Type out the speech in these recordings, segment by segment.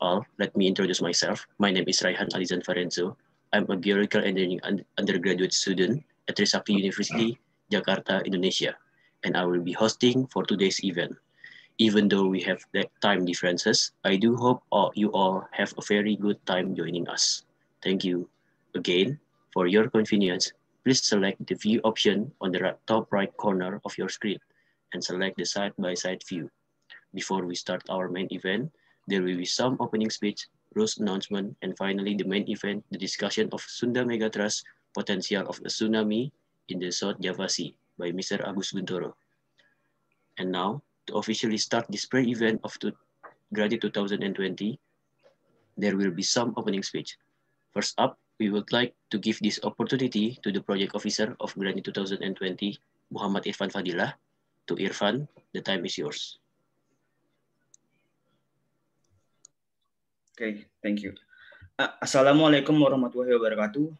all, uh, let me introduce myself. My name is Raihan Alizan Farenzo. I'm a Geological Engineering undergraduate student at Trisakti University, Jakarta, Indonesia, and I will be hosting for today's event. Even though we have time differences, I do hope all, you all have a very good time joining us. Thank you. Again, for your convenience, please select the view option on the top right corner of your screen and select the side-by-side -side view. Before we start our main event, there will be some opening speech, rules announcement, and finally the main event, the discussion of Sunda Megatrust potential of a tsunami in the South Java Sea by Mr. Agus Guntoro. And now, to officially start this prayer event of to 2020, there will be some opening speech. First up, we would like to give this opportunity to the project officer of Gradi 2020, Muhammad Irfan Fadila. To Irfan, the time is yours. Okay, thank you. Uh, Assalamualaikum warahmatullahi wabarakatuh.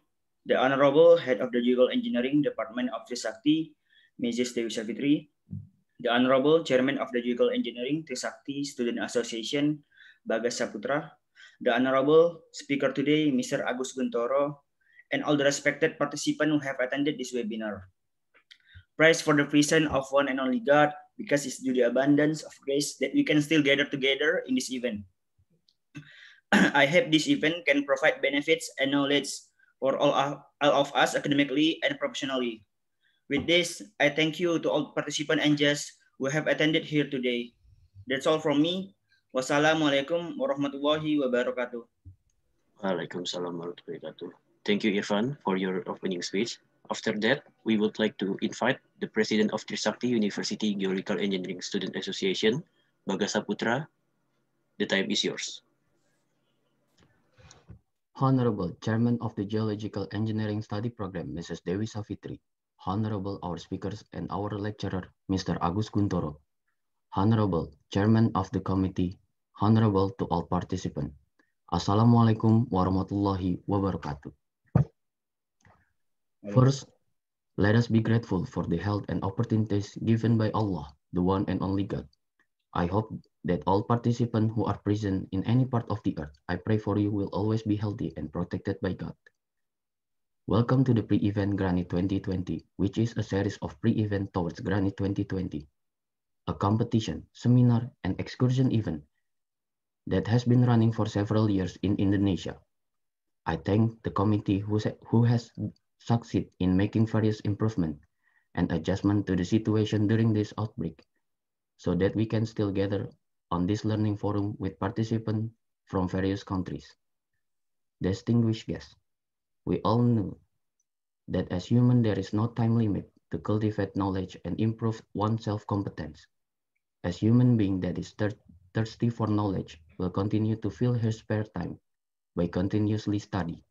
The Honorable Head of the Legal Engineering Department of Trisakti, Mrs. Dewi Savitri. The Honorable Chairman of the Legal Engineering Trisakti Student Association, Bagas Saputra. The Honorable Speaker today, Mr. Agus Guntoro, and all the respected participants who have attended this webinar. Praise for the presence of one and only God, because it's due to the abundance of grace that we can still gather together in this event. I hope this event can provide benefits and knowledge for all, all of us academically and professionally. With this, I thank you to all participants and guests who have attended here today. That's all from me. Wassalamualaikum warahmatullahi wabarakatuh. Waalaikumsalam warahmatullahi wabarakatuh. Thank you, Irfan, for your opening speech. After that, we would like to invite the president of Trisakti University Geological Engineering Student Association, Bagasa Putra. The time is yours. Honorable Chairman of the Geological Engineering Study Program, Mrs. Dewi Savitri. Honorable our speakers and our lecturer, Mr. Agus Guntoro. Honorable Chairman of the Committee, Honorable to all participants. Assalamualaikum warahmatullahi wabarakatuh. First, let us be grateful for the health and opportunities given by Allah, the one and only God. I hope that all participants who are present in any part of the earth, I pray for you will always be healthy and protected by God. Welcome to the pre-event Granny 2020, which is a series of pre-event towards Granny 2020, a competition, seminar, and excursion event that has been running for several years in Indonesia. I thank the committee who, who has succeeded in making various improvements and adjustment to the situation during this outbreak so that we can still gather on this learning forum with participants from various countries. Distinguished guests, we all knew that as human there is no time limit to cultivate knowledge and improve oneself competence. As human being that is thir thirsty for knowledge will continue to fill her spare time by continuously study.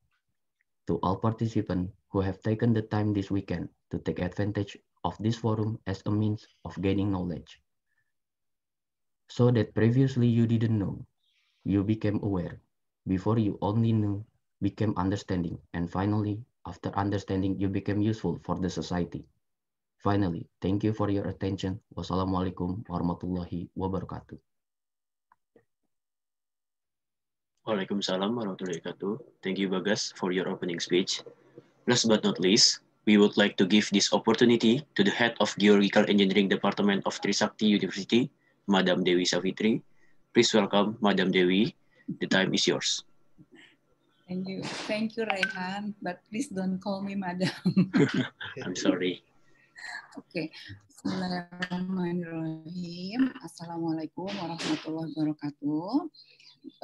To all participants who have taken the time this weekend to take advantage of this forum as a means of gaining knowledge so that previously you didn't know. You became aware. Before you only knew, became understanding. And finally, after understanding, you became useful for the society. Finally, thank you for your attention. Wassalamualaikum warahmatullahi wabarakatuh. Waalaikumsalam warahmatullahi wabarakatuh. Thank you, Bagas, for your opening speech. Last but not least, we would like to give this opportunity to the head of Geological Engineering Department of Trisakti University, Madam Dewi Savitri. Please welcome Madam Dewi. The time is yours. Thank you. Thank you, Rehan. But please don't call me Madam. I'm sorry. Oke. Okay. Bismillahirrahmanirrahim. Assalamualaikum warahmatullahi wabarakatuh.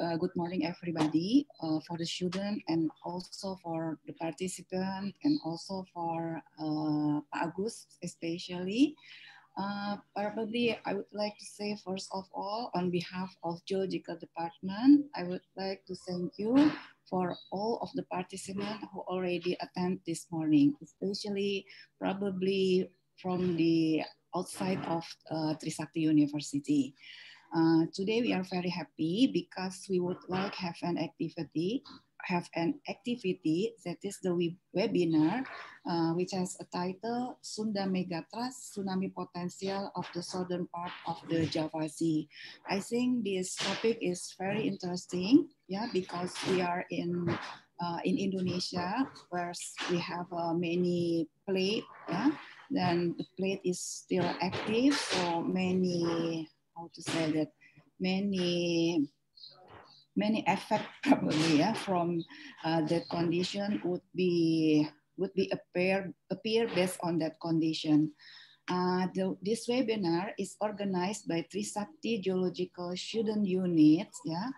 Uh, good morning, everybody, uh, for the student and also for the participant and also for uh, Pak Agus especially. Uh, Uh, probably I would like to say first of all, on behalf of Geological Department, I would like to thank you for all of the participants who already attend this morning, especially probably from the outside of uh, Trisakti University. Uh, today we are very happy because we would like have an activity have an activity that is the webinar, uh, which has a title Sunda Megatrust Tsunami Potential of the Southern Part of the Java Sea. I think this topic is very interesting, yeah, because we are in uh, in Indonesia, where we have uh, many plate, yeah, then the plate is still active, so many, how to say that, many many effect probably yeah, from uh, that condition would be would be appear appear based on that condition. Uh, the, this webinar is organized by Trisakti Geological Student Unit. Yeah,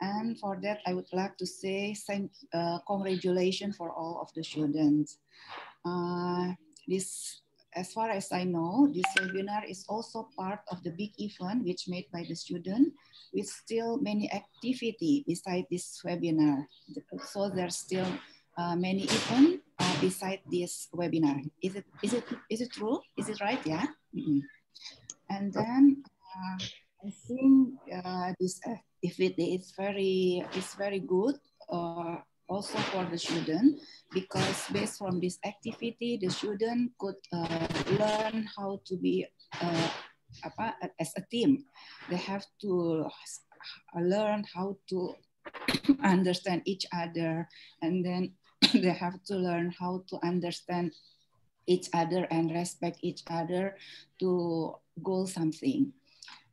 and for that I would like to say thank uh, congratulations for all of the students. Uh, this as far as I know, this webinar is also part of the big event which made by the student with still many activity beside this webinar. So there's still uh, many event uh, beside this webinar. Is it, is, it, is it true? Is it right? Yeah. Mm -hmm. And then uh, I think uh, this activity is very, is very good uh, also for the student because based from this activity, the student could uh, learn how to be uh, as a team. They have to learn how to understand each other and then they have to learn how to understand each other and respect each other to goal something.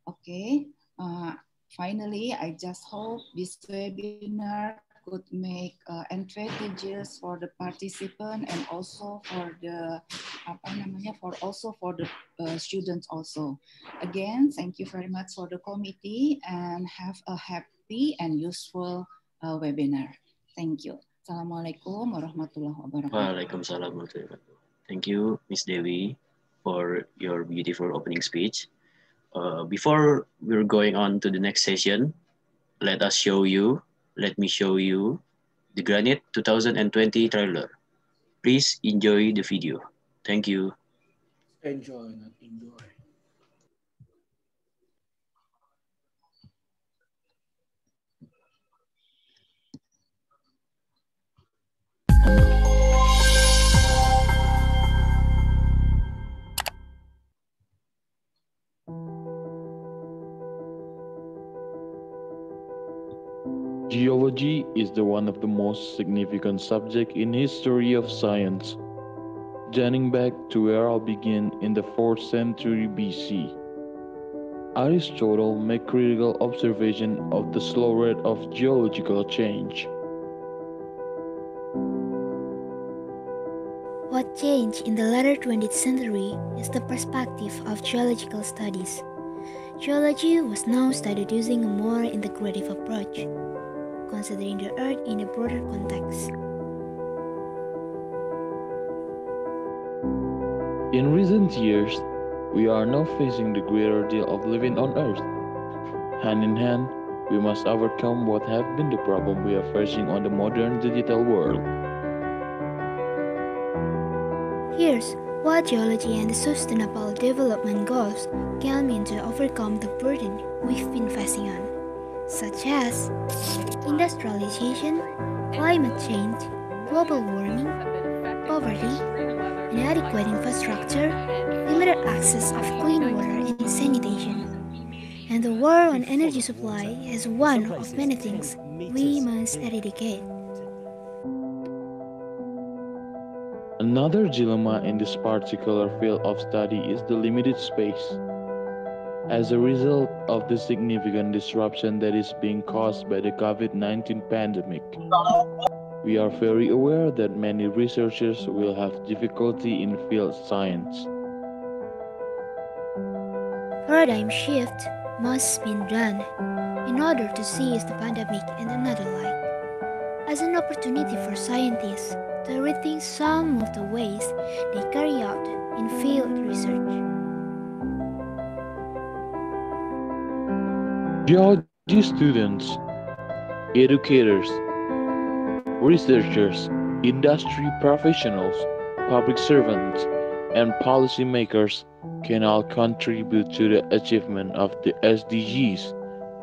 Okay, uh, finally, I just hope this webinar could make uh, advantages for the participant and also for the apa namanya for also for the uh, students also. Again, thank you very much for the committee and have a happy and useful uh, webinar. Thank you. Assalamualaikum warahmatullahi wabarakatuh. Waalaikumsalam warahmatullahi wabarakatuh. Thank you, Miss Dewi, for your beautiful opening speech. Uh, before we're going on to the next session, let us show you let me show you the Granite 2020 trailer. Please enjoy the video. Thank you. Enjoy, not enjoy. Thank you. Geology is the one of the most significant subject in history of science, dating back to where I will begin in the 4th century BC. Aristotle made critical observation of the slow rate of geological change. What changed in the latter 20th century is the perspective of geological studies. Geology was now studied using a more integrative approach considering the earth in a broader context. In recent years, we are now facing the greater deal of living on earth. Hand in hand, we must overcome what have been the problem we are facing on the modern digital world. Here's what geology and sustainable development goals can mean to overcome the burden we've been facing on such as industrialization, climate change, global warming, poverty, inadequate infrastructure, limited access of clean water and sanitation. And the war on energy supply is one of many things we must eradicate. Another dilemma in this particular field of study is the limited space. As a result of the significant disruption that is being caused by the COVID 19 pandemic, we are very aware that many researchers will have difficulty in field science. Paradigm shift must be done in order to seize the pandemic in another light, as an opportunity for scientists to rethink some of the ways they carry out in field research. Geology students, educators, researchers, industry professionals, public servants, and policymakers can all contribute to the achievement of the SDGs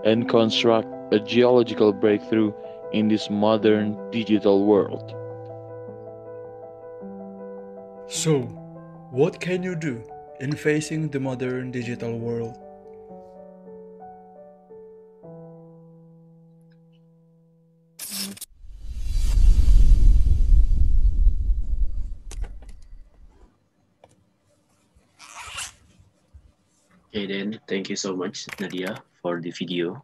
and construct a geological breakthrough in this modern digital world. So, what can you do in facing the modern digital world? Okay then, thank you so much, Nadia, for the video.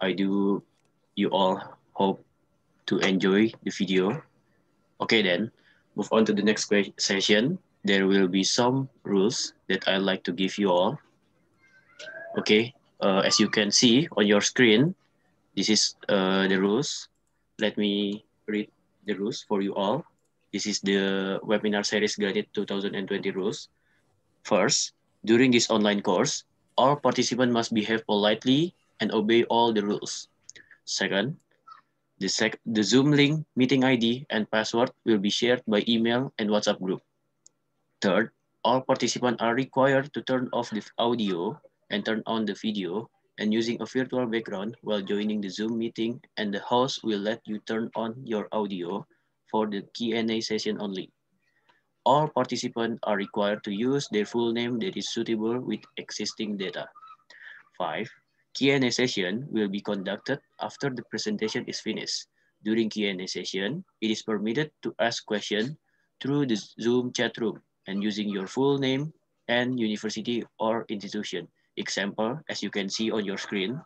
I do you all hope to enjoy the video. Okay then, move on to the next session. There will be some rules that i like to give you all. Okay, uh, as you can see on your screen, this is uh, the rules. Let me read the rules for you all. This is the webinar series graded 2020 rules. First, during this online course, all participants must behave politely and obey all the rules. Second, the, sec the Zoom link, meeting ID, and password will be shared by email and WhatsApp group. Third, all participants are required to turn off the audio and turn on the video and using a virtual background while joining the Zoom meeting and the host will let you turn on your audio for the Q&A session only all participants are required to use their full name that is suitable with existing data. Five, Q&A session will be conducted after the presentation is finished. During Q&A session, it is permitted to ask questions through the Zoom chat room and using your full name and university or institution. Example, as you can see on your screen,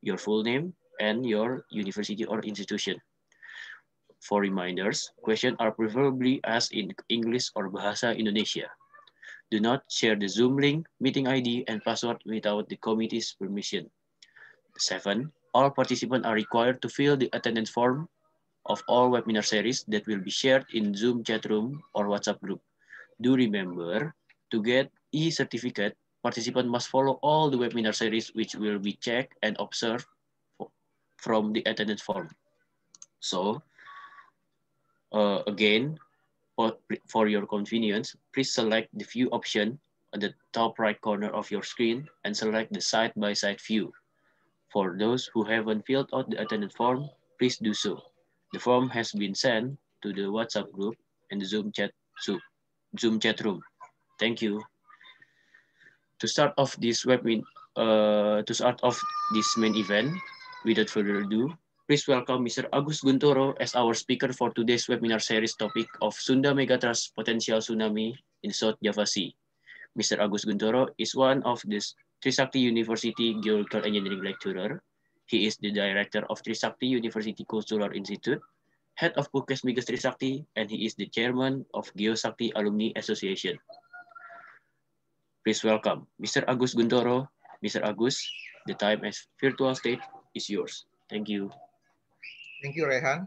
your full name and your university or institution. For reminders, questions are preferably asked in English or Bahasa Indonesia. Do not share the Zoom link, meeting ID, and password without the committee's permission. Seven, all participants are required to fill the attendance form of all webinar series that will be shared in Zoom chat room or WhatsApp group. Do remember, to get e-certificate, participants must follow all the webinar series which will be checked and observed from the attendance form. So uh, again, for, for your convenience, please select the view option at the top right corner of your screen and select the side-by-side -side view. For those who haven't filled out the attendance form, please do so. The form has been sent to the WhatsApp group and the Zoom chat, Zoom Zoom chat room. Thank you. To start off this web, uh, to start off this main event, without further ado, Please welcome Mr. Agus Guntoro as our speaker for today's webinar series topic of Sunda Megatrust Potential Tsunami in South Java Sea. Mr. Agus Guntoro is one of the Trisakti University Geological Engineering Lecturer. He is the director of Trisakti University Cultural Institute, head of Pukes Migas Trisakti, and he is the chairman of Geosakti Alumni Association. Please welcome Mr. Agus Guntoro. Mr. Agus, the time as virtual state is yours. Thank you. Thank you, Rehan.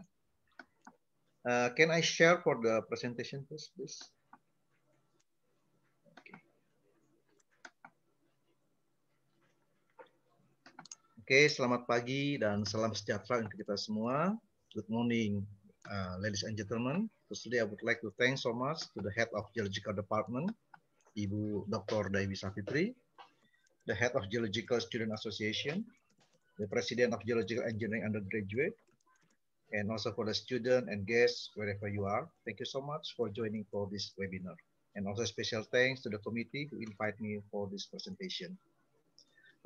Uh, can I share for the presentation, please? please? Oke, okay, selamat pagi dan salam sejahtera untuk kita semua. Good morning, uh, ladies and gentlemen. Firstly, I would like to thank so much to the head of geological department, Ibu Dr. Dewi Safitri, the head of Geological Student Association, the president of Geological Engineering Undergraduate, and also for the student and guests wherever you are. Thank you so much for joining for this webinar. And also special thanks to the committee who invite me for this presentation.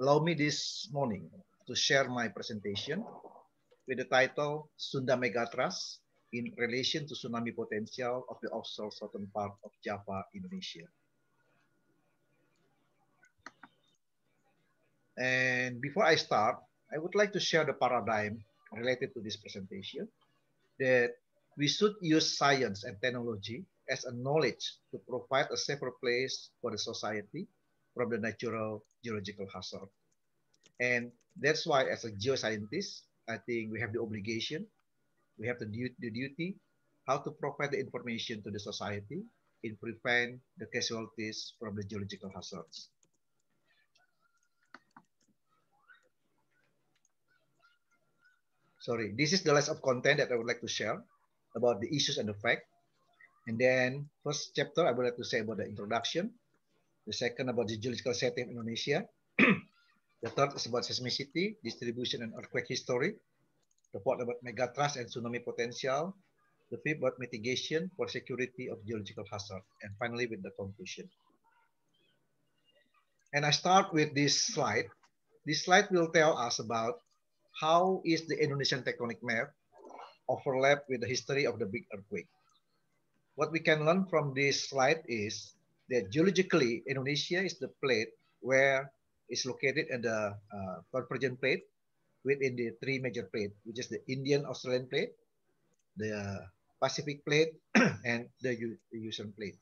Allow me this morning to share my presentation with the title Sunda Megatrust in relation to tsunami potential of the offshore southern part of Java, Indonesia. And before I start, I would like to share the paradigm related to this presentation that we should use science and technology as a knowledge to provide a safer place for the society from the natural geological hazard. And that's why as a geoscientist, I think we have the obligation, we have the, du the duty how to provide the information to the society in prevent the casualties from the geological hazards. sorry, this is the list of content that I would like to share about the issues and the fact. And then first chapter, I would like to say about the introduction. The second about the geological setting of Indonesia. the third is about seismicity, distribution and earthquake history. The fourth about megatrust and tsunami potential. The fifth about mitigation for security of geological hazard. And finally with the conclusion. And I start with this slide. This slide will tell us about how is the Indonesian tectonic map overlap with the history of the big earthquake? What we can learn from this slide is that geologically, Indonesia is the plate where it's located in the uh, plate within the three major plates, which is the Indian Australian plate, the Pacific plate, and the Eurasian plate.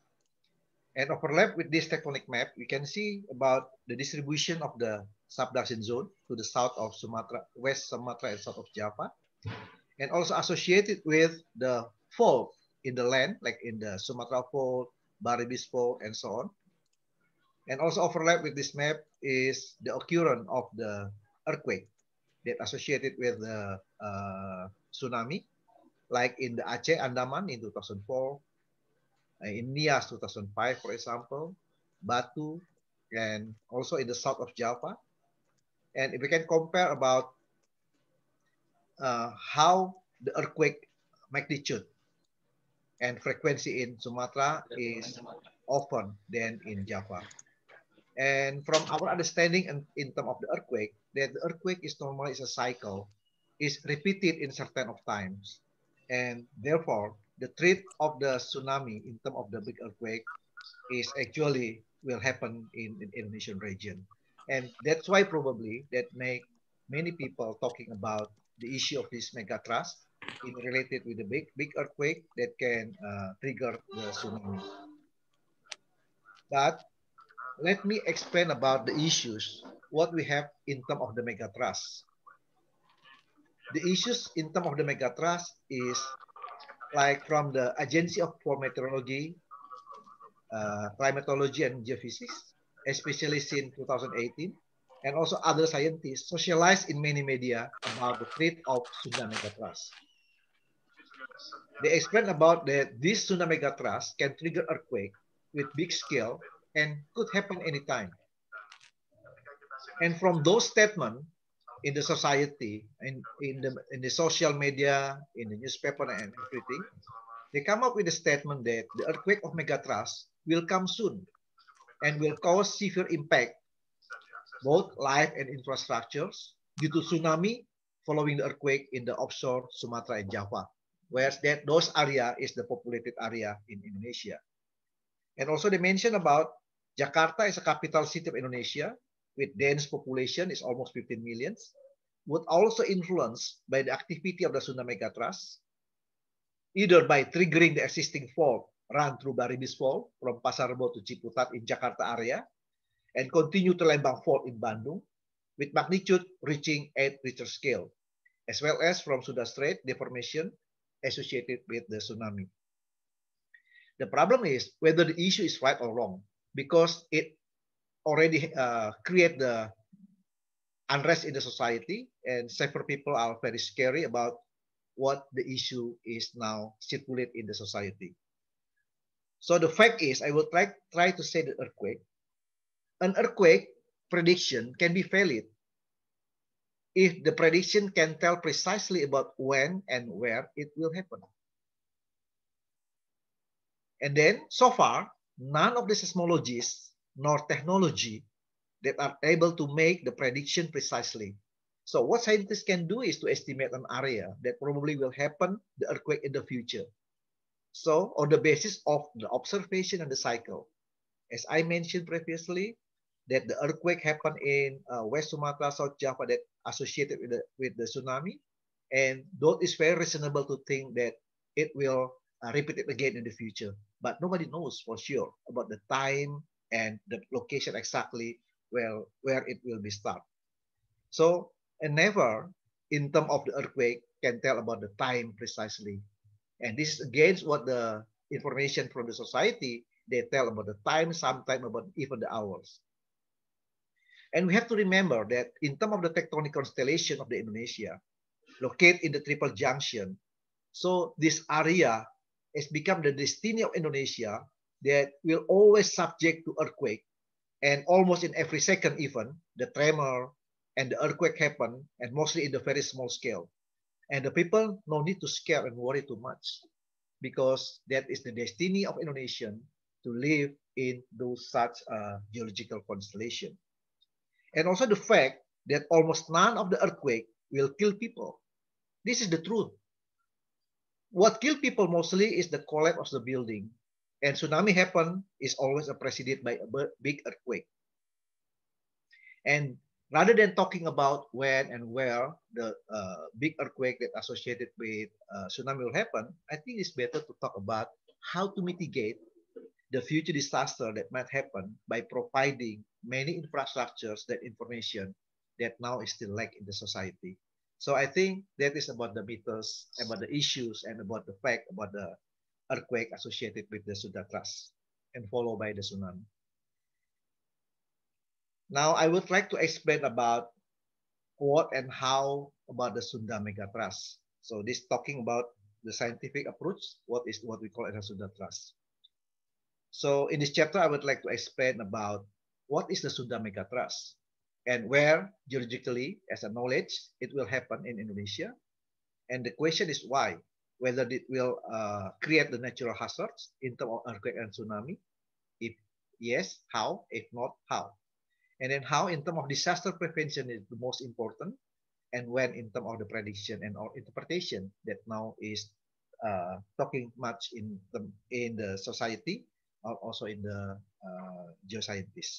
And overlap with this tectonic map, we can see about the distribution of the subduction zone to the south of Sumatra, West Sumatra and south of Java, and also associated with the fault in the land, like in the Sumatra Fault, Baribis Fault, and so on. And also overlap with this map is the occurrence of the earthquake that associated with the uh, tsunami, like in the Aceh Andaman in 2004, uh, in Nias 2005, for example, Batu, and also in the south of Java, and if we can compare about uh, how the earthquake magnitude and frequency in Sumatra is often than in Java. And from our understanding in, in terms of the earthquake, that the earthquake is normally is a cycle, is repeated in certain of times. And therefore, the threat of the tsunami in terms of the big earthquake is actually will happen in, in Indonesian region and that's why probably that make many people talking about the issue of this mega trust in related with the big big earthquake that can uh, trigger the tsunami. But let me explain about the issues what we have in terms of the mega trust. The issues in terms of the mega trust is like from the Agency of for Meteorology, uh, Climatology and Geophysics, especially since 2018, and also other scientists socialized in many media about the threat of Sunda megatrust. They explained about that this Sunda megatrust can trigger earthquake with big scale and could happen anytime. And from those statements in the society, in, in, the, in the social media, in the newspaper and everything, they come up with a statement that the earthquake of megatrust will come soon and will cause severe impact, both life and infrastructures, due to tsunami following the earthquake in the offshore Sumatra and Java, whereas that those area is the populated area in Indonesia. And also they mention about Jakarta is a capital city of Indonesia with dense population is almost 15 millions, would also influenced by the activity of the tsunami Megatrust, either by triggering the existing fault run through Baribis Fall from Pasar Rebo to Ciputat in Jakarta area and continue to Lembang Fall in Bandung with magnitude reaching 8 Richter scale, as well as from Sunda Strait deformation associated with the tsunami. The problem is whether the issue is right or wrong because it already uh, create the unrest in the society and several people are very scary about what the issue is now circulate in the society. So the fact is, I will try, try to say the earthquake. An earthquake prediction can be valid if the prediction can tell precisely about when and where it will happen. And then, so far, none of the seismologists nor technology that are able to make the prediction precisely. So what scientists can do is to estimate an area that probably will happen, the earthquake in the future. So on the basis of the observation and the cycle, as I mentioned previously, that the earthquake happened in uh, West Sumatra, South Java that associated with the, with the tsunami. And though it's very reasonable to think that it will uh, repeat it again in the future, but nobody knows for sure about the time and the location exactly where, where it will be start. So and never in terms of the earthquake can tell about the time precisely and this is against what the information from the society, they tell about the time, sometimes about even the hours. And we have to remember that in terms of the tectonic constellation of the Indonesia, located in the triple junction, so this area has become the destiny of Indonesia that will always subject to earthquake. And almost in every second even, the tremor and the earthquake happen, and mostly in the very small scale. And the people, no need to scare and worry too much because that is the destiny of Indonesian to live in those such uh, geological constellation. And also the fact that almost none of the earthquake will kill people. This is the truth. What kill people mostly is the collapse of the building. And tsunami happen is always preceded by a big earthquake. And rather than talking about when and where the uh, big earthquake that associated with uh, tsunami will happen, I think it's better to talk about how to mitigate the future disaster that might happen by providing many infrastructures that information that now is still lack in the society. So I think that is about the meters, about the issues, and about the fact about the earthquake associated with the Sudatrust and followed by the tsunami. Now I would like to explain about what and how about the Sunda Megatrust. So this talking about the scientific approach, what is what we call as a Sunda Trust. So in this chapter, I would like to explain about what is the Sunda Megatrust and where geologically as a knowledge it will happen in Indonesia. And the question is why, whether it will uh, create the natural hazards in terms of earthquake and tsunami. If yes, how? If not, how? and then how in terms of disaster prevention is the most important, and when in terms of the prediction and or interpretation that now is uh, talking much in the, in the society or also in the uh, geoscientists.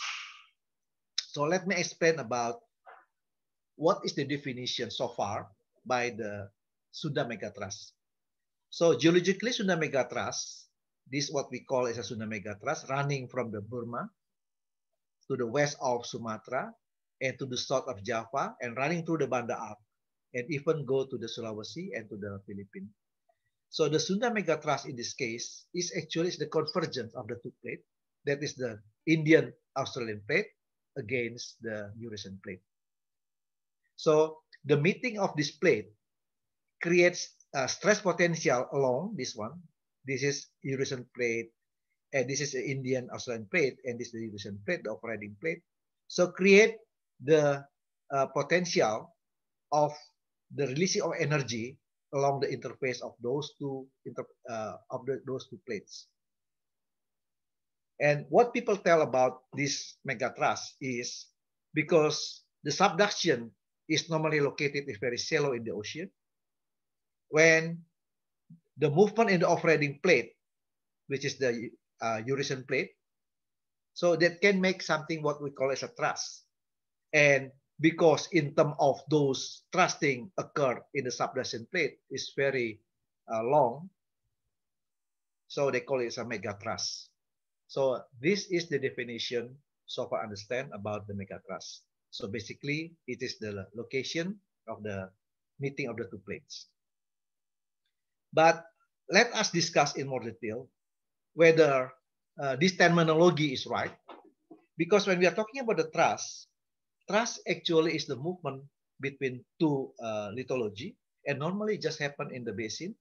So let me explain about what is the definition so far by the Sunda Megatrust. So geologically, Sunda Megatrust, this what we call as a Sunda Megatrust, running from the Burma to the west of Sumatra and to the south of Java and running through the Banda Arc, and even go to the Sulawesi and to the Philippines. So the Sunda Megatrust in this case is actually the convergence of the two plates. That is the Indian Australian plate against the Eurasian plate. So the meeting of this plate creates stress potential along this one. This is Eurasian plate and this is the Indian Australian plate, and this is the Eurasian plate, the operating plate. So create the uh, potential of the release of energy along the interface of those two uh, of the, those two plates. And what people tell about this megatrust is because the subduction is normally located is very shallow in the ocean. When the movement in the offloading plate, which is the uh, Eurasian plate. So that can make something what we call as a thrust. And because in term of those thrusting occur in the subduction plate is very uh, long. So they call it a mega thrust. So this is the definition so far understand about the mega thrust. So basically, it is the location of the meeting of the two plates. But let us discuss in more detail whether uh, this terminology is right. Because when we are talking about the trust, trust actually is the movement between two uh, lithology, and normally it just happen in the basin,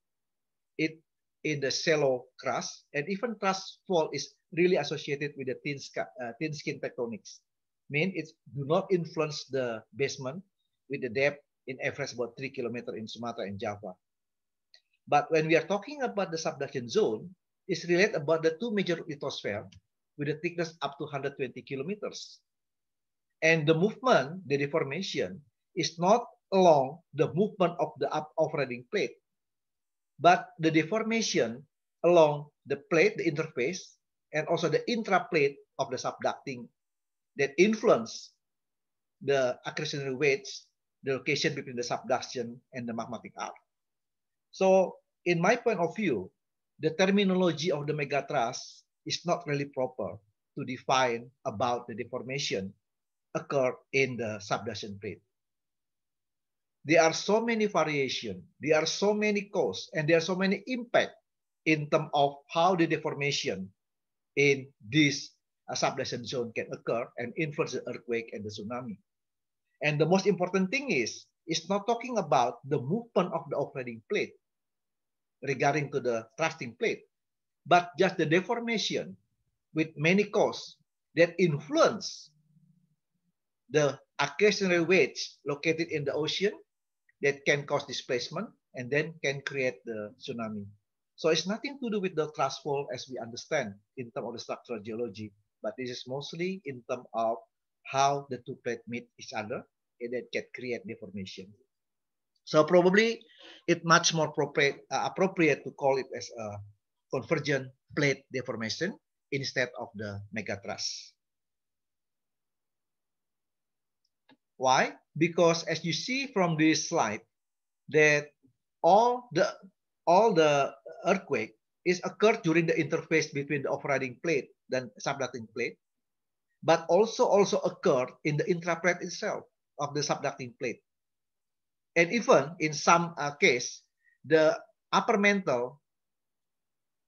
it in the shallow crust, and even crust fall is really associated with the thin, uh, thin skin tectonics. Mean it do not influence the basement with the depth in average about three kilometer in Sumatra and Java. But when we are talking about the subduction zone, is related about the two major lithosphere with a thickness up to 120 kilometers. And the movement, the deformation, is not along the movement of the up offloading plate, but the deformation along the plate, the interface, and also the intraplate of the subducting that influence the accretionary weights, the location between the subduction and the magmatic arc. So in my point of view, the terminology of the megatrust is not really proper to define about the deformation occurred in the subduction plate. There are so many variation, there are so many cause, and there are so many impact in terms of how the deformation in this uh, subduction zone can occur and influence the earthquake and the tsunami. And the most important thing is, it's not talking about the movement of the operating plate, regarding to the thrusting plate, but just the deformation with many causes that influence the accretionary weights located in the ocean that can cause displacement and then can create the tsunami. So it's nothing to do with the thrust fall as we understand in terms of the structural geology, but this is mostly in terms of how the two plates meet each other and that can create deformation. So probably it's much more appropriate, uh, appropriate to call it as a convergent plate deformation instead of the megathrust. Why? Because as you see from this slide, that all the all the earthquake is occurred during the interface between the overriding plate and subducting plate, but also also occurred in the intraplate itself of the subducting plate and even in some uh, case, the upper mantle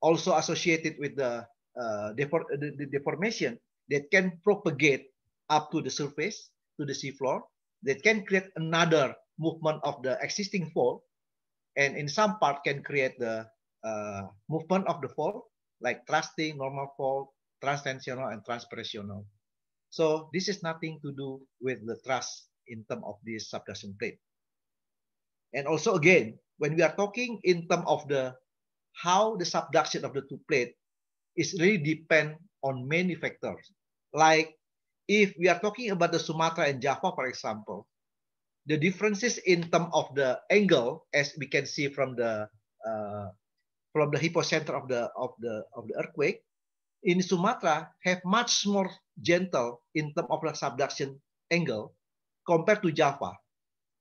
also associated with the, uh, defor uh, the, the, deformation that can propagate up to the surface, to the seafloor, that can create another movement of the existing fault, and in some part can create the uh, movement of the fault, like thrusting, normal fault, transtensional, and transpressional. So this is nothing to do with the thrust in terms of this subduction plate. And also again, when we are talking in term of the how the subduction of the two plate is really depend on many factors. Like if we are talking about the Sumatra and Java, for example, the differences in term of the angle, as we can see from the uh, from the hypocenter of the of the of the earthquake, in Sumatra have much more gentle in term of the subduction angle compared to Java.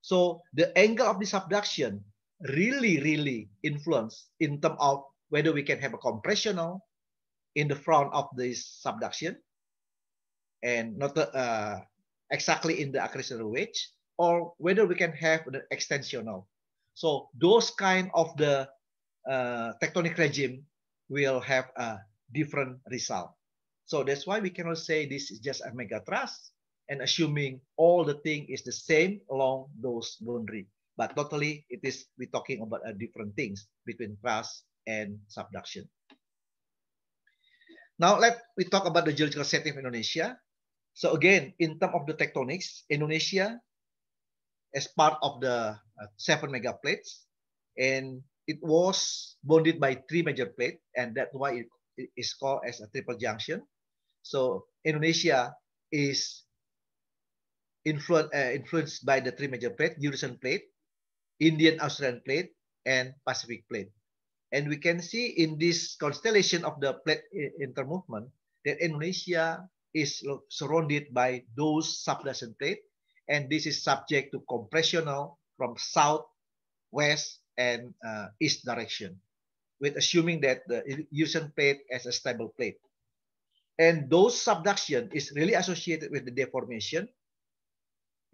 So the angle of the subduction really, really influence in terms of whether we can have a compressional in the front of this subduction and not uh, exactly in the accretion wedge or whether we can have the extensional. So those kind of the uh, tectonic regime will have a different result. So that's why we cannot say this is just a megatrust and assuming all the thing is the same along those boundary. But totally, it is we talking about a different things between crust and subduction. Now let we talk about the geological setting of Indonesia. So again, in terms of the tectonics, Indonesia as part of the uh, seven mega plates, and it was bounded by three major plates, and that's why it is called as a triple junction. So Indonesia is influ uh, influenced by the three major plates, Eurasian plate, Indian Australian plate, and Pacific plate. And we can see in this constellation of the plate intermovement that Indonesia is surrounded by those subduction plate, and this is subject to compressional from south, west, and uh, east direction, with assuming that the Eurasian plate as a stable plate. And those subduction is really associated with the deformation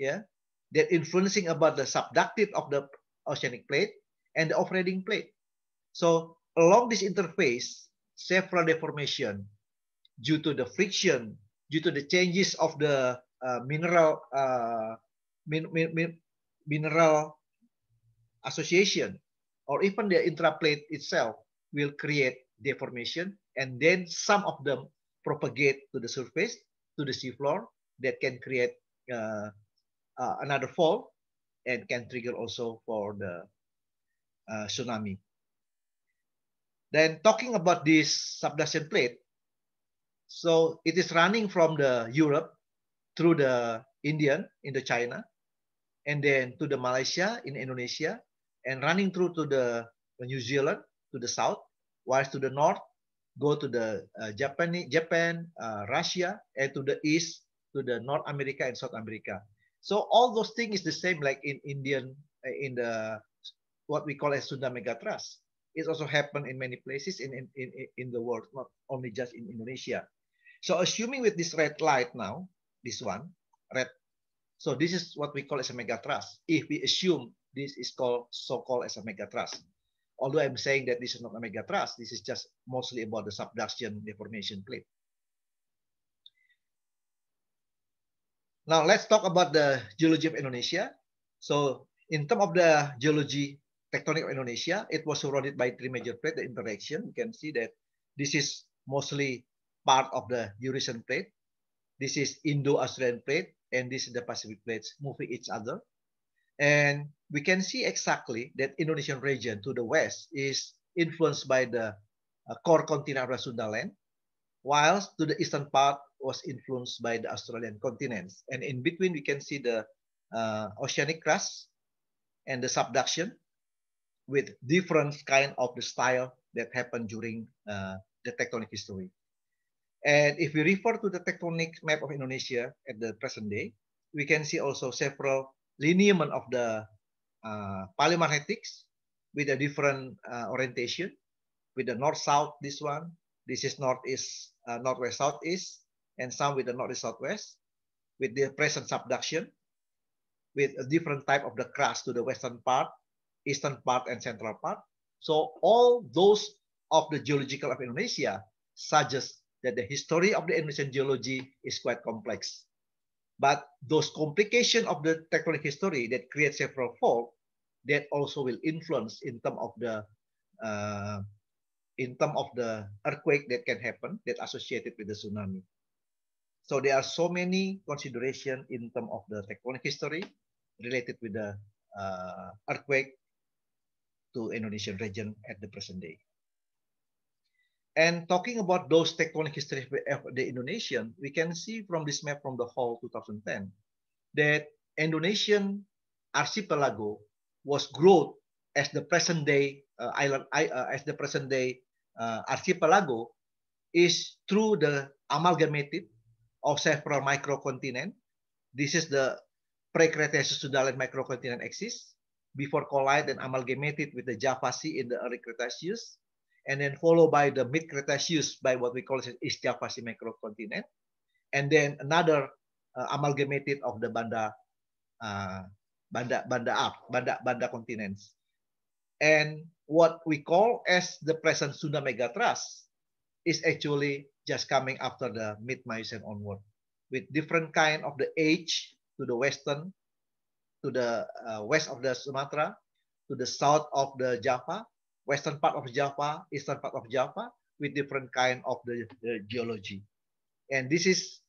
yeah, that influencing about the subductive of the oceanic plate and the offrading plate. So along this interface, several deformation due to the friction, due to the changes of the uh, mineral uh, min min min mineral association, or even the intraplate itself will create deformation, and then some of them propagate to the surface, to the seafloor, that can create uh, uh, another fall and can trigger also for the uh, tsunami. Then talking about this subduction plate, so it is running from the Europe through the Indian in the China, and then to the Malaysia in Indonesia, and running through to the uh, New Zealand to the south, whilst to the north go to the uh, Japan, Japan uh, Russia, and to the east to the North America and South America. So all those things is the same like in Indian eh, in the what we call as Sunda Mega It also happened in many places in, in, in, in the world, not only just in Indonesia. So assuming with this red light now, this one, red. So this is what we call as a mega If we assume this is called so-called as a mega Although I'm saying that this is not a mega this is just mostly about the subduction deformation plate. Now let's talk about the geology of Indonesia. So in terms of the geology tectonic of Indonesia, it was surrounded by three major plate the interaction. You can see that this is mostly part of the Eurasian plate. This is Indo-Australian plate, and this is the Pacific plates moving each other. And we can see exactly that Indonesian region to the west is influenced by the uh, core continent of the Sunda land, whilst to the eastern part was influenced by the Australian continents. And in between, we can see the uh, oceanic crust and the subduction with different kind of the style that happened during uh, the tectonic history. And if we refer to the tectonic map of Indonesia at the present day, we can see also several lineament of the uh, paleomagnetics with a different uh, orientation, with the north-south, this one, this is northeast, uh, northwest, southeast, and some with the northeast southwest, with the present subduction, with a different type of the crust to the western part, eastern part, and central part. So all those of the geological of Indonesia suggest that the history of the Indonesian geology is quite complex. But those complication of the tectonic history that create several fault that also will influence in term of the uh, in term of the earthquake that can happen that associated with the tsunami. So there are so many consideration in terms of the tectonic history related with the uh, earthquake to Indonesian region at the present day. And talking about those tectonic history of the Indonesian, we can see from this map from the whole 2010 that Indonesian archipelago was growth as the present day uh, island uh, as the present day uh, archipelago is through the amalgamated of several microcontinent. This is the pre-Cretaceous Sudaland microcontinent exists before collide and amalgamated with the Java Sea in the early Cretaceous, and then followed by the mid-Cretaceous by what we call East Java Sea microcontinent, and then another uh, amalgamated of the Banda, uh, Banda, Banda up, Banda, Banda continents. And what we call as the present Sunda Megatrust is actually just coming after the mid-Miocene onward with different kind of the age to the western, to the uh, west of the Sumatra, to the south of the Java, western part of Java, eastern part of Java, with different kind of the, the geology. And this is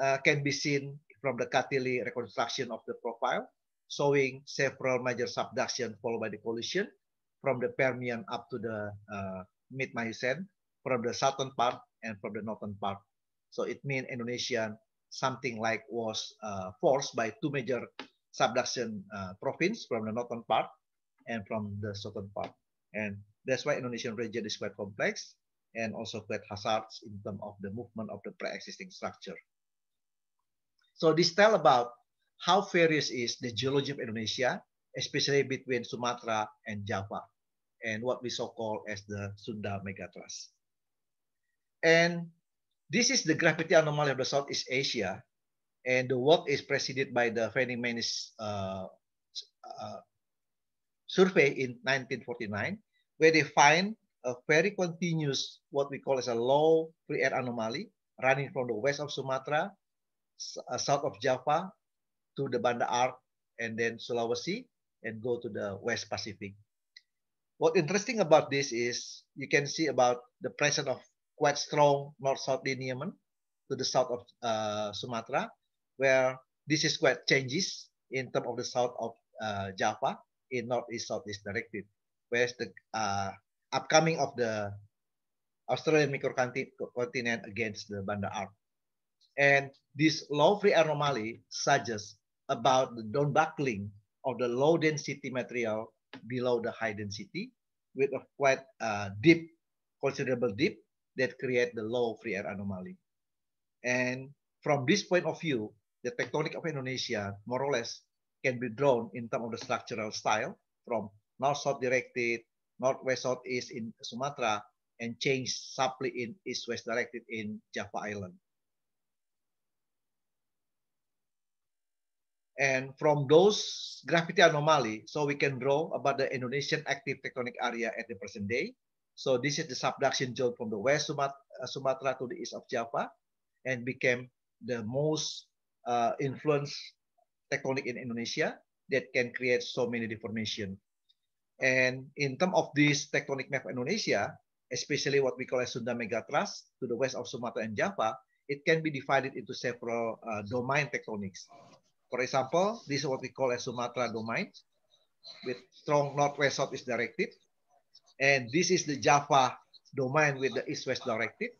uh, can be seen from the Katili reconstruction of the profile, showing several major subduction followed by the collision from the Permian up to the uh, mid-Miocene from the southern part and from the northern part. So it means Indonesian something like was uh, forced by two major subduction uh, province from the northern part and from the southern part. And that's why Indonesian region is quite complex and also quite hazards in terms of the movement of the pre-existing structure. So this tell about how various is the geology of Indonesia, especially between Sumatra and Java, and what we so call as the Sunda megatrust. And this is the gravity anomaly of the Southeast Asia. And the work is preceded by the Fanny Manis uh, uh, survey in 1949, where they find a very continuous, what we call as a low free air anomaly, running from the west of Sumatra, uh, south of Java, to the Banda Arc, and then Sulawesi, and go to the West Pacific. What interesting about this is you can see about the presence of quite strong north-south lineament to the south of uh, Sumatra, where this is quite changes in terms of the south of uh, Java in northeast southeast directed, whereas the uh, upcoming of the Australian microcontinent against the Banda Arc. And this low free anomaly suggests about the downbuckling of the low density material below the high density with a quite uh, deep, considerable deep that create the low free air anomaly. And from this point of view, the tectonic of Indonesia more or less can be drawn in terms of the structural style from north-south directed, northwest-southeast in Sumatra, and change subtly in east-west directed in Java Island. And from those gravity anomaly, so we can draw about the Indonesian active tectonic area at the present day, so this is the subduction zone from the west Sumatra, uh, Sumatra to the east of Java and became the most uh, influenced tectonic in Indonesia that can create so many deformation. And in terms of this tectonic map of Indonesia, especially what we call as Sunda Megatrust to the west of Sumatra and Java, it can be divided into several uh, domain tectonics. For example, this is what we call as Sumatra domain with strong northwest-southeast directive and this is the Java domain with the east-west directed,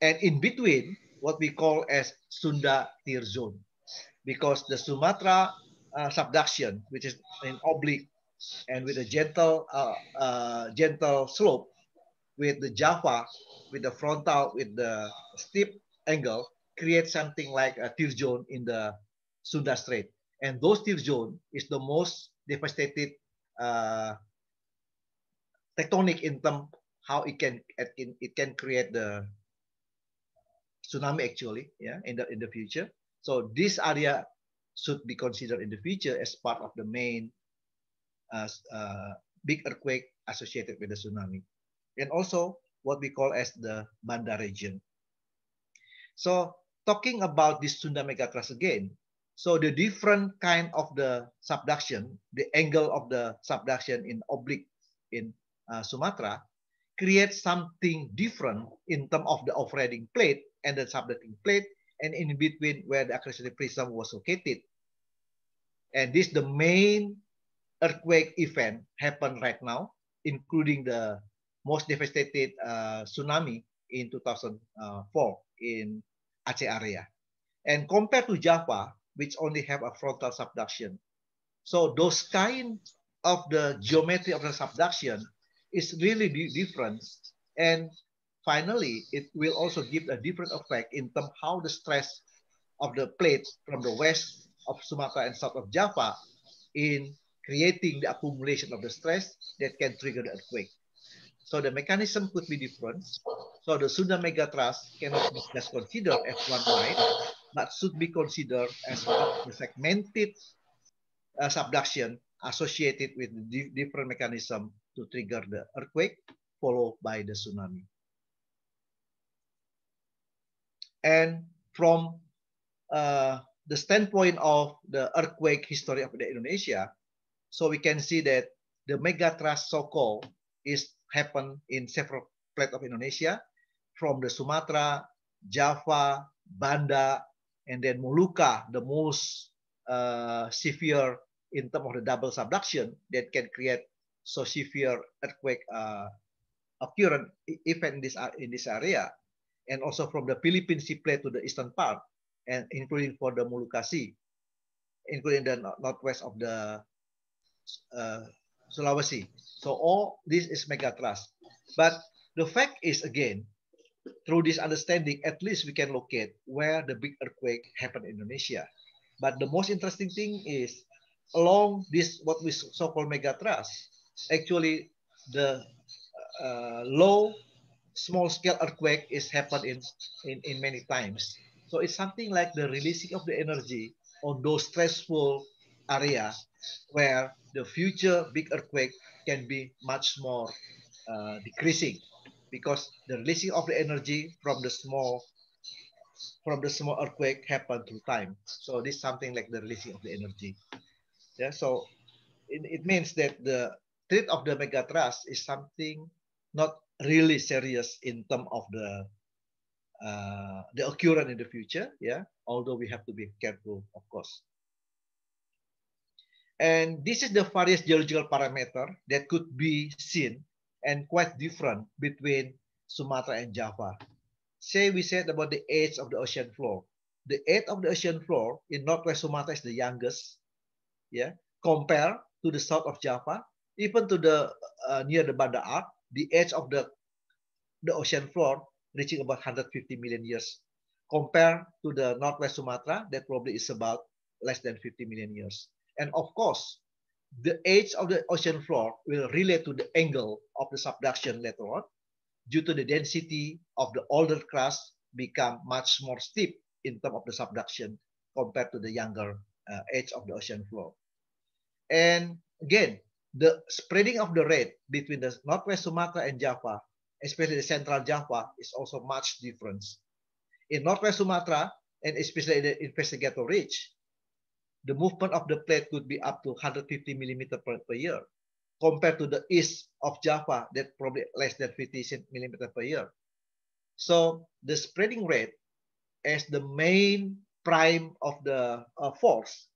And in between, what we call as Sunda tier zone, because the Sumatra uh, subduction, which is in oblique and with a gentle, uh, uh, gentle slope, with the Java, with the frontal, with the steep angle, creates something like a tier zone in the Sunda Strait. And those tier zone is the most devastated uh, tectonic in some how it can it can create the tsunami actually yeah in the in the future so this area should be considered in the future as part of the main uh, uh, big earthquake associated with the tsunami and also what we call as the banda region so talking about this tsunami megatrust again so the different kind of the subduction the angle of the subduction in oblique in uh, Sumatra create something different in terms of the offloading plate and the subducting plate and in between where the accretionary prism was located. And this the main earthquake event happened right now, including the most devastated uh, tsunami in 2004 in Aceh area. And compared to Java, which only have a frontal subduction. So those kind of the geometry of the subduction is really different. And finally, it will also give a different effect in terms how the stress of the plate from the west of Sumatra and south of Java in creating the accumulation of the stress that can trigger the earthquake. So the mechanism could be different. So the Sunda Mega cannot be just considered as one line, but should be considered as a segmented uh, subduction associated with the different mechanism to trigger the earthquake followed by the tsunami. And from uh, the standpoint of the earthquake history of the Indonesia, so we can see that the megatrust so-called is happened in several plates of Indonesia, from the Sumatra, Java, Banda, and then Molucca, the most uh, severe in terms of the double subduction that can create so severe earthquake uh, occurrence event in this, in this area. And also from the Philippine Seaplate to the eastern part, and including for the Molucca Sea, including the northwest of the uh, Sulawesi. So all this is megatrust. But the fact is, again, through this understanding, at least we can locate where the big earthquake happened in Indonesia. But the most interesting thing is along this what we so-called megatrust, actually the uh, low small scale earthquake is happened in, in, in many times. So it's something like the releasing of the energy on those stressful area where the future big earthquake can be much more uh, decreasing because the releasing of the energy from the small from the small earthquake happen through time. So this is something like the releasing of the energy. Yeah, so it, it means that the state of the megatrust is something not really serious in term of the uh, the occurrence in the future. Yeah, although we have to be careful, of course. And this is the various geological parameter that could be seen and quite different between Sumatra and Java. Say we said about the age of the ocean floor. The age of the ocean floor in northwest Sumatra is the youngest. Yeah, compare to the south of Java, even to the uh, near the Banda Ark, the edge of the the ocean floor reaching about 150 million years. Compared to the northwest Sumatra, that probably is about less than 50 million years. And of course, the age of the ocean floor will relate to the angle of the subduction later on due to the density of the older crust become much more steep in terms of the subduction compared to the younger uh, age of the ocean floor. And again, the spreading of the rate between the northwest Sumatra and Java, especially the central Java, is also much different. In northwest Sumatra, and especially the investigator ridge, the movement of the plate could be up to 150 millimeter per, per year, compared to the east of Java, that probably less than 50 millimeter per year. So the spreading rate as the main prime of the uh, force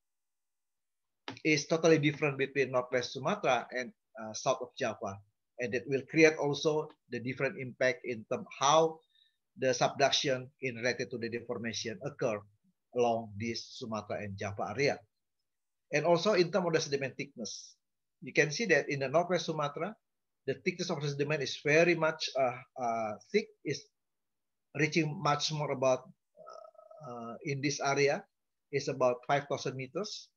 is totally different between Northwest Sumatra and uh, south of Java. And that will create also the different impact in term how the subduction in related to the deformation occur along this Sumatra and Java area. And also in terms of the sediment thickness. You can see that in the Northwest Sumatra, the thickness of the sediment is very much uh, uh, thick, is reaching much more about uh, uh in this area is about 5,000 meters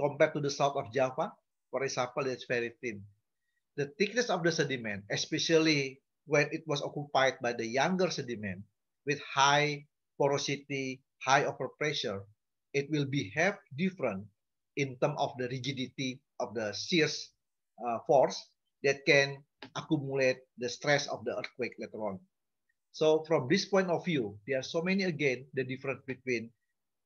compared to the south of Java, for example, it's very thin. The thickness of the sediment, especially when it was occupied by the younger sediment with high porosity, high overpressure, it will behave different in terms of the rigidity of the shear uh, force that can accumulate the stress of the earthquake later on. So from this point of view, there are so many again the difference between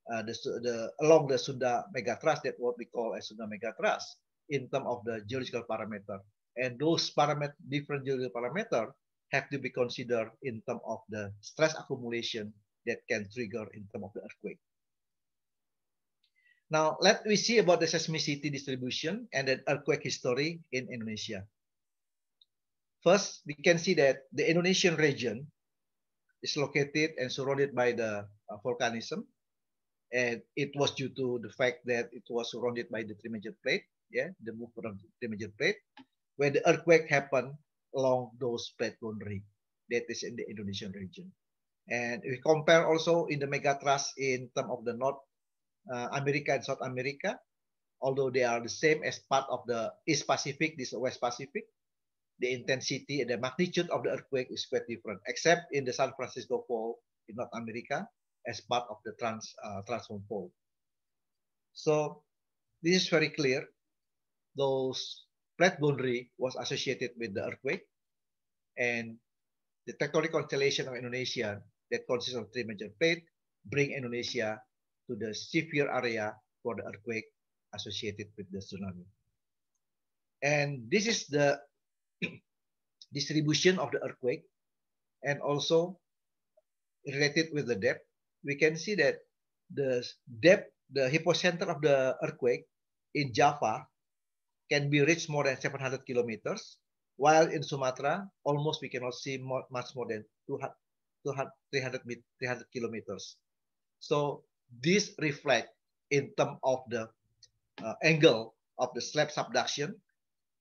uh, the, the, along the Sunda megatrust, that what we call as Sunda megatrust, in terms of the geological parameter. And those parameter, different geological parameter have to be considered in terms of the stress accumulation that can trigger in terms of the earthquake. Now, let we see about the seismicity distribution and the earthquake history in Indonesia. First, we can see that the Indonesian region is located and surrounded by the uh, volcanism, and it was due to the fact that it was surrounded by the major plate, yeah, the movement of the major plate, where the earthquake happened along those plate boundary that is in the Indonesian region. And we compare also in the megatrust in terms of the North uh, America and South America, although they are the same as part of the East Pacific, this West Pacific, the intensity and the magnitude of the earthquake is quite different, except in the San Francisco Fault in North America, as part of the trans, uh, transform fold. So this is very clear. Those plate boundary was associated with the earthquake and the tectonic constellation of Indonesia that consists of three major plates bring Indonesia to the severe area for the earthquake associated with the tsunami. And this is the distribution of the earthquake and also related with the depth. we can see that the depth, the hypocenter of the earthquake in Java can be reached more than 700 kilometers, while in Sumatra, almost we cannot see more, much more than 200, 200 300, 300 kilometers. So this reflect in term of the uh, angle of the slab subduction,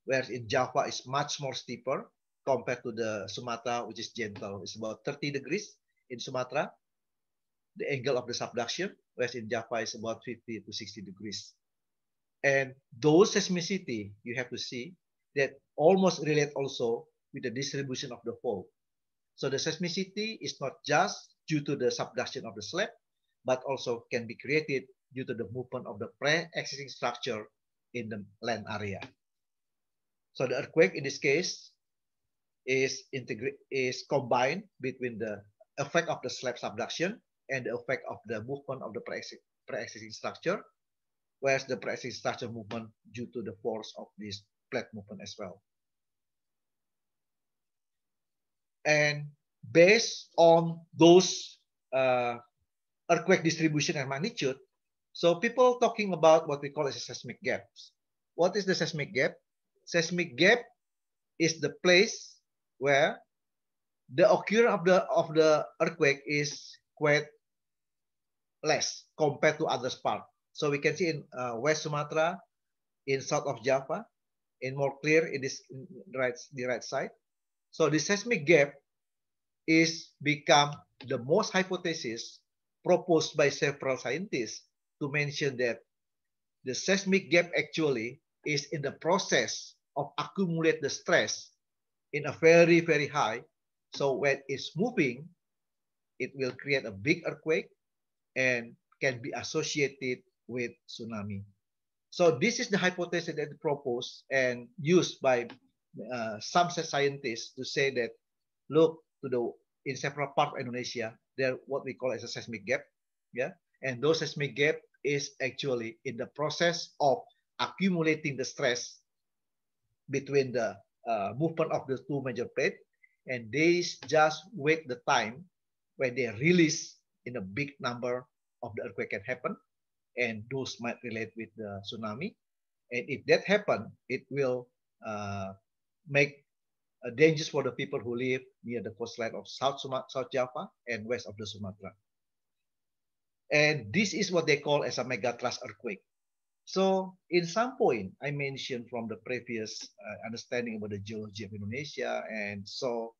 whereas in Java is much more steeper compared to the Sumatra, which is gentle. It's about 30 degrees in Sumatra the angle of the subduction, whereas in Java is about 50 to 60 degrees. And those seismicity, you have to see that almost relate also with the distribution of the fault. So the seismicity is not just due to the subduction of the slab, but also can be created due to the movement of the pre-existing structure in the land area. So the earthquake in this case is, is combined between the effect of the slab subduction and the effect of the movement of the pre-existing structure, whereas the pre-existing structure movement due to the force of this plate movement as well. And based on those uh, earthquake distribution and magnitude, so people talking about what we call as seismic gaps. What is the seismic gap? Seismic gap is the place where the occurrence of the of the earthquake is quite less compared to other parts. So we can see in uh, West Sumatra, in south of Java, in more clear in this in right the right side. So the seismic gap is become the most hypothesis proposed by several scientists to mention that the seismic gap actually is in the process of accumulate the stress in a very, very high. So when it's moving, it will create a big earthquake and can be associated with tsunami. So this is the hypothesis that proposed and used by uh, some scientists to say that look to the in several parts of Indonesia there what we call as a seismic gap, yeah, and those seismic gap is actually in the process of accumulating the stress between the uh, movement of the two major plate, and they just wait the time when they release in a big number of the earthquake can happen, and those might relate with the tsunami. And if that happen, it will uh, make a dangers for the people who live near the coastline of South, Sumatra, South Java and west of the Sumatra. And this is what they call as a megatrust earthquake. So in some point, I mentioned from the previous uh, understanding about the geology of Indonesia and so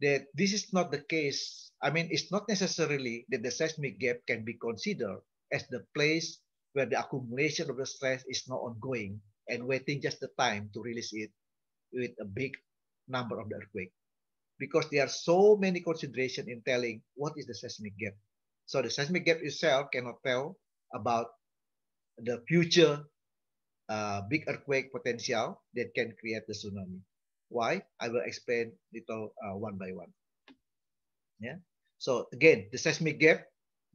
that this is not the case. I mean, it's not necessarily that the seismic gap can be considered as the place where the accumulation of the stress is now ongoing and waiting just the time to release it with a big number of the earthquake. Because there are so many considerations in telling what is the seismic gap. So the seismic gap itself cannot tell about the future uh, big earthquake potential that can create the tsunami. Why? I will explain little uh, one by one. Yeah. So again, the seismic gap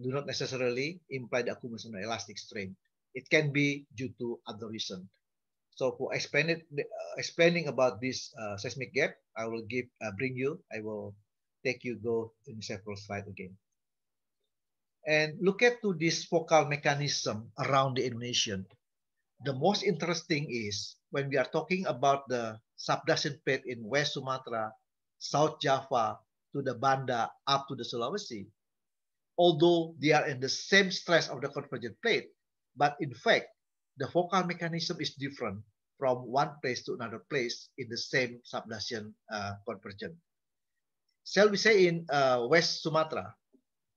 do not necessarily imply the accumulation of elastic strain. It can be due to other reason. So for explaining uh, explaining about this uh, seismic gap, I will give uh, bring you. I will take you go in several slides again. And look at to this focal mechanism around the Indonesian. The most interesting is when we are talking about the subduction plate in West Sumatra, South Java, to the Banda, up to the Sulawesi. Although they are in the same stress of the convergent plate, but in fact, the focal mechanism is different from one place to another place in the same subduction uh, convergent. Shall we say in uh, West Sumatra,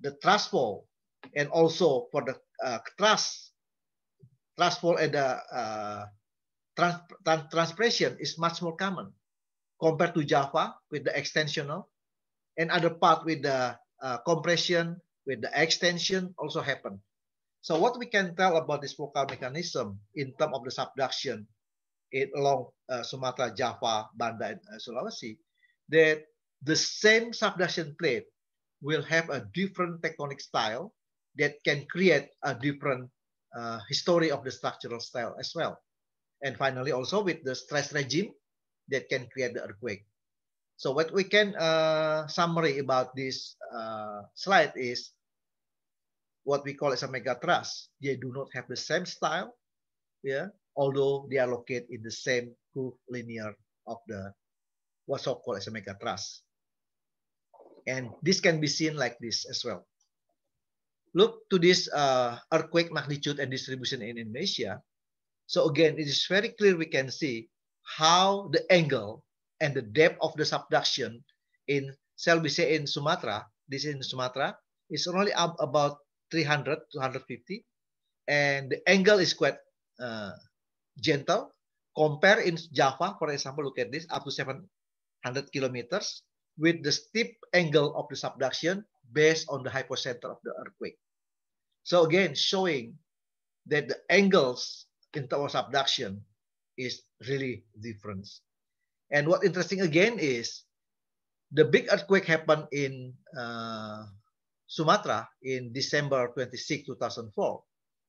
the thrust fall and also for the uh, thrust, thrust fall and the uh, trans, transpression is much more common compared to Java with the extensional and other part with the uh, compression with the extension also happen. So what we can tell about this vocal mechanism in terms of the subduction it along uh, Sumatra, Java, Banda, and uh, Sulawesi, that the same subduction plate will have a different tectonic style that can create a different uh, history of the structural style as well and finally also with the stress regime that can create the earthquake. So what we can uh, summary about this uh, slide is what we call as a mega They do not have the same style, yeah, although they are located in the same curve linear of the what's so called as a mega And this can be seen like this as well. Look to this uh, earthquake magnitude and distribution in Indonesia. So again, it is very clear we can see how the angle and the depth of the subduction in shall we say in Sumatra, this is in Sumatra, is only up about 300 to 150. And the angle is quite uh, gentle. Compare in Java, for example, look at this, up to 700 kilometers with the steep angle of the subduction based on the hypocenter of the earthquake. So again, showing that the angles Kintao's abduction is really different. And what interesting again is the big earthquake happened in uh, Sumatra in December 26, 2004.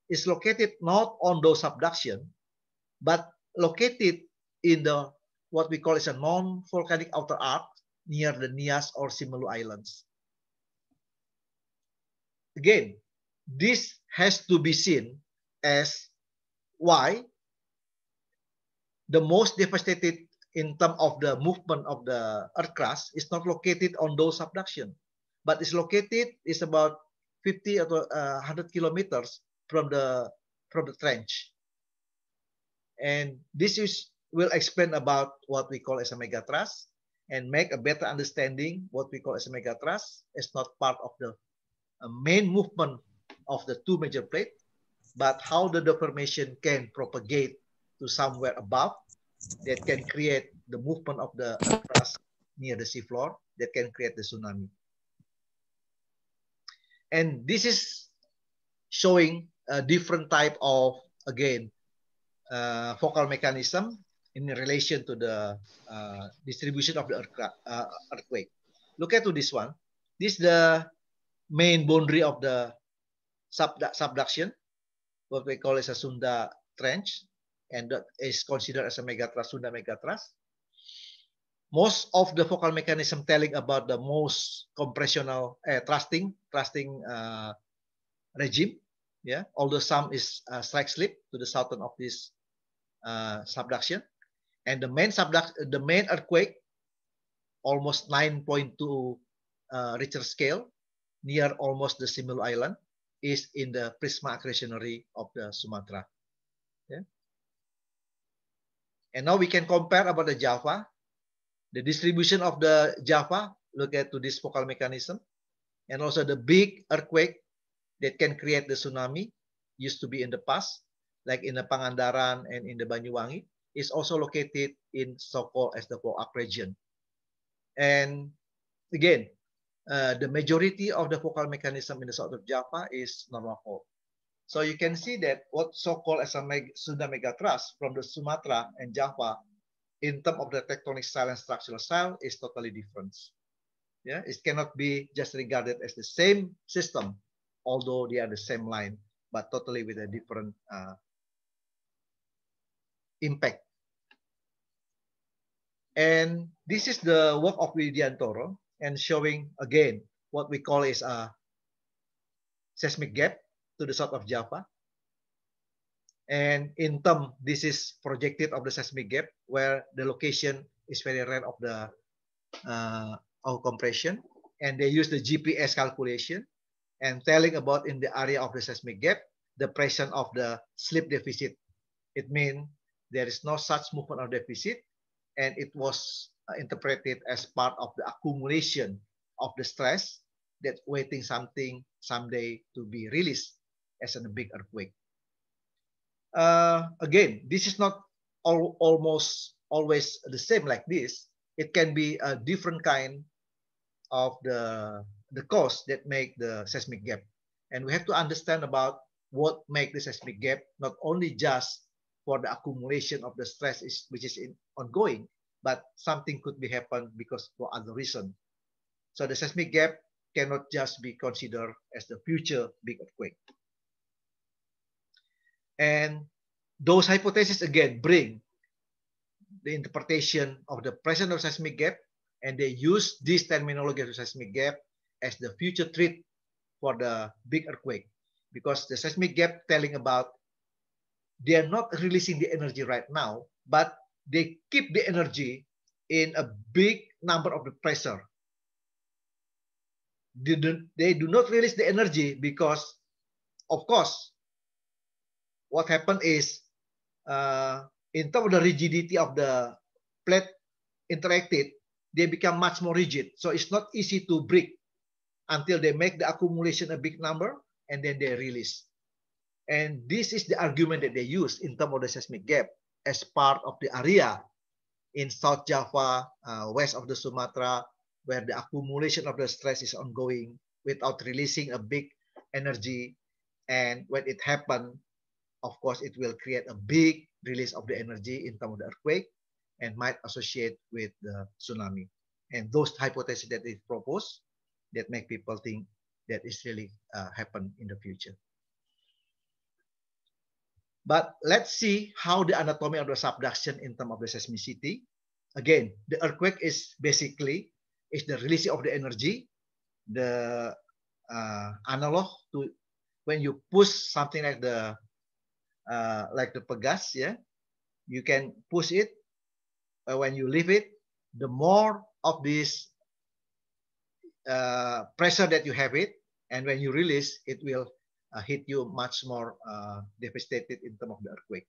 It's located not on those subduction, but located in the what we call is a non-volcanic outer arc near the Nias or Simelu Islands. Again, this has to be seen as why? The most devastated in terms of the movement of the earth crust is not located on those subduction, but it's located is about 50 or 100 uh, kilometers from the from the trench. And this is will explain about what we call as a megatrust and make a better understanding what we call as a megatrust is not part of the uh, main movement of the two major plates but how the deformation can propagate to somewhere above that can create the movement of the crust near the seafloor that can create the tsunami. And this is showing a different type of, again, uh, focal mechanism in relation to the uh, distribution of the uh, earthquake. Look at to this one. This is the main boundary of the subduction. what we call as a Sunda Trench, and that is considered as a megatrust, Sunda megatrust. Most of the focal mechanism telling about the most compressional eh, thrusting trusting uh, regime, yeah. Although some is uh, strike slip to the southern of this uh, subduction, and the main subduct the main earthquake, almost 9.2 uh, Richter scale, near almost the similar Island, is in the Prisma accretionary of the Sumatra. Yeah. And now we can compare about the Java. The distribution of the Java, look at to this focal mechanism. And also the big earthquake that can create the tsunami used to be in the past, like in the Pangandaran and in the Banyuwangi, is also located in so-called as the Poak region. And again, Uh, the majority of the vocal mechanism in the south of Java is normal So you can see that what so-called as a meg Sunda megatrust from the Sumatra and Java in terms of the tectonic style and structural style is totally different. Yeah, it cannot be just regarded as the same system, although they are the same line, but totally with a different uh, impact. And this is the work of Toro, and showing again what we call is a seismic gap to the south of Java. And in term, this is projected of the seismic gap where the location is very rare of the uh, of compression. And they use the GPS calculation and telling about in the area of the seismic gap, the presence of the slip deficit. It means there is no such movement of deficit and it was uh, interpreted as part of the accumulation of the stress that waiting something someday to be released as a big earthquake. Uh, again, this is not all almost always the same like this. It can be a different kind of the, the cause that make the seismic gap. And we have to understand about what make the seismic gap, not only just for the accumulation of the stress is, which is in, ongoing, but something could be happened because for other reason. So the seismic gap cannot just be considered as the future big earthquake. And those hypotheses again bring the interpretation of the present of seismic gap and they use this terminology of seismic gap as the future threat for the big earthquake because the seismic gap telling about they are not releasing the energy right now but they keep the energy in a big number of the pressure. They do, they do not release the energy because, of course, what happened is uh, in terms of the rigidity of the plate interacted, they become much more rigid. So it's not easy to break until they make the accumulation a big number and then they release. And this is the argument that they use in terms of the seismic gap as part of the area in South Java, uh, west of the Sumatra, where the accumulation of the stress is ongoing without releasing a big energy. And when it happens, of course, it will create a big release of the energy in terms of the earthquake and might associate with the tsunami. And those hypotheses that is proposed that make people think that is really uh, happen in the future. But let's see how the anatomy of the subduction in terms of the seismicity. Again, the earthquake is basically is the release of the energy, the uh, analog to when you push something like the uh, like the pegas, yeah, you can push it. Uh, when you leave it, the more of this uh, pressure that you have it, and when you release, it will uh, hit you much more uh, devastated in terms of the earthquake.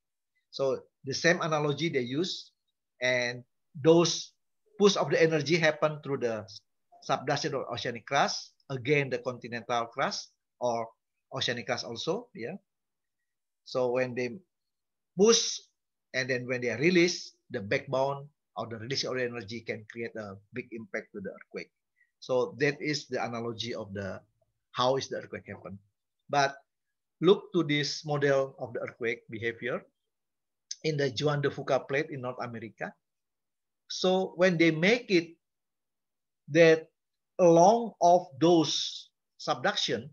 So the same analogy they use, and those push of the energy happen through the subduction or oceanic crust, again the continental crust or oceanic crust also. Yeah. So when they push and then when they release, the backbone or the release of the energy can create a big impact to the earthquake. So that is the analogy of the how is the earthquake happen. But look to this model of the earthquake behavior in the Juan de Fuca plate in North America. So when they make it that along of those subduction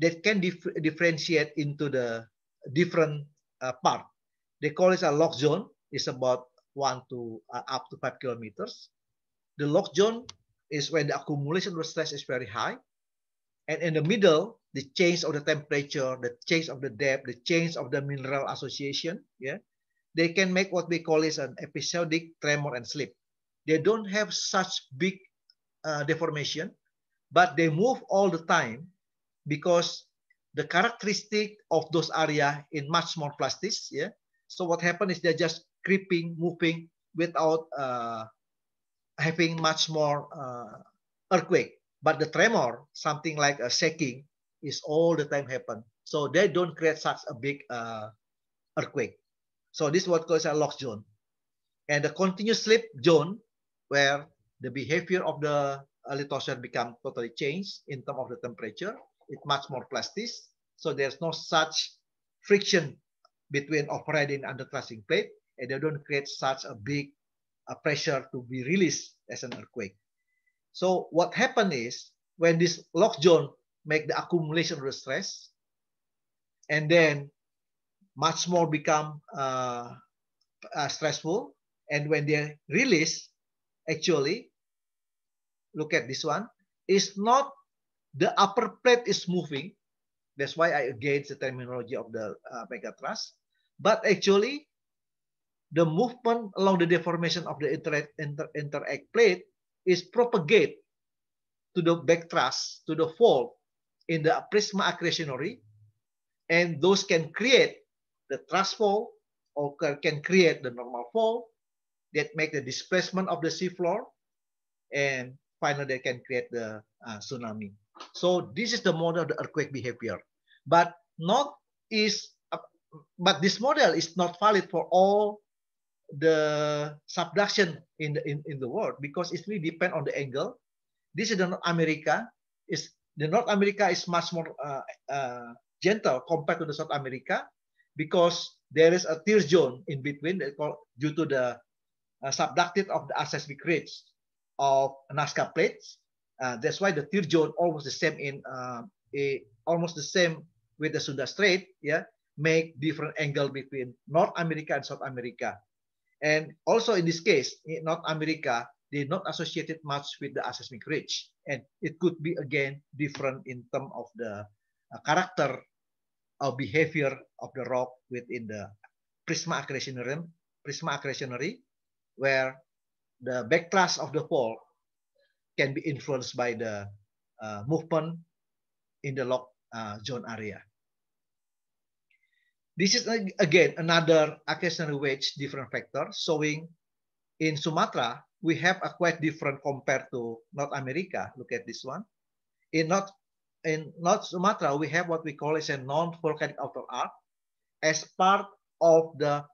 that can dif differentiate into the different uh, part. They call it a lock zone. It's about one to uh, up to five kilometers. The lock zone is when the accumulation of stress is very high and in the middle, the change of the temperature, the change of the depth, the change of the mineral association, yeah, they can make what we call is an episodic tremor and slip. They don't have such big uh, deformation, but they move all the time because the characteristic of those area in much more plastic. Yeah. So what happened is they're just creeping, moving without uh, having much more uh, earthquake. But the tremor, something like a shaking, is all the time happen. So they don't create such a big uh, earthquake. So this is what called a lock zone. And the continuous slip zone, where the behavior of the uh, lithosphere become totally changed in terms of the temperature. It's much more plastic. So there's no such friction between operating and underclassing plate, and they don't create such a big a uh, pressure to be released as an earthquake. So what happened is when this lock zone make the accumulation of the stress, and then much more become uh, uh, stressful. And when they release, actually, look at this one. It's not the upper plate is moving. That's why I against the terminology of the uh, But actually, the movement along the deformation of the inter, interact plate is propagate to the back thrust, to the fold in the prisma accretionary, and those can create the thrust fold or can create the normal fold that make the displacement of the seafloor, and finally they can create the uh, tsunami. So this is the model of the earthquake behavior, but not is uh, but this model is not valid for all the subduction in the in, in the world because it really depends on the angle. This is the North America. Is the North America is much more uh, uh, gentle compared to the South America because there is a tear zone in between due to the uh, subducted of the seismic Ridge of Nazca plates. Uh, that's why the tear zone almost the same in uh, a, almost the same with the Sunda Strait. Yeah, make different angle between North America and South America. And also in this case, in North America, they're not associated much with the seismic ridge. And it could be, again, different in terms of the uh, character or behavior of the rock within the prisma accretionarium, prisma accretionary, where the backlash of the fault can be influenced by the uh, movement in the lock uh, zone area. This is again another occasional wage different factor showing in Sumatra, we have a quite different compared to North America. Look at this one. In North, in North Sumatra, we have what we call as a non-volcanic outer arc as part of the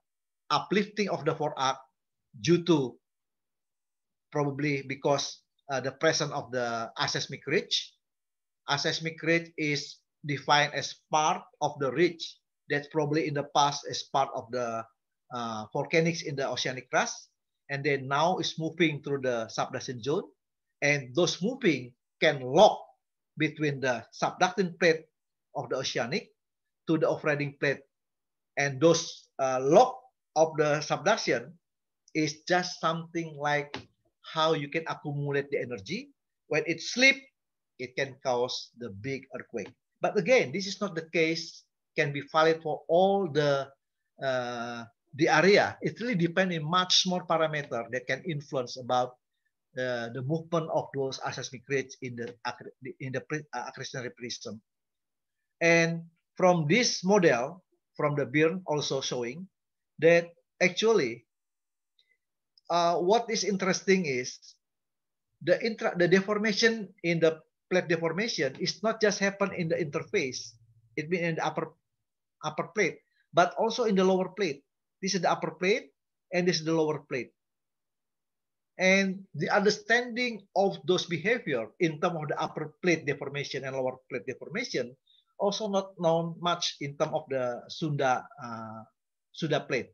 uplifting of the forearc due to probably because uh, the presence of the seismic ridge. Seismic ridge is defined as part of the ridge that's probably in the past as part of the uh, volcanics in the oceanic crust. And then now it's moving through the subduction zone. And those moving can lock between the subducting plate of the oceanic to the overriding plate. And those uh, lock of the subduction is just something like how you can accumulate the energy. When it slips, it can cause the big earthquake. But again, this is not the case can be valid for all the uh, the area. It really depends in much more parameter that can influence about uh, the movement of those seismic rates in the in the accretionary uh, prism. And from this model, from the Byrne also showing that actually uh, what is interesting is the intra the deformation in the plate deformation is not just happen in the interface. It means in the upper upper plate, but also in the lower plate. This is the upper plate and this is the lower plate. And the understanding of those behavior in terms of the upper plate deformation and lower plate deformation also not known much in terms of the Sunda uh, Sunda plate.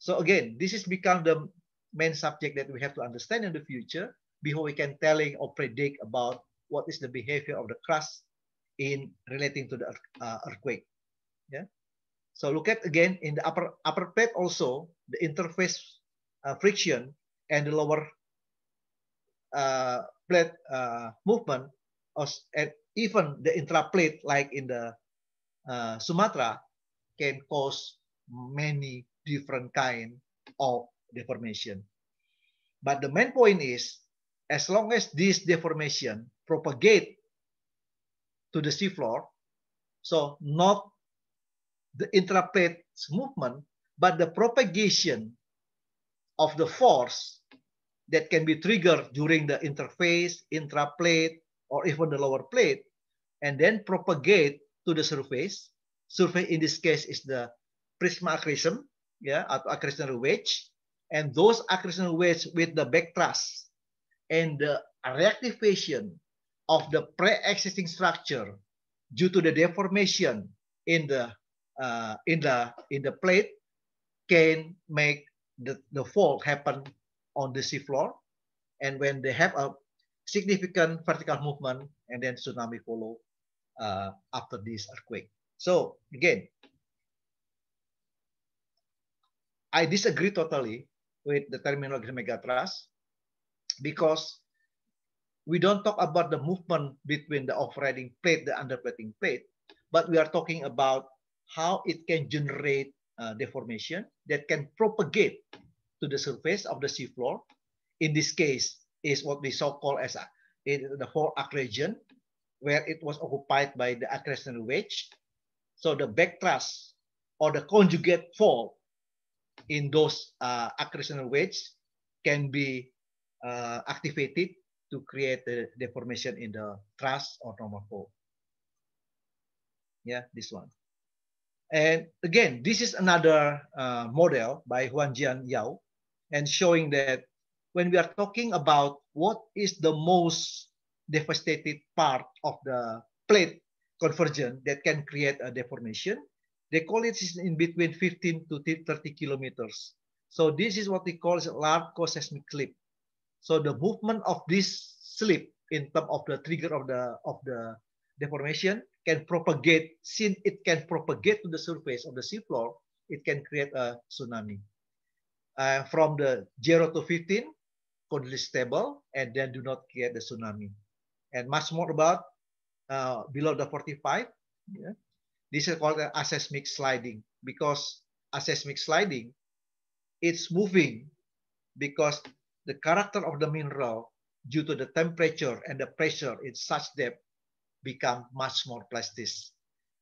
So again, this has become the main subject that we have to understand in the future before we can telling or predict about what is the behavior of the crust in relating to the uh, earthquake. Yeah. So look at again in the upper upper plate also the interface uh, friction and the lower uh, plate uh, movement, or and even the intraplate like in the uh, Sumatra can cause many different kind of deformation. But the main point is, as long as this deformation propagate to the seafloor, so not the intrapet movement, but the propagation of the force that can be triggered during the interface, intraplate, or even the lower plate, and then propagate to the surface. Surface in this case is the prisma accretion, yeah, or accretional wedge, and those accretional wedges with the back thrust and the reactivation of the pre-existing structure due to the deformation in the uh, in the in the plate can make the, the fold happen on the seafloor. And when they have a significant vertical movement, and then tsunami follow uh, after this earthquake. So again, I disagree totally with the terminology megatrust because we don't talk about the movement between the overriding plate, the underplating plate, but we are talking about how it can generate uh, deformation that can propagate to the surface of the seafloor. In this case, is what we so call as a, the whole arc region, where it was occupied by the accretion wedge. So the back thrust or the conjugate fall in those uh, accretion wedge can be uh, activated to create the deformation in the thrust or normal fall. Yeah, this one. And again, this is another uh, model by Huan Jian Yao and showing that when we are talking about what is the most devastated part of the plate convergence that can create a deformation, they call it in between 15 to 30 kilometers. So this is what we call a large seismic slip. So the movement of this slip in terms of the trigger of the of the deformation can propagate, since it can propagate to the surface of the seafloor, it can create a tsunami. Uh, from the 0 to 15, constantly stable, and then do not create the tsunami. And much more about uh, below the 45, yeah, this is called seismic sliding because seismic sliding, it's moving because the character of the mineral due to the temperature and the pressure in such depth become much more plastic.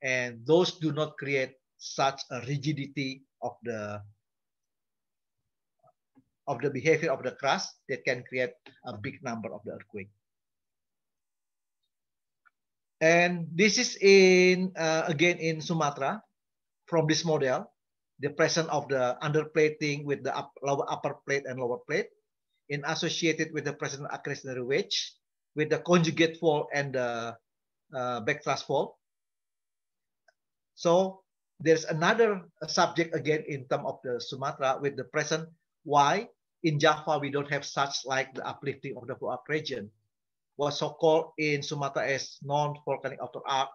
And those do not create such a rigidity of the of the behavior of the crust that can create a big number of the earthquake. And this is in uh, again in Sumatra from this model, the presence of the underplating with the up, lower upper plate and lower plate in associated with the presence accretionary wedge with the conjugate wall and the uh, back thrust form. So there's another subject again in terms of the Sumatra with the present. Why in Java we don't have such like the uplifting of the Fuat region, What so called in Sumatra as non-volcanic outer arc,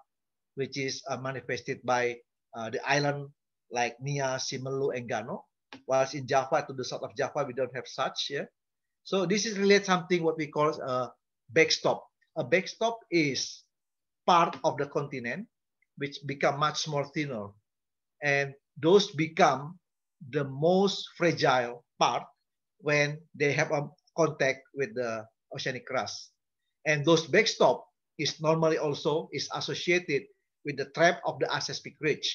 which is uh, manifested by uh, the island like Nia, Simelu, and Gano. Whilst in Java, to the south of Java, we don't have such. Yeah? So this is really something what we call a uh, backstop. A backstop is part of the continent, which become much more thinner. And those become the most fragile part when they have a contact with the oceanic crust. And those backstop is normally also is associated with the trap of the seismic ridge.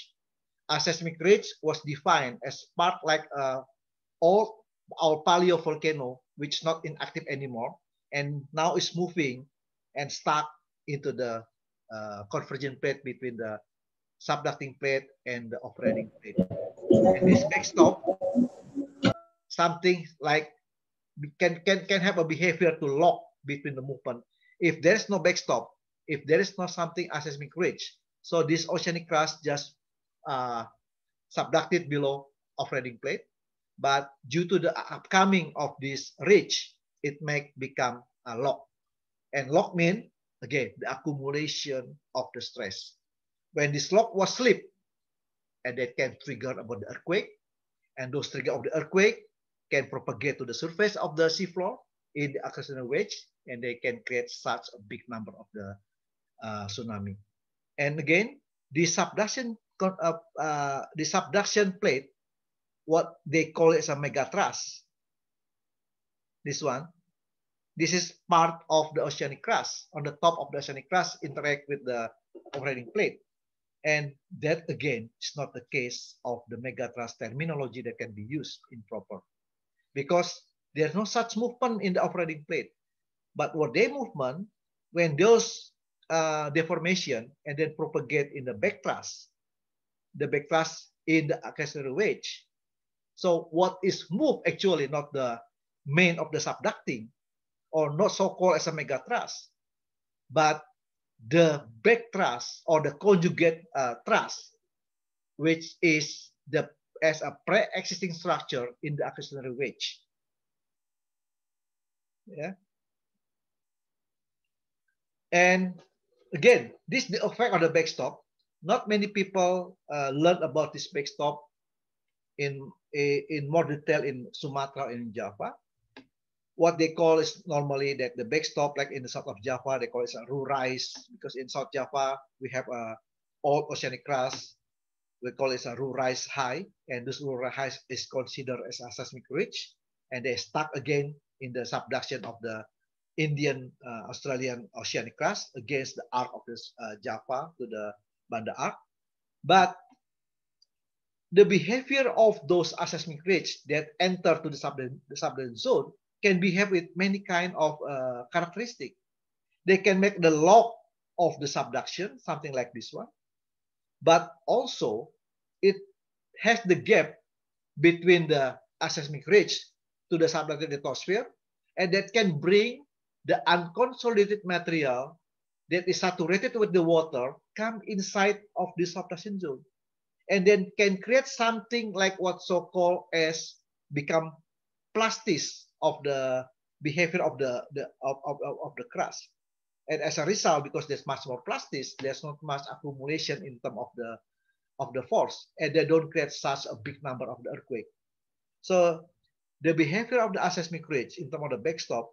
Seismic ridge was defined as part like a all our paleo volcano, which not inactive anymore, and now is moving and stuck into the uh, convergent plate between the subducting plate and the operating plate. And this backstop, something like can, can, can have a behavior to lock between the movement. If there is no backstop, if there is not something seismic ridge, so this oceanic crust just uh, subducted below off plate. But due to the upcoming of this ridge, it may become a lock. And lock mean Again, the accumulation of the stress. When this lock was slip, and that can trigger about the earthquake, and those trigger of the earthquake can propagate to the surface of the seafloor in the accidental wedge, and they can create such a big number of the uh, tsunami. And again, the subduction uh, uh, the subduction plate, what they call it as a megatrust. This one, This is part of the oceanic crust. On the top of the oceanic crust, interact with the operating plate. And that again is not the case of the megatrust terminology that can be used improper, because there's no such movement in the operating plate. But what they movement when those uh, deformation and then propagate in the back thrust, the back thrust in the accessory wedge. So what is moved actually not the main of the subducting, or not so-called as a mega trust, but the back trust or the conjugate uh, trust, which is the as a pre-existing structure in the accessionary wedge. Yeah. And again, this the effect of the backstop. Not many people uh, learn about this backstop in in more detail in Sumatra in Java what they call is normally that the backstop, like in the south of Java, they call it a rurais, because in South Java, we have a old oceanic crust, we call it a rurais high, and this rurais high is considered as a seismic ridge, and they stuck again in the subduction of the Indian uh, Australian oceanic crust against the arc of this uh, Java to the Banda Arc. But the behavior of those seismic ridge that enter to the subduction zone can behave with many kind of uh, characteristic. They can make the log of the subduction, something like this one. But also, it has the gap between the seismic ridge to the subducted lithosphere, and that can bring the unconsolidated material that is saturated with the water come inside of the subduction zone, and then can create something like what's so called as become plastis of the behavior of the, the of, of, of the crust. And as a result, because there's much more plastics, there's not much accumulation in terms of the of the force, and they don't create such a big number of the earthquake. So the behavior of the seismic ridge in terms of the backstop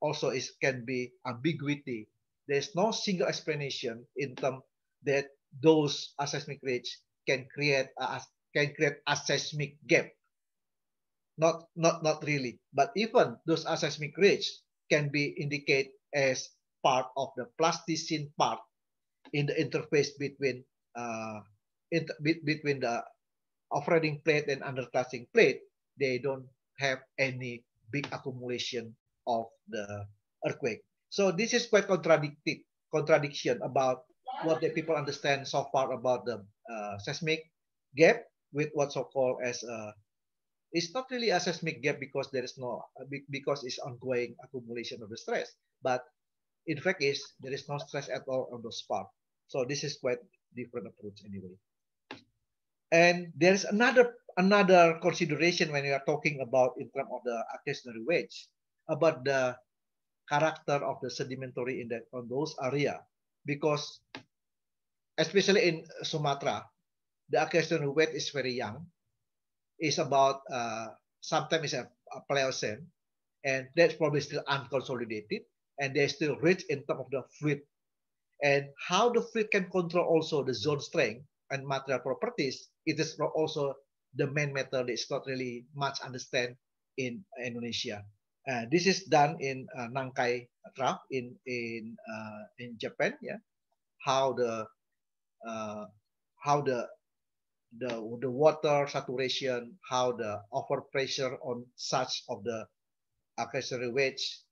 also is can be ambiguity. There's no single explanation in terms that those seismic ridge can create a, can create a seismic gap not not not really but even those seismic ridges can be indicated as part of the plasticine part in the interface between uh, inter between the offloading plate and underclassing plate they don't have any big accumulation of the earthquake so this is quite contradicted contradiction about what the people understand so far about the uh, seismic gap with what's so called as a it's not really a seismic gap because there is no because it's ongoing accumulation of the stress but in fact is there is no stress at all on the spot so this is quite different approach anyway and there is another another consideration when we are talking about in terms of the accessionary wedge about the character of the sedimentary in that on those area because especially in Sumatra the accessionary wedge is very young is about uh, sometimes it's a, a and that's probably still unconsolidated, and they're still rich in terms of the fluid. And how the fluid can control also the zone strength and material properties, it is also the main method that's not really much understand in uh, Indonesia. Uh, this is done in uh, Nankai trap in in uh, in Japan. Yeah, how the uh, how the the the water saturation, how the overpressure on such of the accessory wedge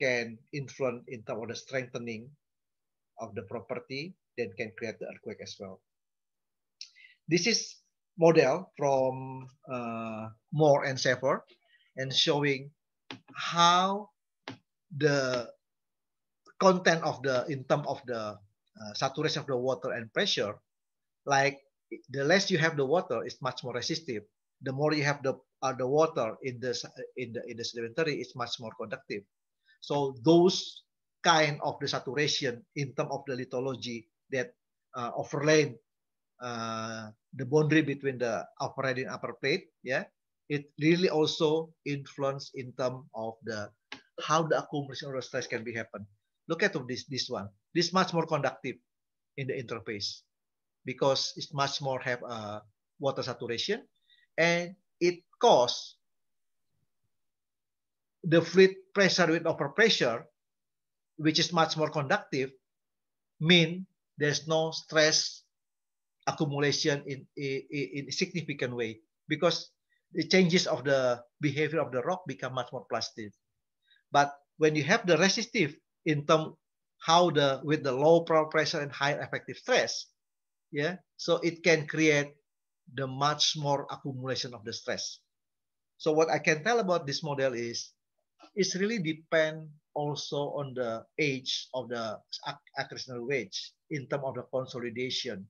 can influence in terms of the strengthening of the property that can create the earthquake as well. This is model from uh, Moore and Sefer, and showing how the content of the in terms of the uh, saturation of the water and pressure like the less you have the water, it's much more resistive. The more you have the uh, the water in the in the in the sedimentary, it's much more conductive. So those kind of the saturation in terms of the lithology that uh, overlay uh, the boundary between the upper and upper plate, yeah, it really also influence in terms of the how the accumulation of the stress can be happen. Look at this this one. This much more conductive in the interface because it's much more have uh, water saturation and it cause the fluid pressure with overpressure which is much more conductive mean there's no stress accumulation in, in, in significant way because the changes of the behavior of the rock become much more plastic. But when you have the resistive in term how the with the low pressure and high effective stress, yeah so it can create the much more accumulation of the stress so what i can tell about this model is it's really depend also on the age of the accretional wedge in terms of the consolidation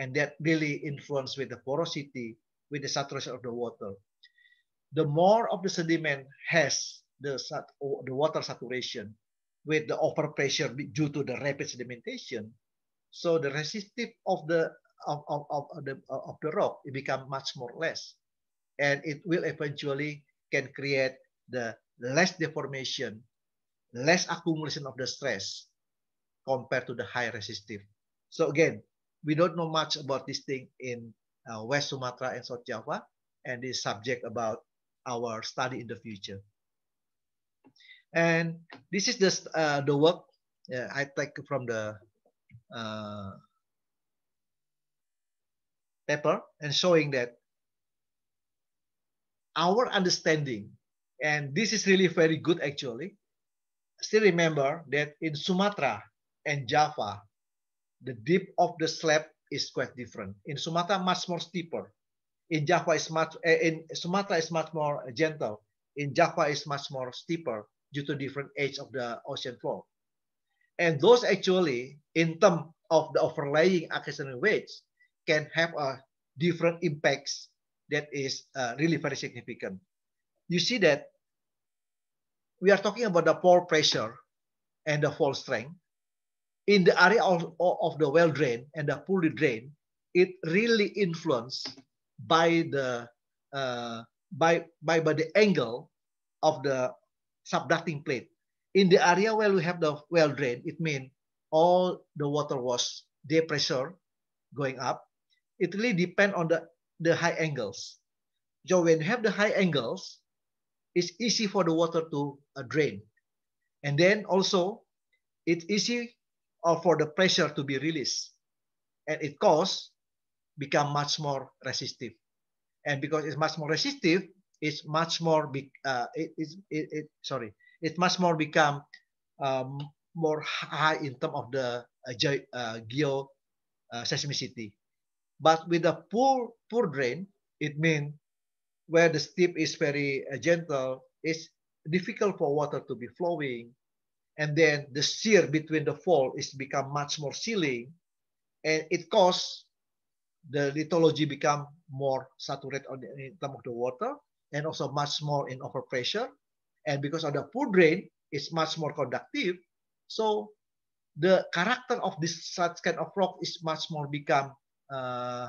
and that really influence with the porosity with the saturation of the water the more of the sediment has the, the water saturation with the overpressure due to the rapid sedimentation so the resistive of the of, of, of the of the rock it become much more less, and it will eventually can create the less deformation, less accumulation of the stress compared to the high resistive. So again, we don't know much about this thing in uh, West Sumatra and South Java, and this subject about our study in the future. And this is just uh, the work uh, I take from the uh, paper and showing that our understanding, and this is really very good actually, still remember that in Sumatra and Java, the dip of the slab is quite different. In Sumatra, much more steeper. In Java is much eh, in Sumatra is much more gentle. In Java is much more steeper due to different age of the ocean floor. And those actually, in terms of the overlaying occasional weights, can have a different impacts that is uh, really very significant. You see that we are talking about the pore pressure and the fall strength. In the area of, of the well drain and the poorly drain, it really influenced by the uh, by, by by the angle of the subducting plate in the area where we have the well drain, it means all the water was depressure going up. It really depends on the, the high angles. So when you have the high angles, it's easy for the water to uh, drain. And then also, it's easy or uh, for the pressure to be released. And it cause become much more resistive. And because it's much more resistive, it's much more big. Uh, it, it, it, it sorry, it much more become um, more high in terms of the uh, uh, geo uh, seismicity. But with a poor poor drain, it means where the steep is very uh, gentle, it's difficult for water to be flowing, and then the shear between the fall is become much more sealing, and it causes the lithology become more saturated on the, in terms of the water, and also much more in overpressure, and because of the poor rain is much more conductive. So the character of this such kind of rock is much more become uh,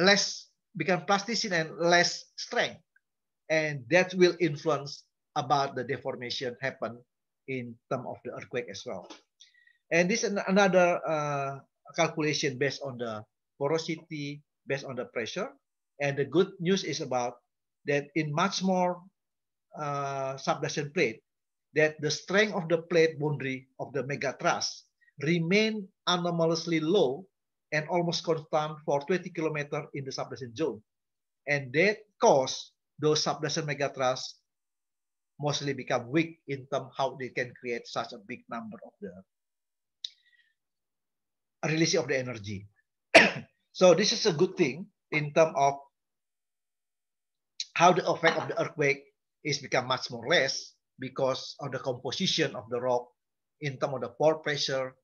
less become plasticine and less strength and that will influence about the deformation happen in term of the earthquake as well and this is another uh, calculation based on the porosity based on the pressure and the good news is about that in much more uh, subduction plate that the strength of the plate boundary of the megatrust remain anomalously low and almost constant for 20 kilometers in the subduction zone. And that caused those subduction megatrust mostly become weak in terms how they can create such a big number of the release of the energy. so this is a good thing in terms of how the effect of the earthquake is become much more less because of the composition of the rock in terms of the pore pressure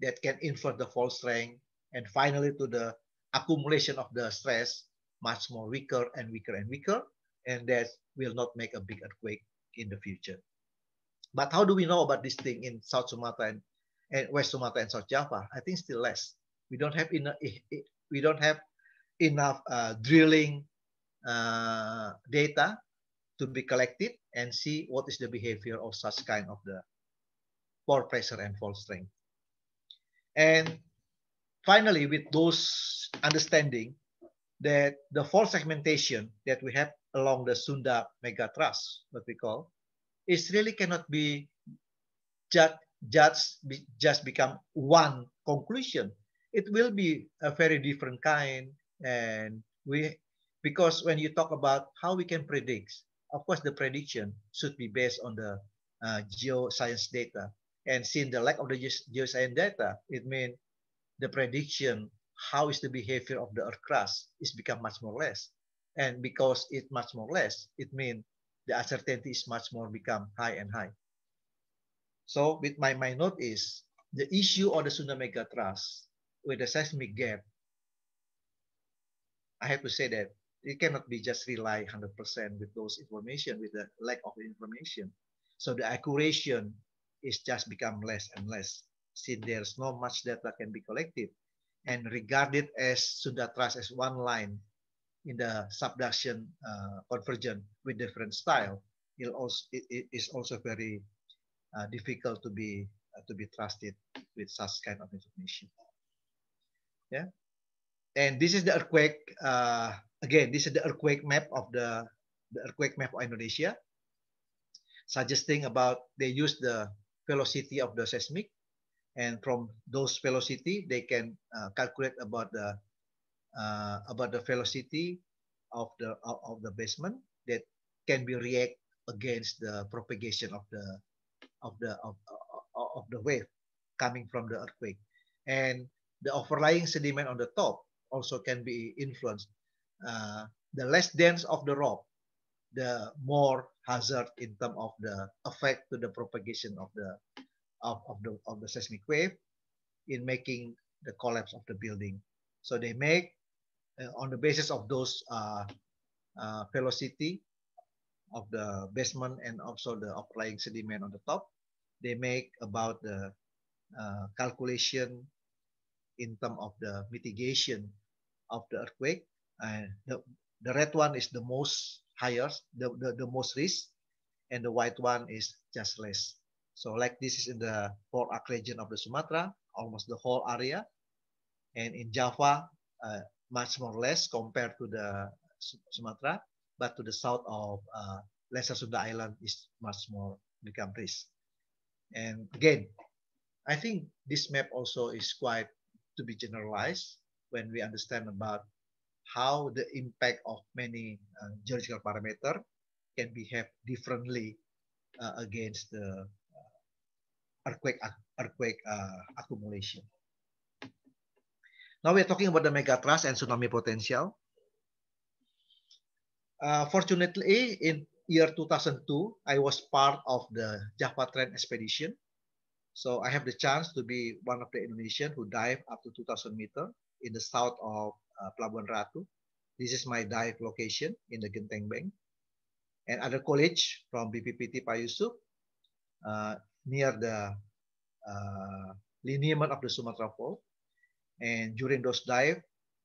that can infer the fault strength and finally to the accumulation of the stress much more weaker and weaker and weaker and that will not make a big earthquake in the future. But how do we know about this thing in South Sumatra and, and West Sumatra and South Java? I think still less. We don't have enough. Eh, eh, we don't have enough uh, drilling uh, data to be collected and see what is the behavior of such kind of the pore pressure and fall strength. And finally, with those understanding that the fall segmentation that we have along the Sunda megatrust, what we call, is really cannot be just, just, just become one conclusion. It will be a very different kind and we because when you talk about how we can predict of course, the prediction should be based on the uh, geoscience data. And since the lack of the geoscience data, it means the prediction, how is the behavior of the Earth crust, is become much more less. And because it's much more less, it means the uncertainty is much more become high and high. So with my, my note is, the issue of the tsunami mega with the seismic gap, I have to say that it cannot be just rely 100% with those information, with the lack of information. So the accuracy is just become less and less since there's not much data can be collected and regarded as trust as one line in the subduction uh, convergent with different style, it, also, it, it is also very uh, difficult to be uh, to be trusted with such kind of information. Yeah, and this is the earthquake uh, Again, this is the earthquake map of the, the earthquake map of Indonesia, suggesting about they use the velocity of the seismic, and from those velocity they can uh, calculate about the uh, about the velocity of the of the basement that can be react against the propagation of the of the of, of the wave coming from the earthquake and the overlying sediment on the top also can be influenced uh, the less dense of the rock, the more hazard in terms of the effect to the propagation of the of, of the of the seismic wave in making the collapse of the building. So they make uh, on the basis of those uh, uh, velocity of the basement and also the applying sediment on the top, they make about the uh, calculation in terms of the mitigation of the earthquake and the, the red one is the most highest, the, the, the most risk, and the white one is just less. So like this is in the four-arc region of the Sumatra, almost the whole area. And in Java, uh, much more less compared to the Sumatra, but to the south of uh, Lesser Sunda Island is much more become risk. And again, I think this map also is quite to be generalized when we understand about how the impact of many uh, geological parameter can behave differently uh, against the uh, earthquake uh, earthquake uh, accumulation. Now we are talking about the megatrust and tsunami potential. Uh, fortunately, in year 2002, I was part of the Java Trend expedition. So I have the chance to be one of the Indonesian who dive up to 2,000 meter in the south of Uh, Pelabuhan Ratu. This is my dive location in the Genteng Bank. And other college from BPPT Pak Yusuf uh, near the uh, lineament of the Sumatra Fault. And during those dive,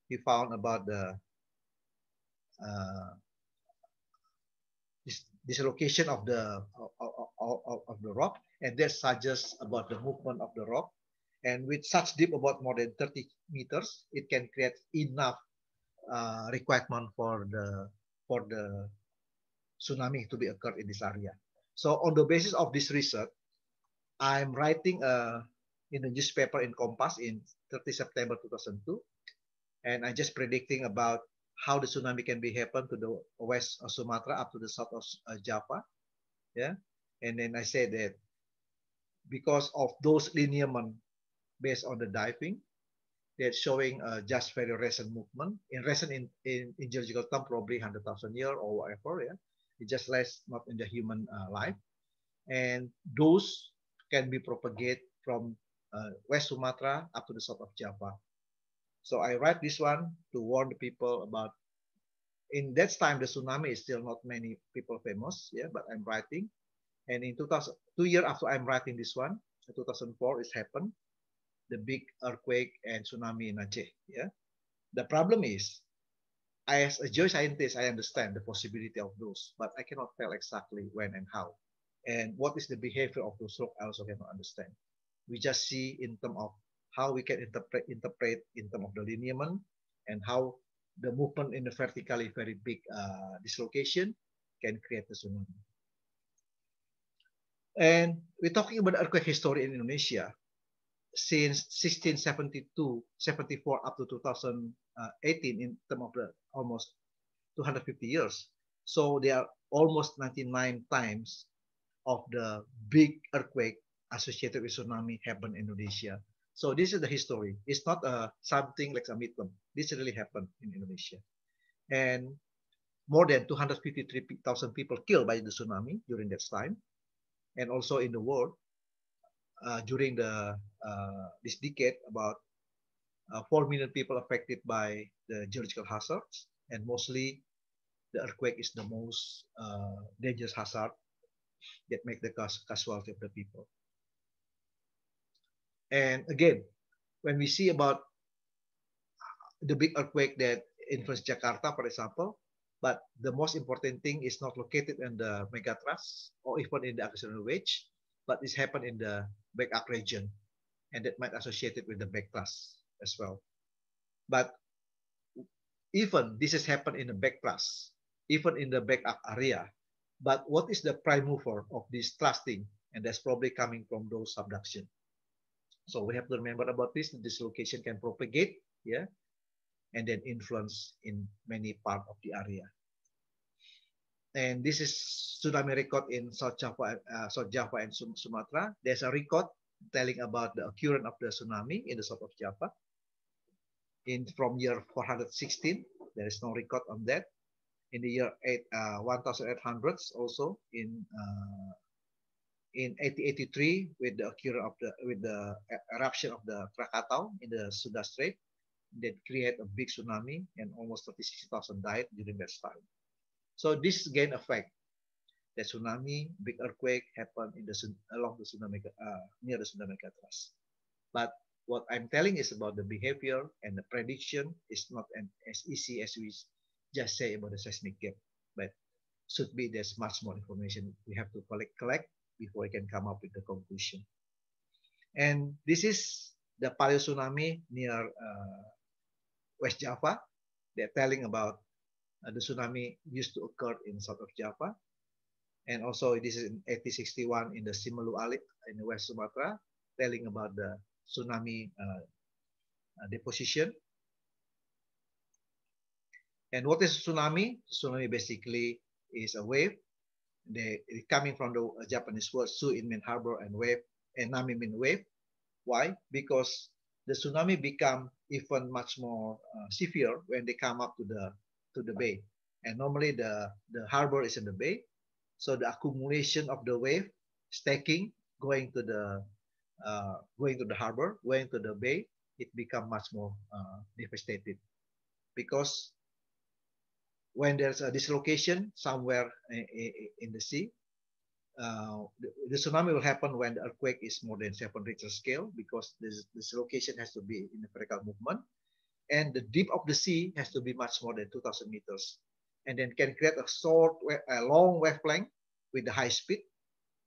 he found about the uh, this dislocation of the of, of, of the rock, and that suggests about the movement of the rock and with such deep about more than 30 meters, it can create enough uh, requirement for the for the tsunami to be occurred in this area. So on the basis of this research, I'm writing a, uh, in a newspaper in Compass in 30 September 2002, and I'm just predicting about how the tsunami can be happen to the west of Sumatra up to the south of uh, Java. Yeah, and then I said that because of those lineament based on the diving. They're showing uh, just very recent movement. In recent, in, in, in geological term, probably 100,000 year or whatever. Yeah, It just lasts not in the human uh, life. And those can be propagated from uh, West Sumatra up to the south of Java. So I write this one to warn the people about in that time the tsunami is still not many people famous yeah but i'm writing and in 2000 two years after i'm writing this one 2004 it happened the big earthquake and tsunami in Aceh. Yeah? The problem is, as a geoscientist, I understand the possibility of those, but I cannot tell exactly when and how. And what is the behavior of those rocks, I also cannot understand. We just see in terms of how we can interpret, interpret in terms of the lineament and how the movement in the vertically very big uh, dislocation can create the tsunami. And we're talking about earthquake history in Indonesia since 1672, 74 up to 2018 in terms of the almost 250 years. So there are almost 99 times of the big earthquake associated with tsunami happened in Indonesia. So this is the history. It's not uh, something like a myth. This really happened in Indonesia. And more than 253,000 people killed by the tsunami during that time. And also in the world, uh, during the uh, this decade about uh, 4 million people affected by the geological hazards and mostly the earthquake is the most uh, dangerous hazard that make the casualty of the people and again when we see about the big earthquake that influenced jakarta for example but the most important thing is not located in the megatrust or even in the accidental wedge but this happened in the back arc region, and that might associate it with the back plus as well. But even this has happened in the back plus, even in the back arc area. But what is the prime mover of this thrusting? And that's probably coming from those subduction. So we have to remember about this. The dislocation can propagate, yeah, and then influence in many part of the area and this is tsunami record in South Java, uh, South Java and Sumatra. There's a record telling about the occurrence of the tsunami in the south of Java. In from year 416, there is no record on that. In the year eight, uh, 1800 also in uh, in 1883 with the occurrence of the with the eruption of the Krakatau in the Sunda Strait that create a big tsunami and almost 36,000 died during that time. So this gain effect. The tsunami, big earthquake happened in the along the tsunami uh, near the tsunami crust. But what I'm telling is about the behavior and the prediction is not an, as easy as we just say about the seismic gap. But should be there's much more information we have to collect collect before we can come up with the conclusion. And this is the paleo tsunami near uh, West Java. They're telling about uh, the tsunami used to occur in south of Java. And also this is in 1861 in the Simelu Alit in West Sumatra, telling about the tsunami uh, uh deposition. And what is tsunami? Tsunami basically is a wave. They coming from the uh, Japanese word su in mean harbor and wave and nami mean wave. Why? Because the tsunami become even much more uh, severe when they come up to the to the bay. And normally the, the harbor is in the bay. So the accumulation of the wave, stacking, going to the uh, going to the harbor, going to the bay, it become much more uh, devastated because when there's a dislocation somewhere in the sea, uh, the tsunami will happen when the earthquake is more than seven Richter scale because this dislocation has to be in the vertical movement and the deep of the sea has to be much more than 2,000 meters, and then can create a short, a long wavelength with the high speed.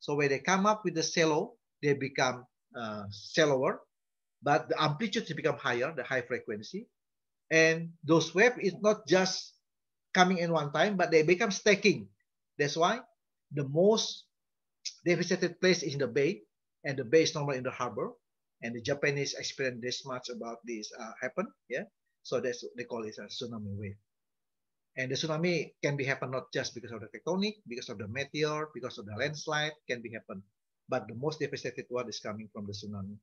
So when they come up with the shallow, they become uh, shallower, but the amplitude become higher, the high frequency, and those wave is not just coming in one time, but they become stacking. That's why the most devastated place is in the bay, and the bay is normally in the harbor and the Japanese explained this much about this uh, happen. Yeah, so that's what they call it a tsunami wave. And the tsunami can be happen not just because of the tectonic, because of the meteor, because of the landslide can be happen, but the most devastated one is coming from the tsunami,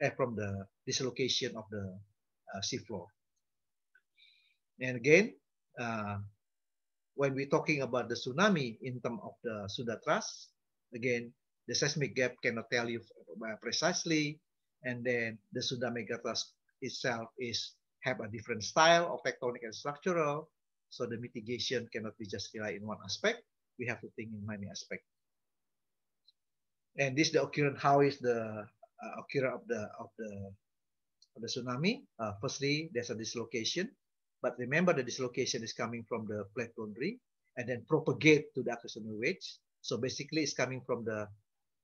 eh, from the dislocation of the uh, seafloor. And again, uh, when we're talking about the tsunami in terms of the Sunda again, the seismic gap cannot tell you uh, precisely and then the Sudamega class itself is have a different style of tectonic and structural. So the mitigation cannot be just like in one aspect. We have to think in many aspects. And this the occurrence. How is the uh, occurrence of the of the of the tsunami? Uh, firstly, there's a dislocation, but remember the dislocation is coming from the plate boundary and then propagate to the accretional wedge. So basically, it's coming from the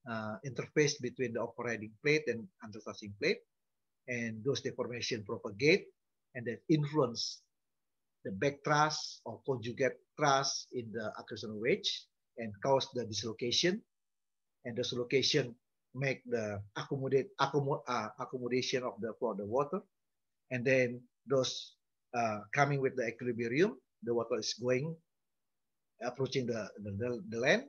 uh, interface between the overriding plate and underthrusting plate. And those deformation propagate and then influence the back thrust or conjugate thrust in the accretion wedge and cause the dislocation. And the dislocation make the accommodate accommod, uh, accommodation of the for the water. And then those uh, coming with the equilibrium, the water is going, approaching the, the, the land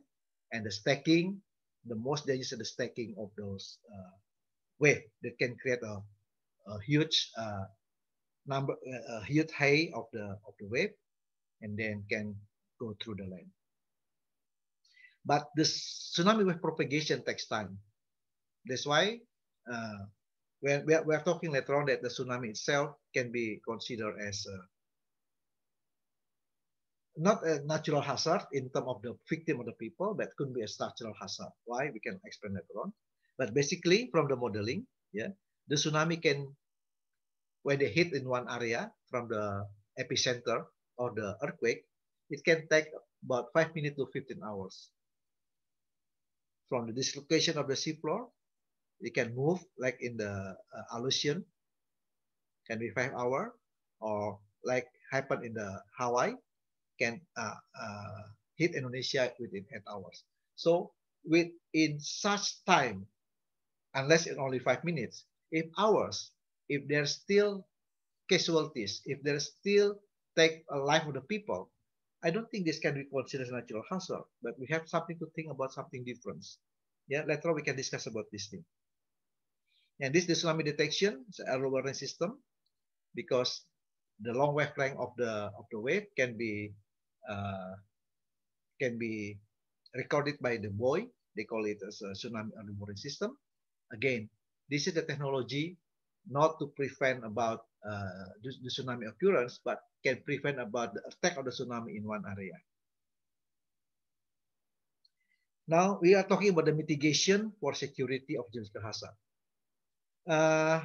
and the stacking the most dangerous is the stacking of those uh, wave that can create a, a huge uh, number, uh, a huge height of the of the wave, and then can go through the land. But the tsunami wave propagation takes time. That's why uh, when we are, we are talking later on that the tsunami itself can be considered as a not a natural hazard in terms of the victim or the people, but could be a structural hazard. Why? We can explain later on. But basically, from the modeling, yeah, the tsunami can, when they hit in one area from the epicenter or the earthquake, it can take about 5 minutes to 15 hours. From the dislocation of the seafloor, it can move like in the uh, Aleutian, can be 5 hours, or like happened in the Hawaii, can uh, uh, hit Indonesia within eight hours. So within such time, unless in only five minutes, if hours, if there's still casualties, if there's still take a life of the people, I don't think this can be considered natural hazard, but we have something to think about something different. Yeah, later on we can discuss about this thing. And this the tsunami detection the a warning system because the long wavelength of the of the wave can be uh, can be recorded by the buoy. They call it as a tsunami early warning system. Again, this is the technology not to prevent about uh, the, the tsunami occurrence, but can prevent about the attack of the tsunami in one area. Now we are talking about the mitigation for security of geological hazard. Uh,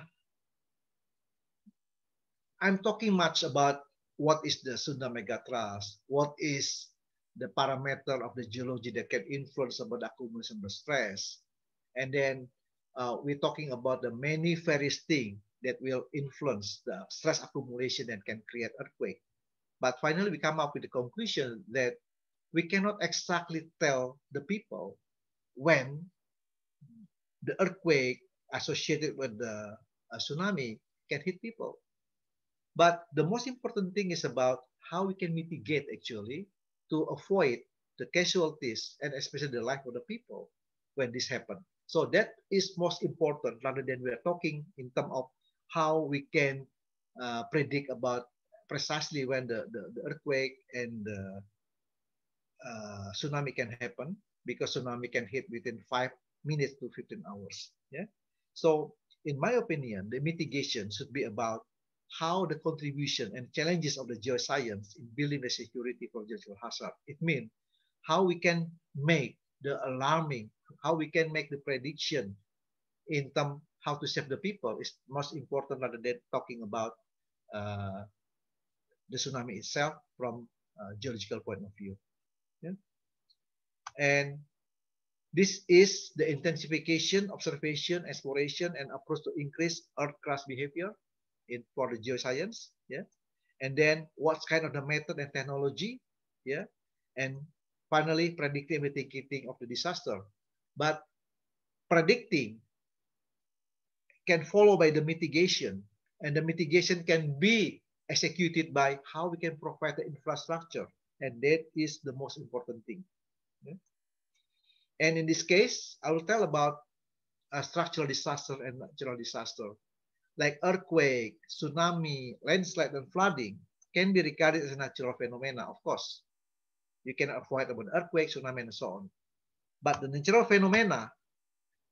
I'm talking much about what is the Sunda megatrust, what is the parameter of the geology that can influence about the accumulation of stress. And then uh, we're talking about the many various things that will influence the stress accumulation that can create earthquake. But finally, we come up with the conclusion that we cannot exactly tell the people when the earthquake associated with the uh, tsunami can hit people. But the most important thing is about how we can mitigate actually to avoid the casualties and especially the life of the people when this happens. So that is most important rather than we are talking in terms of how we can uh, predict about precisely when the, the, the earthquake and the uh, tsunami can happen because tsunami can hit within five minutes to 15 hours. Yeah. So in my opinion, the mitigation should be about how the contribution and challenges of the geoscience in building the security for geological hazard. It means how we can make the alarming, how we can make the prediction in term how to save the people is most important rather than talking about uh, the tsunami itself from geological point of view. Yeah? And this is the intensification, observation, exploration, and approach to increase Earth crust behavior in for the geoscience, yeah, and then what kind of the method and technology, yeah, and finally predicting mitigating of the disaster. But predicting can follow by the mitigation, and the mitigation can be executed by how we can provide the infrastructure, and that is the most important thing. Yeah? And in this case, I will tell about a structural disaster and natural disaster like earthquake, tsunami, landslide, and flooding can be regarded as natural phenomena, of course. You cannot avoid about earthquake, tsunami, and so on. But the natural phenomena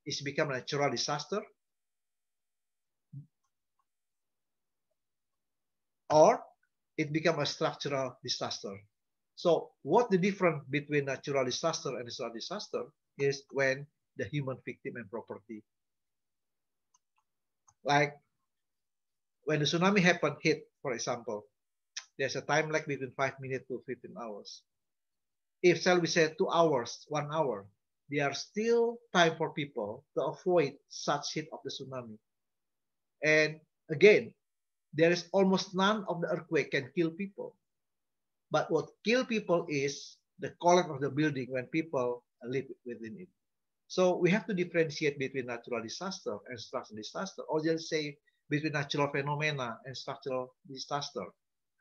is become a natural disaster or it become a structural disaster. So what the difference between natural disaster and natural disaster is when the human victim and property. Like when the tsunami happened, hit, for example, there's a time lag between 5 minutes to 15 hours. If, shall we say, 2 hours, 1 hour, there are still time for people to avoid such hit of the tsunami. And again, there is almost none of the earthquake can kill people. But what kill people is the collapse of the building when people live within it. So we have to differentiate between natural disaster and structural disaster, or just say between natural phenomena and structural disaster.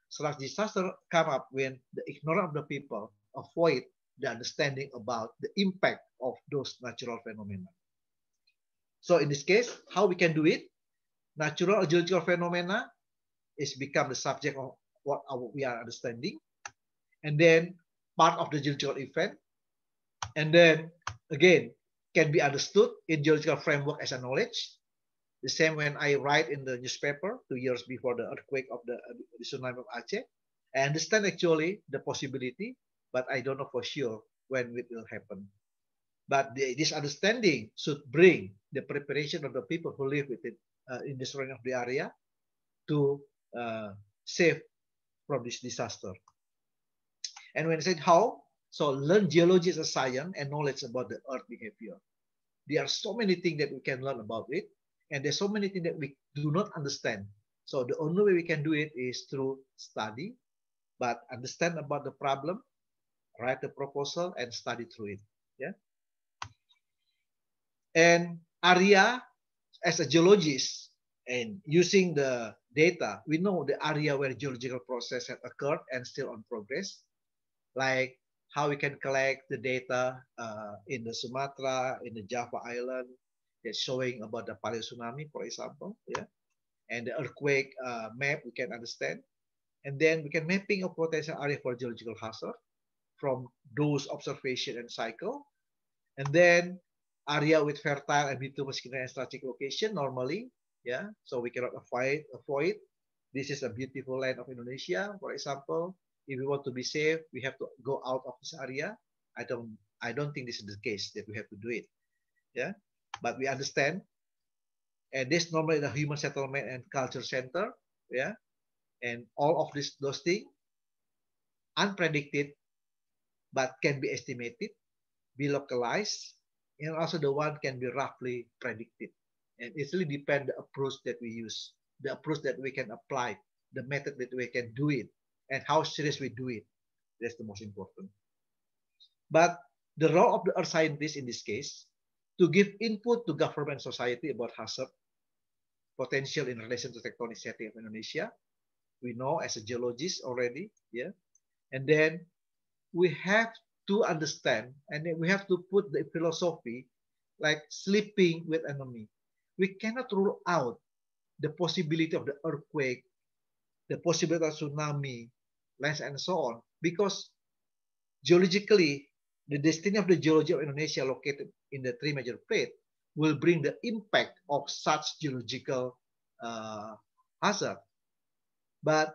Structural disaster come up when the ignorance of the people avoid the understanding about the impact of those natural phenomena. So in this case, how we can do it? Natural or geological phenomena is become the subject of what our, we are understanding, and then part of the geological event, and then again can be understood in geological framework as a knowledge, The same when I write in the newspaper two years before the earthquake of the, uh, the tsunami of Aceh. I understand actually the possibility, but I don't know for sure when it will happen. But the, this understanding should bring the preparation of the people who live within uh, in the surrounding of the area to uh, save from this disaster. And when I said how, so learn geology as a science and knowledge about the earth behavior. There are so many things that we can learn about it. And there's so many things that we do not understand. So the only way we can do it is through study, but understand about the problem, write the proposal, and study through it. Yeah. And area, as a geologist, and using the data, we know the area where geological process had occurred and still on progress, like how we can collect the data uh, in the Sumatra, in the Java Island, that's showing about the pale tsunami, for example, yeah, and the earthquake uh, map we can understand, and then we can mapping a potential area for geological hazard from those observation and cycle, and then area with fertile and bituminous and strategic location normally, yeah, so we cannot avoid avoid. This is a beautiful land of Indonesia, for example. If we want to be safe, we have to go out of this area. I don't I don't think this is the case that we have to do it. Yeah but we understand. And this normally the human settlement and culture center, yeah, and all of this those things unpredicted, but can be estimated, be localized, and also the one can be roughly predicted. And it really depends the approach that we use, the approach that we can apply, the method that we can do it, and how serious we do it. That's the most important. But the role of the earth scientist in this case to give input to government society about hazard potential in relation to tectonic setting of Indonesia. We know as a geologist already, yeah. And then we have to understand and we have to put the philosophy like sleeping with enemy. We cannot rule out the possibility of the earthquake, the possibility of tsunami, lands, and so on, because geologically the destiny of the geology of Indonesia located in the three major plate will bring the impact of such geological uh, hazard. But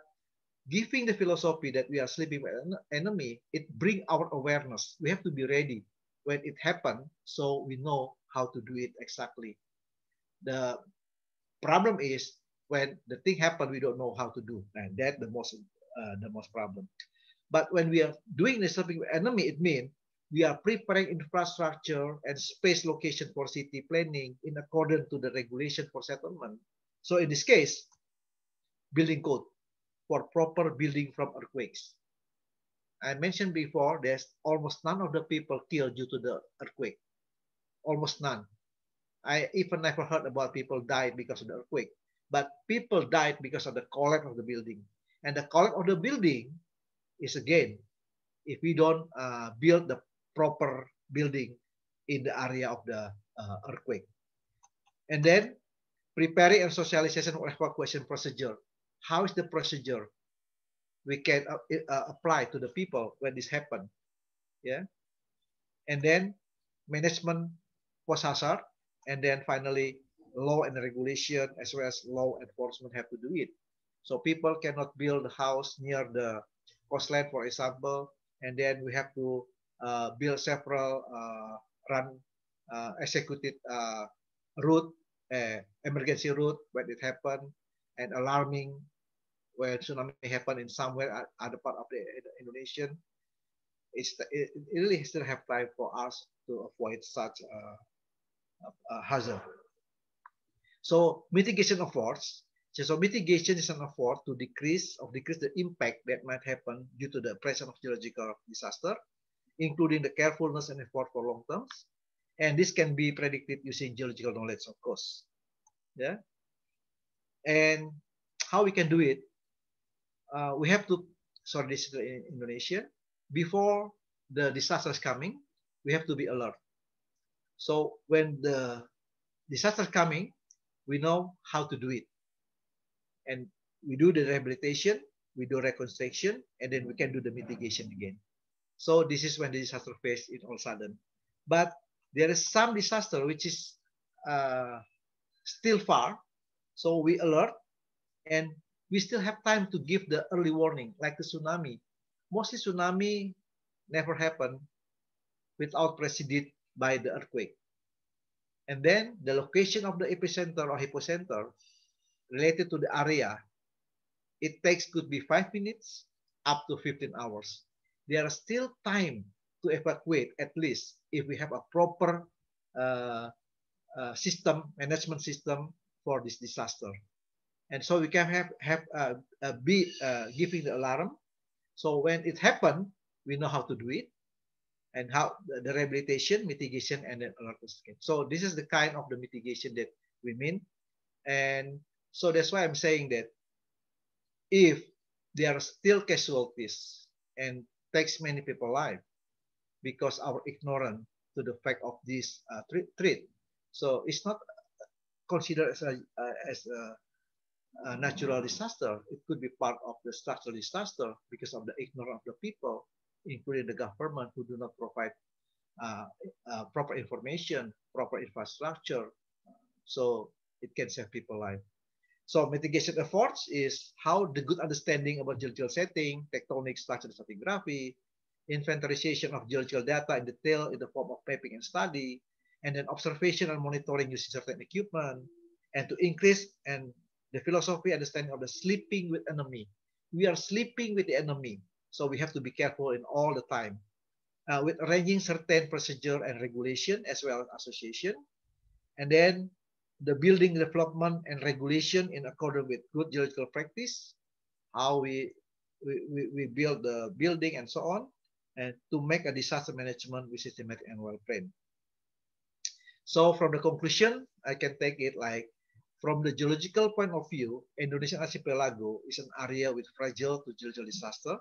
giving the philosophy that we are sleeping with an enemy, it bring our awareness. We have to be ready when it happens so we know how to do it exactly. The problem is when the thing happen, we don't know how to do, and that the most uh, the most problem. But when we are doing the sleeping enemy, it means we are preparing infrastructure and space location for city planning in accordance to the regulation for settlement. So in this case, building code for proper building from earthquakes. I mentioned before, there's almost none of the people killed due to the earthquake. Almost none. I even never heard about people died because of the earthquake. But people died because of the collapse of the building. And the collapse of the building is again, if we don't uh, build the proper building in the area of the uh, earthquake. And then preparing and socialization of evacuation procedure. How is the procedure we can uh, uh, apply to the people when this happened? Yeah. And then management post hazard. And then finally, law and regulation as well as law enforcement have to do it. So people cannot build a house near the coastline, for example, and then we have to uh, build several uh, run uh, executed uh, route, uh, emergency route when it happened, and alarming when tsunami happened in somewhere other part of the Indonesia. It's it, really still have time for us to avoid such a, a hazard. So mitigation efforts. So mitigation is an effort to decrease or decrease the impact that might happen due to the presence of geological disaster including the carefulness and effort for long terms. And this can be predicted using geological knowledge, of course. Yeah. And how we can do it? Uh, we have to, sorry, this is in Indonesia. Before the disaster is coming, we have to be alert. So when the disaster is coming, we know how to do it. And we do the rehabilitation, we do reconstruction, and then we can do the mitigation again. So this is when the disaster phase is all sudden. But there is some disaster which is uh, still far. So we alert and we still have time to give the early warning like the tsunami. Mostly tsunami never happen without preceded by the earthquake. And then the location of the epicenter or hypocenter related to the area, it takes could be five minutes up to 15 hours there are still time to evacuate at least if we have a proper uh, uh, system, management system for this disaster. And so we can have, have uh, uh be uh, giving the alarm. So when it happened, we know how to do it and how the rehabilitation, mitigation, and then alert escape. So this is the kind of the mitigation that we mean. And so that's why I'm saying that if there are still casualties and takes many people life because our ignorant to the fact of this uh, threat. So it's not considered as a, uh, as a, a, natural disaster. It could be part of the structural disaster because of the ignorance of the people, including the government who do not provide uh, uh, proper information, proper infrastructure. So it can save people life. So mitigation efforts is how the good understanding about geological setting, tectonic structure and stratigraphy, inventorization of geological data in detail in the form of mapping and study, and then observation and monitoring using certain equipment, and to increase and the philosophy understanding of the sleeping with enemy. We are sleeping with the enemy, so we have to be careful in all the time. Uh, with arranging certain procedure and regulation as well as association, and then the building development and regulation in accordance with good geological practice, how we, we, we build the building and so on, and to make a disaster management with systematic and well planned. So from the conclusion, I can take it like from the geological point of view, Indonesian archipelago is an area with fragile to geological disaster,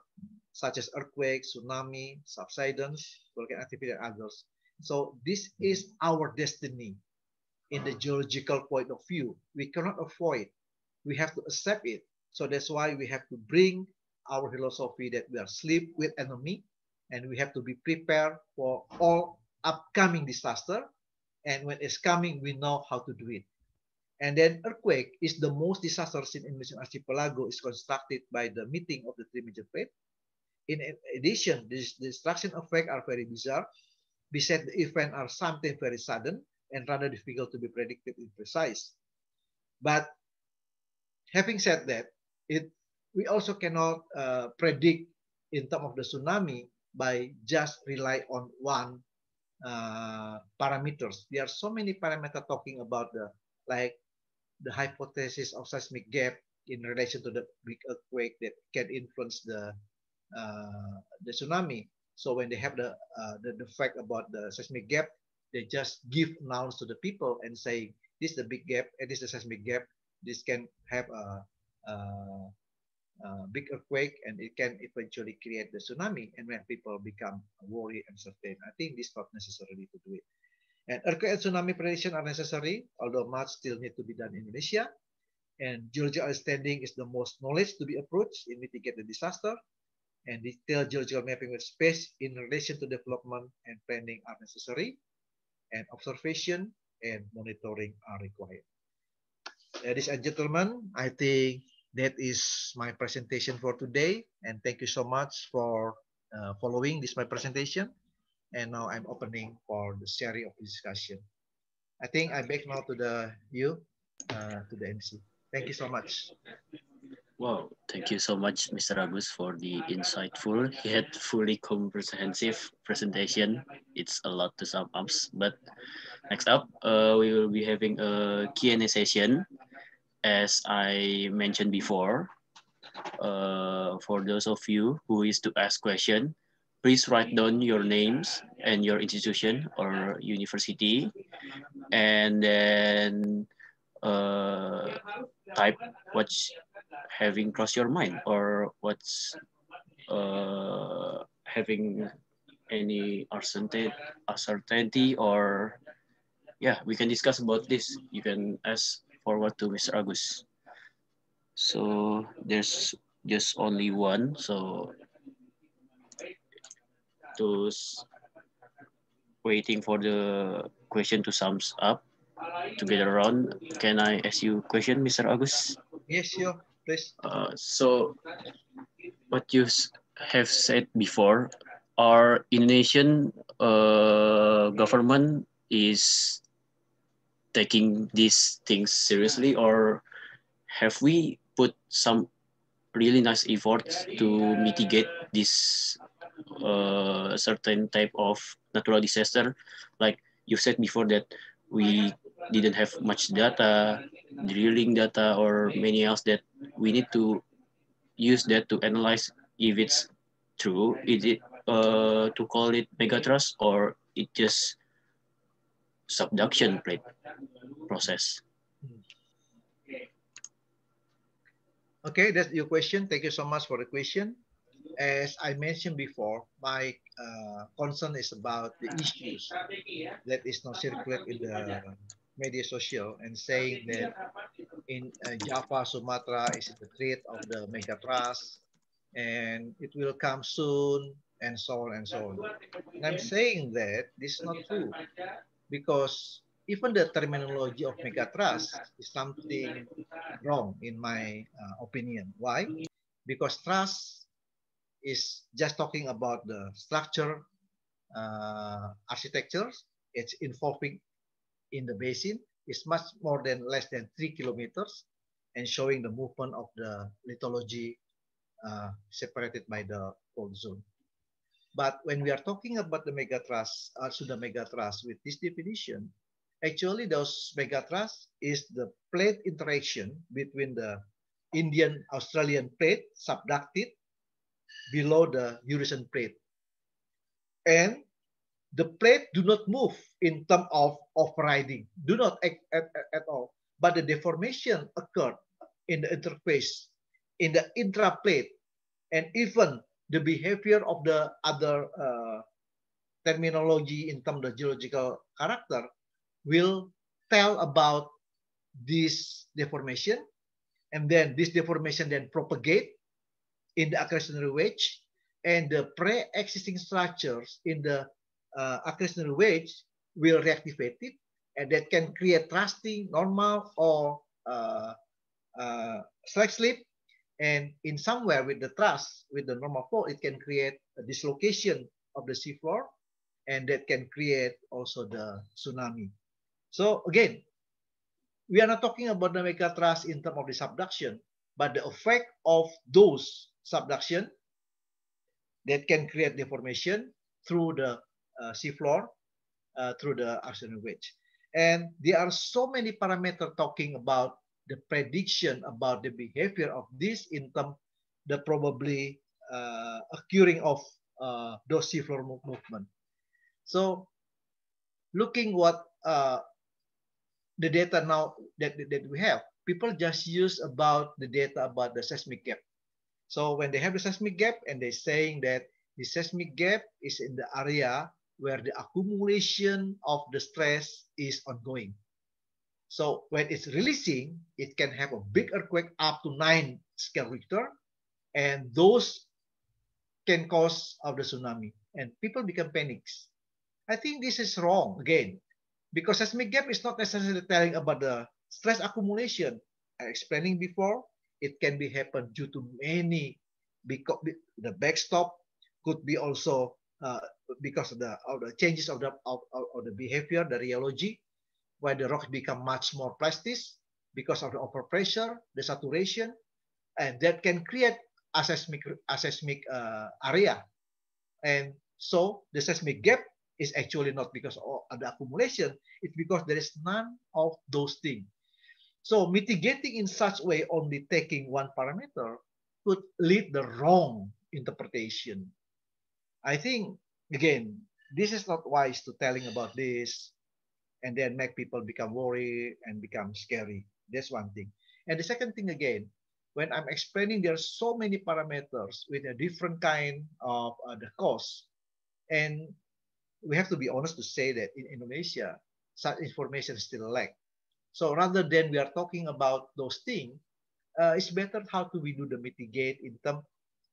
such as earthquake, tsunami, subsidence, volcanic activity, and others. So this is our destiny in the geological point of view. We cannot avoid. We have to accept it. So that's why we have to bring our philosophy that we are sleep with enemy and we have to be prepared for all upcoming disaster. And when it's coming, we know how to do it. And then earthquake is the most disastrous in Indonesian archipelago is constructed by the meeting of the three major plates. In addition, the destruction effects are very bizarre. Besides, the event are something very sudden, and rather difficult to be predicted and precise. But having said that, it we also cannot uh, predict in terms of the tsunami by just rely on one uh, parameters. There are so many parameters talking about the like the hypothesis of seismic gap in relation to the big earthquake that can influence the uh, the tsunami. So when they have the, uh, the the fact about the seismic gap, they just give nouns to the people and say this is the big gap and this is a seismic gap this can have a, a, a, big earthquake and it can eventually create the tsunami and when people become worried and certain i think this not necessarily to do it and earthquake and tsunami prediction are necessary although much still need to be done in indonesia and geological understanding is the most knowledge to be approached in mitigate the disaster and detailed geological mapping with space in relation to development and planning are necessary and observation and monitoring are required. Ladies and gentlemen, I think that is my presentation for today. And thank you so much for uh, following this my presentation. And now I'm opening for the sharing of the discussion. I think I back now to the you, uh, to the MC. Thank you so much. Wow, thank you so much, Mr. Agus, for the insightful yet fully comprehensive presentation. It's a lot to sum up, but next up, uh, we will be having a Q&A session. As I mentioned before, uh, for those of you who is to ask question, please write down your names and your institution or university, and then uh, type what having crossed your mind or what's uh, having any uncertainty or yeah we can discuss about this you can ask forward to mr agus so there's just only one so those waiting for the question to sums up to get around can i ask you question mr agus yes sure please. Uh, so what you have said before, our Indonesian uh, government is taking these things seriously or have we put some really nice efforts to mitigate this uh, certain type of natural disaster like you said before that we didn't have much data, drilling data, or many else that we need to use that to analyze if it's true. Is it uh, to call it megatrust or it just subduction plate process? Okay, that's your question. Thank you so much for the question. As I mentioned before, my uh, concern is about the issues that is not circulated in the media social and saying that in uh, Java, Sumatra is the threat of the mega trust and it will come soon and so on and so on. And I'm saying that this is not true because even the terminology of mega trust is something wrong in my uh, opinion. Why? Because trust is just talking about the structure, uh, architectures, It's involving in the basin is much more than less than three kilometers and showing the movement of the lithology uh, separated by the cold zone. But when we are talking about the megatrust uh, also the megathrust with this definition, actually those megatrust is the plate interaction between the Indian Australian plate subducted below the Eurasian plate and the plate do not move in terms of overriding, do not act at, at, at all. But the deformation occurred in the interface, in the intraplate, and even the behavior of the other uh, terminology in terms of geological character will tell about this deformation. And then this deformation then propagate in the accretionary wedge and the pre-existing structures in the uh, occupational will reactivate it, and that can create thrusting, normal, or uh, uh, slack slip. And in somewhere with the thrust with the normal flow, it can create a dislocation of the seafloor, and that can create also the tsunami. So again, we are not talking about the mega thrust in terms of the subduction, but the effect of those subduction that can create deformation through the uh, seafloor uh, through the ocean ridge, And there are so many parameters talking about the prediction about the behavior of this in terms the probably uh, occurring of uh, those seafloor movement. So looking what uh, the data now that, that we have, people just use about the data about the seismic gap. So when they have the seismic gap and they're saying that the seismic gap is in the area where the accumulation of the stress is ongoing. So when it's releasing, it can have a big earthquake up to 9 scale Richter, and those can cause of the tsunami, and people become panics. I think this is wrong again, because seismic gap is not necessarily telling about the stress accumulation. I explained before, it can be happened due to many because the backstop could be also uh, because of the, of the changes of the, of, of the behavior, the rheology, where the rocks become much more plastic because of the overpressure, the saturation, and that can create a seismic, a seismic uh, area. And so the seismic gap is actually not because of the accumulation, it's because there is none of those things. So mitigating in such way, only taking one parameter could lead the wrong interpretation. I think again, this is not wise to telling about this and then make people become worried and become scary. That's one thing. And the second thing again, when I'm explaining, there are so many parameters with a different kind of uh, the cost. And we have to be honest to say that in Indonesia, such information still lack. So rather than we are talking about those things, uh, it's better how do we do the mitigate in term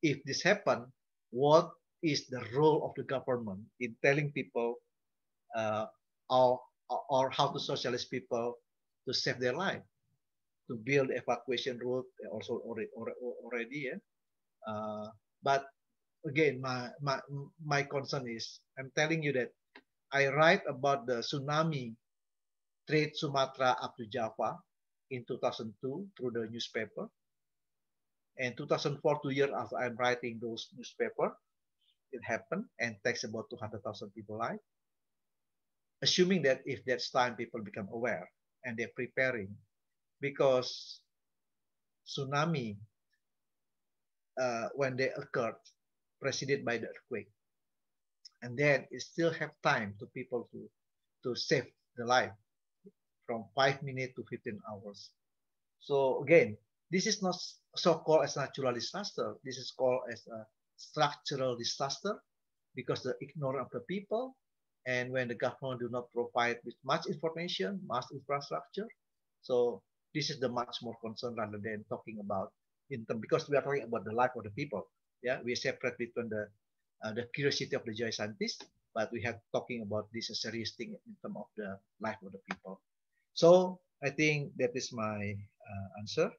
if this happen, what is the role of the government in telling people uh, or, or how to socialize people to save their life, to build evacuation route eh, also already, already yeah? uh, but again, my, my, my concern is, I'm telling you that I write about the tsunami trade Sumatra up to Java in 2002 through the newspaper. And 2004, two years after I'm writing those newspaper, it happened and takes about 200,000 people life. Assuming that if that's time, people become aware and they're preparing because tsunami, uh, when they occurred, preceded by the earthquake. And then it still have time to people to, to save the life from five minutes to 15 hours. So again, this is not so-called as natural disaster. This is called as a structural disaster because the ignorance of the people and when the government do not provide with much information, much infrastructure. So this is the much more concern rather than talking about in term, because we are talking about the life of the people. Yeah, we separate between the uh, the curiosity of the joy scientist, but we have talking about this a serious thing in terms of the life of the people. So I think that is my uh, answer.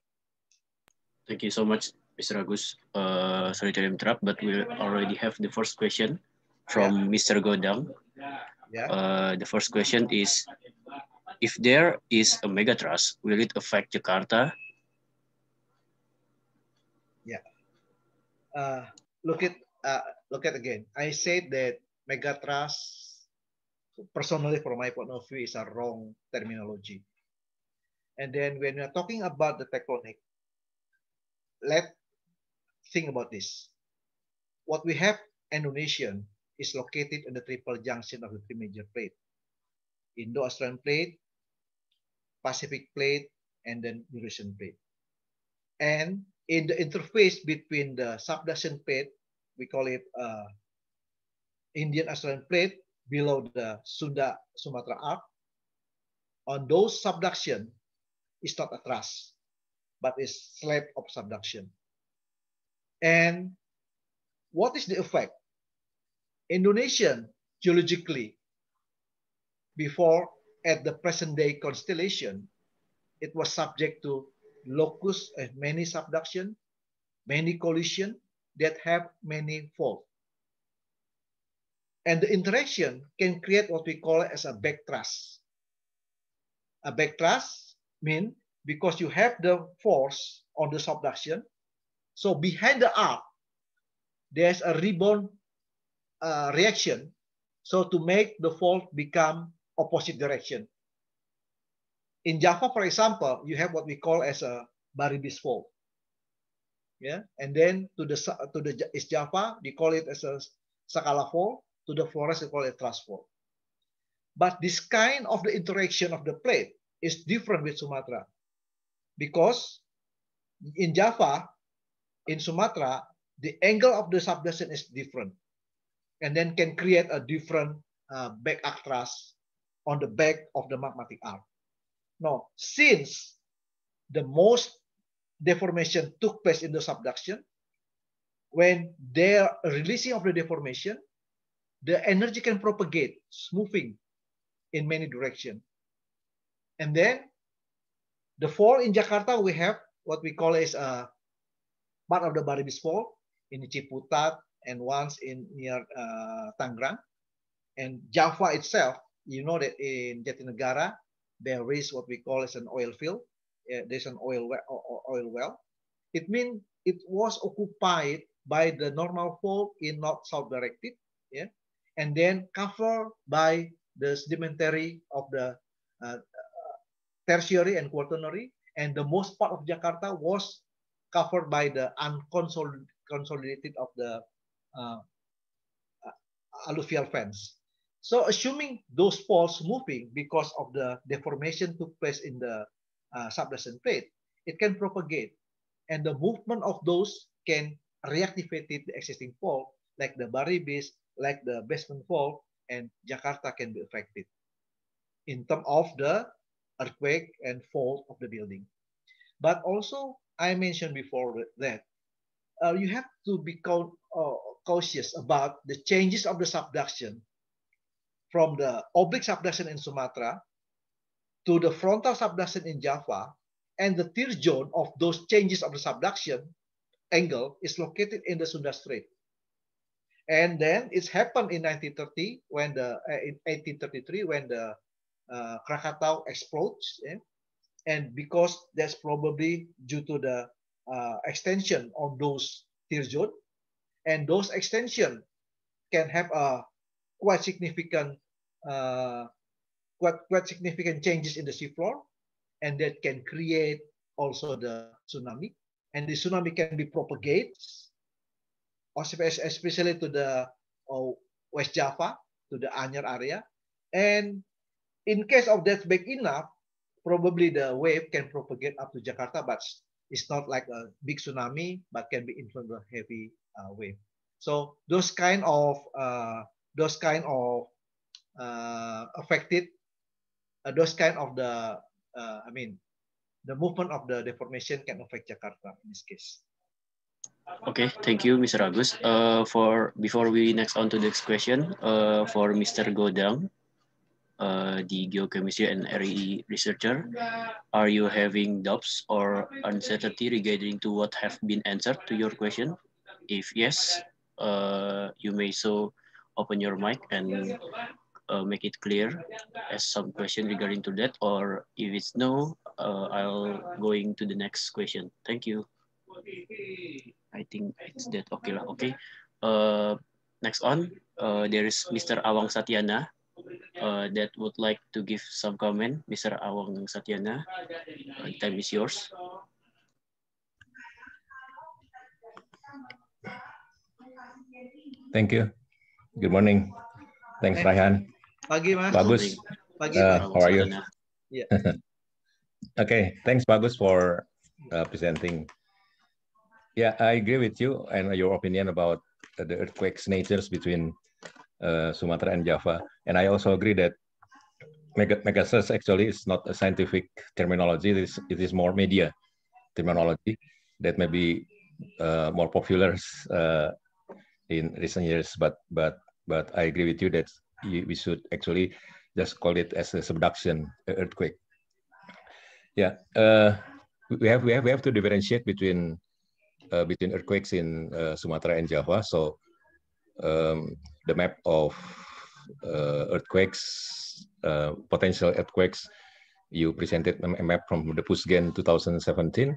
Thank you so much, Mr. Agus uh, sorry to interrupt, but we already have the first question from Mr. Godang. Yeah. Uh, the first question is, if there is a megatrust, will it affect Jakarta? Yeah. Uh, look at uh, look at again. I said that megatrust, personally from my point of view, is a wrong terminology. And then when we are talking about the tectonic, let think about this. What we have Indonesia, is located in the triple junction of the three major plate. Indo-Australian plate, Pacific plate, and then Eurasian plate. And in the interface between the subduction plate, we call it uh, Indian Australian plate below the Sunda Sumatra arc. On those subduction, it's not a thrust, but it's slab of subduction. And what is the effect? Indonesian geologically before at the present day constellation, it was subject to locus and eh, many subduction, many collision that have many fault. And the interaction can create what we call as a back thrust. A back thrust means because you have the force on the subduction, So behind the arc, there's a rebound uh, reaction. So to make the fault become opposite direction. In Java, for example, you have what we call as a Baribis fault. Yeah, and then to the to the East Java, they call it as a Sakala fault. To the Flores, they call it thrust fault. But this kind of the interaction of the plate is different with Sumatra because in Java, in Sumatra, the angle of the subduction is different and then can create a different uh, back thrust on the back of the magmatic arc. Now, since the most deformation took place in the subduction, when there releasing of the deformation, the energy can propagate, smoothing in many direction. And then the fall in Jakarta, we have what we call is a uh, part of the Baribis Fault in Ciputat and once in near uh, And Java itself, you know that in Jatinegara, there is what we call as an oil field. Uh, there's an oil well, oil well. It means it was occupied by the normal fault in north-south directed, yeah, and then covered by the sedimentary of the uh, tertiary and quaternary, and the most part of Jakarta was covered by the unconsolidated of the uh, uh alluvial fans. So assuming those faults moving because of the deformation took place in the uh, plate, it can propagate. And the movement of those can reactivate the existing fault, like the Baribis, like the basement fault, and Jakarta can be affected in terms of the earthquake and fault of the building. But also I mentioned before that uh, you have to be uh, cautious about the changes of the subduction from the oblique subduction in Sumatra to the frontal subduction in Java and the tear zone of those changes of the subduction angle is located in the Sunda Strait. And then it's happened in 1930 when the uh, in 1833 when the uh, Krakatau explodes. Yeah? and because that's probably due to the uh, extension on those tear zone, and those extension can have a quite significant uh, quite, quite significant changes in the seafloor, and that can create also the tsunami, and the tsunami can be propagated, especially to the oh, West Java, to the Anyer area, and in case of that big enough, probably the wave can propagate up to Jakarta, but it's not like a big tsunami, but can be influenced by heavy uh, wave. So those kind of uh, those kind of uh, affected, uh, those kind of the uh, I mean, the movement of the deformation can affect Jakarta in this case. Okay, thank you, Mr. Agus. Uh, for before we next on to the next question, for Mr. Godang. Uh, the geochemistry and RE researcher, are you having doubts or uncertainty regarding to what have been answered to your question? If yes, uh, you may so open your mic and uh, make it clear as some question regarding to that or if it's no uh, i'll going to the next question thank you i think it's that okay lah. okay uh next on uh there is mr awang satyana uh, that would like to give some comment, Mr. Awang Satyana, uh, time is yours. Thank you. Good morning. Thanks, Thanks. Raihan. Pagi, Mas. Bagus. Pagi, uh, how are you? Yeah. okay. Thanks, Bagus, for uh, presenting. Yeah, I agree with you and your opinion about the earthquake's natures between uh, Sumatra and Java. And I also agree that mega, actually is not a scientific terminology. It is, it is more media terminology that may be uh, more popular uh, in recent years. But but but I agree with you that you, we should actually just call it as a subduction earthquake. Yeah, uh, we have we have we have to differentiate between uh, between earthquakes in uh, Sumatra and Java. So um, the map of uh, earthquakes, uh, potential earthquakes. You presented a map from the Pusgen 2017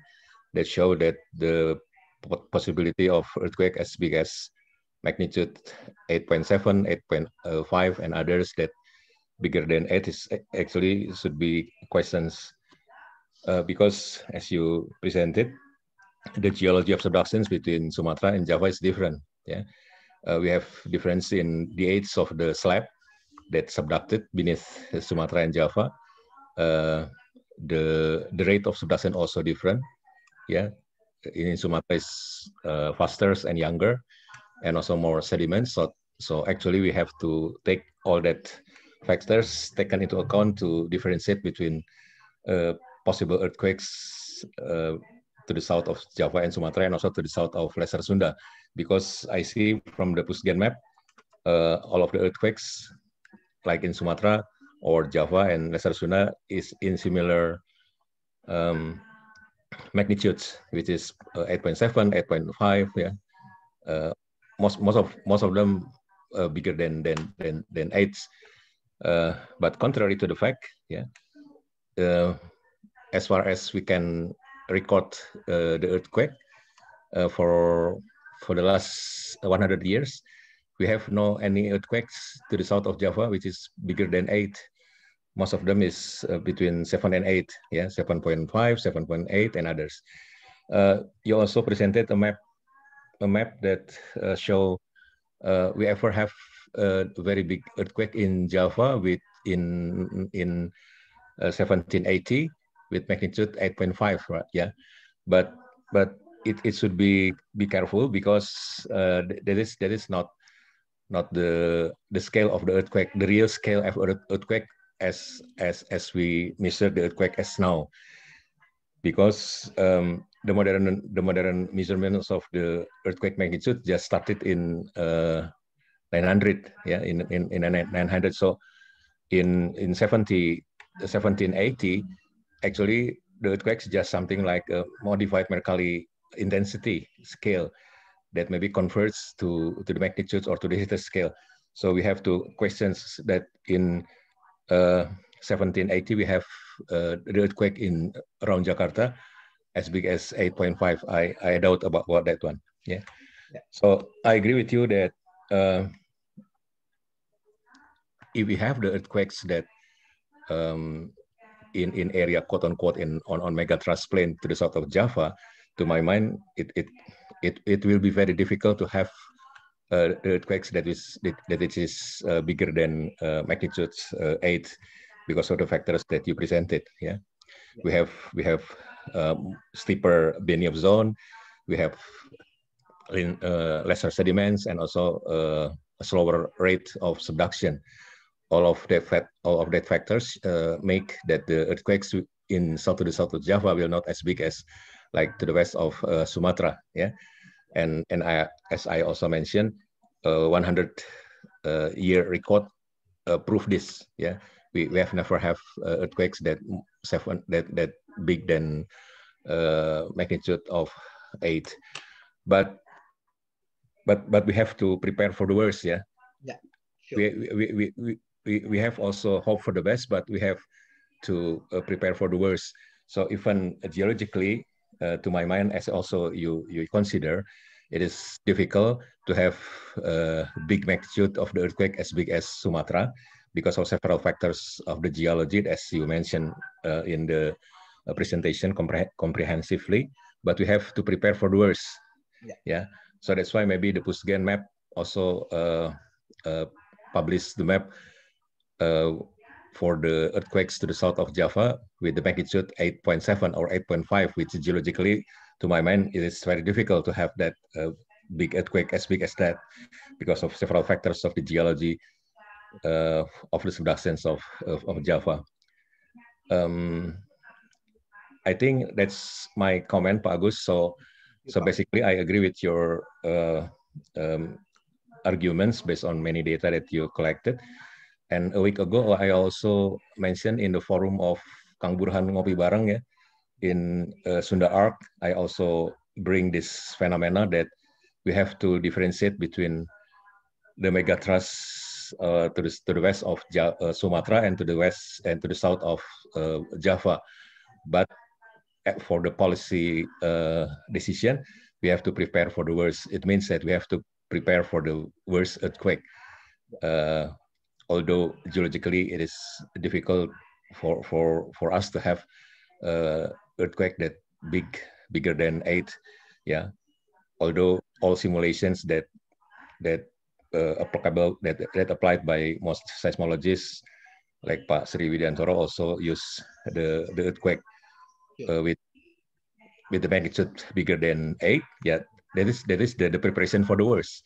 that show that the possibility of earthquake as big as magnitude 8.7, 8.5, uh, and others that bigger than 8 is actually should be questions uh, because as you presented, the geology of subductions between Sumatra and Java is different. Yeah, uh, we have difference in the age of the slab that subducted beneath Sumatra and Java. Uh, the the rate of subduction also different. Yeah, in Sumatra is uh, faster and younger, and also more sediments. So so actually, we have to take all that factors taken into account to differentiate between uh, possible earthquakes uh, to the south of Java and Sumatra and also to the south of Lesser Sunda because I see from the Pusgen map, uh, all of the earthquakes, like in Sumatra or Java and Lesser Sunda, is in similar um, magnitudes, which is uh, 8.7, 8.5. Yeah, uh, most most of most of them uh, bigger than than than than eight. Uh, but contrary to the fact, yeah, uh, as far as we can record uh, the earthquake for for the last 100 years. We have no any earthquakes to the south of Java, which is bigger than eight. Most of them is uh, between seven and eight, yeah, 7.5, 7.8, and others. Uh, you also presented a map, a map that uh, show uh, we ever have a uh, very big earthquake in Java with in in 1780 uh, with magnitude 8.5, right? Yeah, but but it, it should be be careful because uh, that is that is not not the the scale of the earthquake the real scale of earthquake as as as we measure the earthquake as now because um, the modern the modern measurements of the earthquake magnitude just started in uh, 900 yeah in in, in 900 so in in 70 1780 actually the earthquakes just something like a uh, modified Mercalli intensity scale that maybe converts to, to the magnitudes or to the Richter scale. So we have two questions that in uh, 1780, we have uh, the earthquake in around Jakarta as big as 8.5. I, I doubt about, about that one. Yeah. yeah. So I agree with you that uh, if we have the earthquakes that um, in, in area, quote unquote, in, on, on megatrust plain to the south of Java, to my mind, it it it, it will be very difficult to have uh, earthquakes that is that it is uh, bigger than uh, magnitude uh, eight because of the factors that you presented. Yeah, we have we have um, steeper benioff zone, we have in, uh, lesser sediments and also uh, a slower rate of subduction. All of that all of that factors make that the earthquakes in south to the south of Java will not as big as like to the west of uh, Sumatra. Yeah, and and I, as I also mentioned, 100 uh, year record uh, prove this. Yeah, we, we have never have uh, earthquakes that seven that that big than magnitude of eight, but but but we have to prepare for the worst. Yeah. Yeah. Sure. We, we, we, we, we, we have also hope for the best, but we have to uh, prepare for the worst. So even geologically, uh, to my mind, as also you you consider, it is difficult to have a big magnitude of the earthquake as big as Sumatra because of several factors of the geology, as you mentioned uh, in the uh, presentation compre comprehensively. But we have to prepare for the worst. Yeah. yeah. So that's why maybe the Pusgen map also uh, uh, published the map uh, for the earthquakes to the south of Java with the magnitude 8.7 or 8.5, which geologically, to my mind, it is very difficult to have that uh, big earthquake as big as that because of several factors of the geology uh, of the subduction of, of, of Java. Um, I think that's my comment, Pagus. Agus. So, so basically, I agree with your uh, um, arguments based on many data that you collected. And a week ago, I also mentioned in the forum of Kang Burhan Ngopi Bareng yeah, in uh, Sunda Arc, I also bring this phenomena that we have to differentiate between the mega uh, to, the, to the west of ja uh, Sumatra and to the west and to the south of uh, Java. But eh, for the policy uh, decision, we have to prepare for the worst. It means that we have to prepare for the worst earthquake. Uh, although geologically it is difficult for for for us to have uh, earthquake that big bigger than eight yeah although all simulations that that uh, applicable that that applied by most seismologists like Pak Sri Widiantoro also use the the earthquake uh, with with the magnitude bigger than eight yeah that is that is the, the preparation for the worst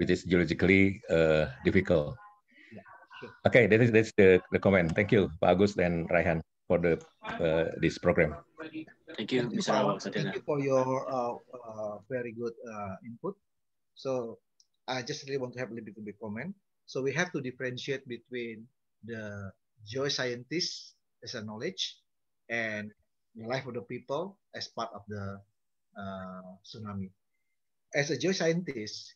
which is geologically uh, difficult Okay, that is that's the, the comment. Thank you, Pak Agus and Raihan, for the uh, this program. Thank you, Mr. Thank you for your uh, uh, very good uh, input. So I just really want to have a little bit comment. So we have to differentiate between the geoscientists as a knowledge and the life of the people as part of the uh, tsunami. As a geoscientist,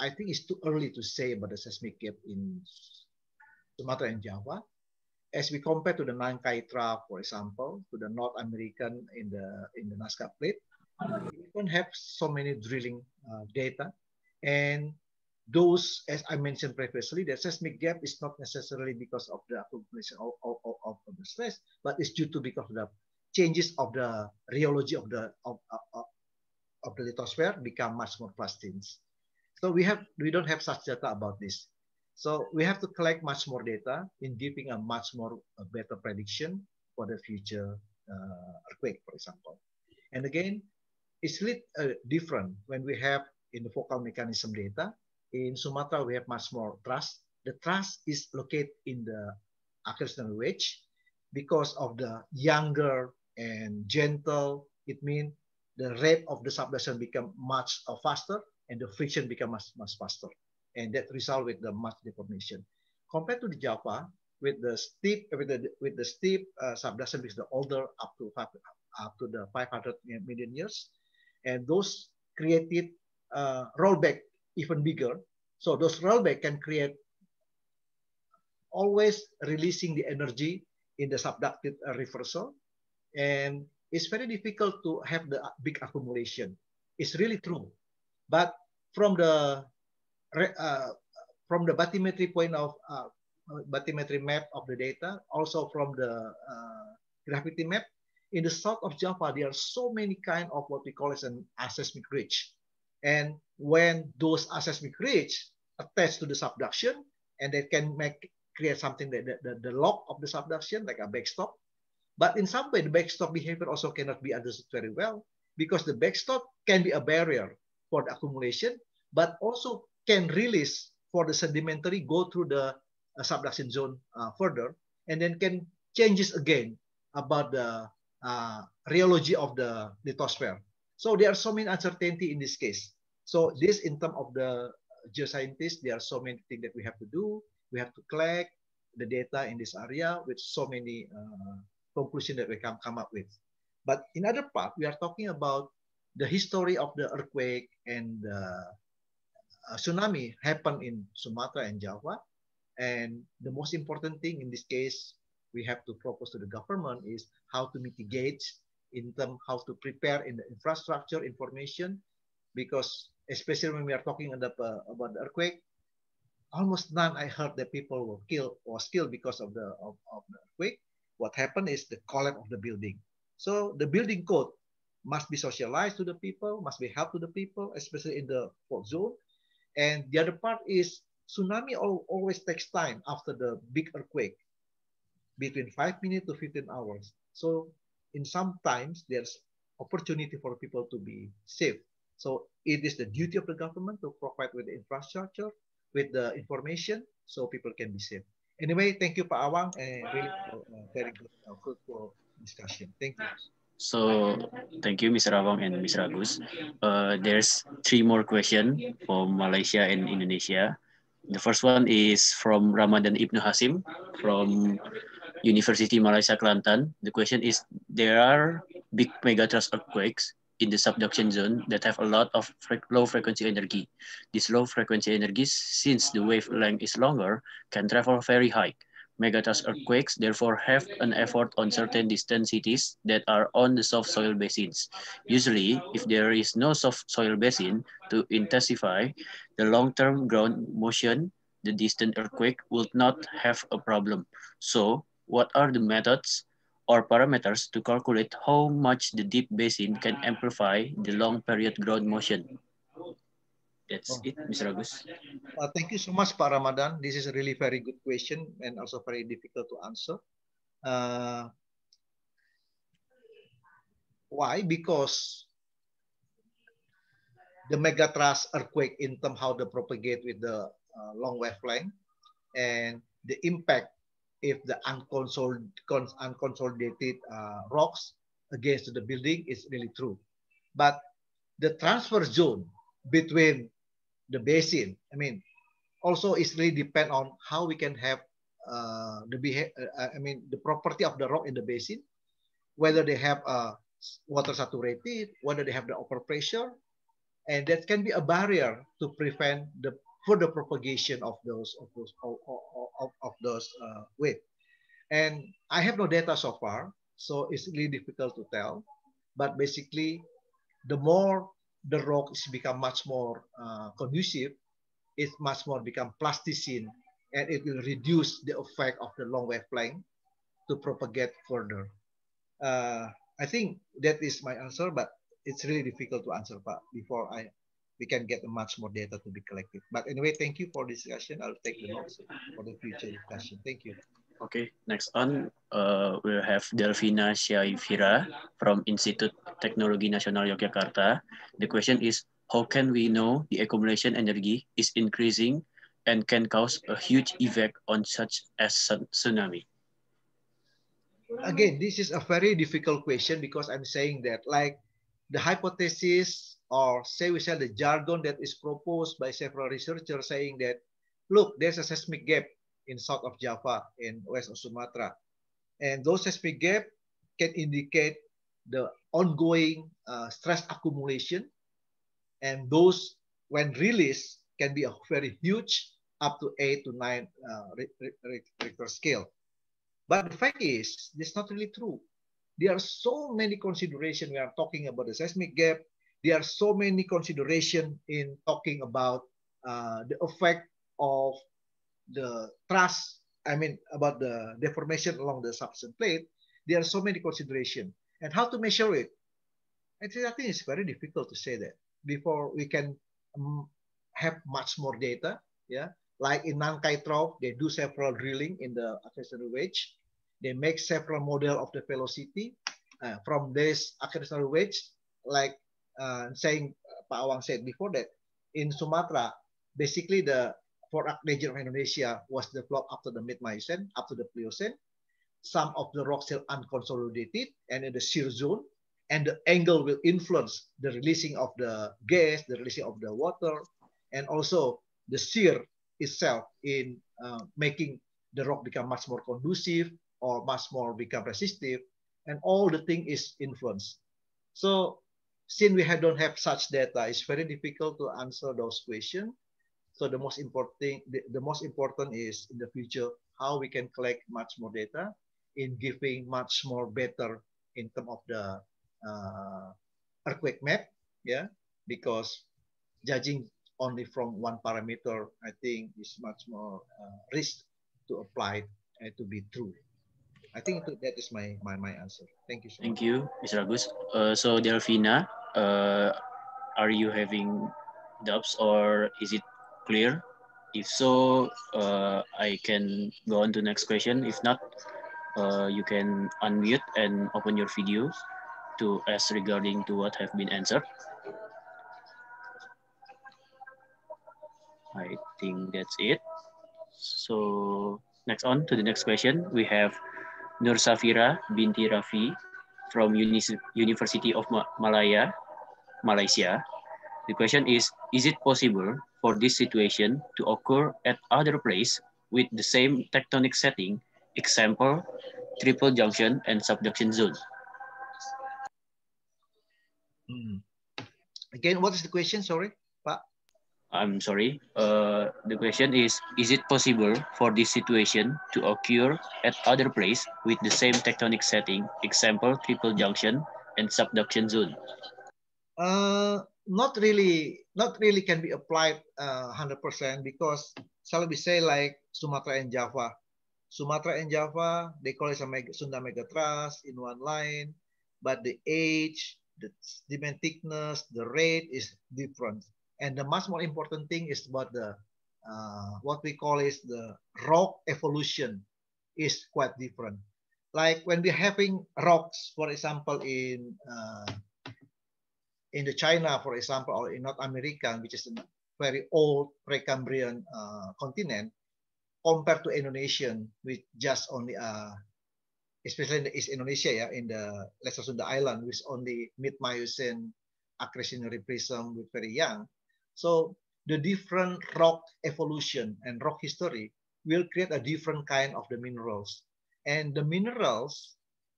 I think it's too early to say about the seismic gap in Sumatra and Java. As we compare to the Nankai trough, for example, to the North American in the in the Nazca Plate, we don't have so many drilling uh, data. And those, as I mentioned previously, the seismic gap is not necessarily because of the accumulation of, of, of, of the stress, but it's due to because of the changes of the rheology of the of, of, of the lithosphere become much more plastic. So we have we don't have such data about this. So we have to collect much more data in giving a much more a better prediction for the future uh, earthquake, for example. And again, it's a uh, different when we have in the focal mechanism data. In Sumatra, we have much more thrust. The thrust is located in the occasional wedge because of the younger and gentle. It means the rate of the subduction become much uh, faster and the friction become much, much faster. And that result with the much deformation. Compared to the Java, with the steep with the with the steep uh, subduction, which is the older up to five, up to the 500 million years, and those created uh, rollback even bigger. So those rollback can create always releasing the energy in the subducted uh, reversal, and it's very difficult to have the big accumulation. It's really true but from the uh, from the bathymetry point of uh, bathymetry map of the data, also from the uh, gravity map, in the south of Java, there are so many kind of what we call as an seismic ridge. And when those seismic ridge attach to the subduction, and they can make create something that the, the, the lock of the subduction, like a backstop. But in some way, the backstop behavior also cannot be understood very well because the backstop can be a barrier for the accumulation, but also can release for the sedimentary go through the uh, subduction zone uh, further, and then can changes again about the uh, rheology of the lithosphere. So there are so many uncertainty in this case. So this in terms of the geoscientists, there are so many things that we have to do. We have to collect the data in this area with so many uh, conclusion that we can come up with. But in other part, we are talking about the history of the earthquake and the uh, tsunami happened in Sumatra and Java. And the most important thing in this case, we have to propose to the government is how to mitigate in terms how to prepare in the infrastructure information, because especially when we are talking about, uh, about the earthquake, almost none I heard that people were killed or killed because of the, of, of the earthquake. What happened is the collapse of the building. So the building code must be socialized to the people, must be helped to the people, especially in the fault zone. And the other part is tsunami always takes time after the big earthquake, between five minutes to 15 hours. So in some times there's opportunity for people to be safe. So it is the duty of the government to provide with the infrastructure, with the information, so people can be safe. Anyway, thank you, Pak Awang, and really uh, very good, uh, fruitful discussion. Thank you. So thank you, Mr. Awang and Mr. Agus. Uh, there's three more questions from Malaysia and Indonesia. The first one is from Ramadan Ibn Hasim from University Malaysia Kelantan. The question is, there are big megatrust earthquakes in the subduction zone that have a lot of fre low frequency energy. This low frequency energies, since the wavelength is longer, can travel very high. Megathrust earthquakes therefore have an effort on certain distant cities that are on the soft soil basins. Usually, if there is no soft soil basin to intensify the long-term ground motion, the distant earthquake will not have a problem. So, what are the methods or parameters to calculate how much the deep basin can amplify the long period ground motion? That's oh. it, Mr. Agus. Uh, thank you so much, Pak Ramadan. This is a really very good question and also very difficult to answer. Uh, why? Because the megatrust earthquake in terms how they propagate with the uh, long wavelength and the impact if the unconsolidated, unconsolidated uh, rocks against the building is really true. But the transfer zone between the basin. I mean, also it really depend on how we can have uh, the beha- uh, I mean the property of the rock in the basin, whether they have uh, water saturated, whether they have the upper pressure, and that can be a barrier to prevent the further propagation of those of those of, of, of those uh, wave. And I have no data so far, so it's really difficult to tell. But basically, the more the rock is become much more uh, conducive, it's much more become plasticine, and it will reduce the effect of the long wavelength to propagate further. Uh, I think that is my answer, but it's really difficult to answer, Pak, before I we can get much more data to be collected. But anyway, thank you for discussion. I'll take the notes for the future discussion. Thank you. Okay, next on, uh, we'll have Delvina Syaifira from Institute Teknologi Nasional Yogyakarta. The question is, how can we know the accumulation energy is increasing and can cause a huge effect on such as tsunami? Again, this is a very difficult question because I'm saying that like the hypothesis or say we say the jargon that is proposed by several researchers saying that, look, there's a seismic gap in south of Java and west of Sumatra. And those seismic gap can indicate the ongoing uh, stress accumulation. And those, when released, can be a very huge, up to eight to nine uh, Richter scale. But the fact is, this is not really true. There are so many considerations we are talking about the seismic gap. There are so many considerations in talking about uh, the effect of the thrust, I mean, about the deformation along the substance plate, there are so many considerations. And how to measure it? I think, it's very difficult to say that before we can um, have much more data. Yeah, Like in Nankai Trough, they do several drilling in the accretionary wedge. They make several model of the velocity. Uh, from this accretionary wedge, like uh, saying Pak Awang said before that, in Sumatra, basically the product region of Indonesia was developed after the mid-Miocene, after the Pliocene. Some of the rocks are unconsolidated and in the shear zone, and the angle will influence the releasing of the gas, the releasing of the water, and also the shear itself in uh, making the rock become much more conducive or much more become resistive, and all the thing is influenced. So since we don't have such data, it's very difficult to answer those questions. So the most important the, the most important is in the future how we can collect much more data in giving much more better in terms of the uh, earthquake map, yeah, because judging only from one parameter, I think is much more uh, risk to apply uh, to be true. I think that is my my, my answer. Thank you so Thank much. you, Mr. Agus. Uh, so, Delphina, uh, are you having doubts or is it clear? If so, uh, I can go on to next question. If not, uh, you can unmute and open your video to ask regarding to what have been answered. I think that's it. So next on to the next question, we have Nur Safira binti Rafi from Uni University of Malaya, Malaysia. The question is, is it possible for this situation to occur at other place with the same tectonic setting, example, triple junction and subduction zone. Hmm. Again, what is the question? Sorry, Pa. I'm sorry. Uh, the question is, is it possible for this situation to occur at other place with the same tectonic setting, example, triple junction and subduction zone? Uh, not really not really can be applied uh, 100% because shall we say like Sumatra and Java. Sumatra and Java, they call it a mega, Sunda megatrust in one line, but the age, the demand thickness, the rate is different. And the much more important thing is about the uh, what we call is the rock evolution is quite different. Like when we're having rocks, for example, in uh, in the China, for example, or in North America, which is a very old Precambrian uh, continent, compared to Indonesian, with just only, uh, especially in East Indonesia, yeah, in the Lesser Sunda Island, which only mid-Miocene accretionary prism with very young. So the different rock evolution and rock history will create a different kind of the minerals. And the minerals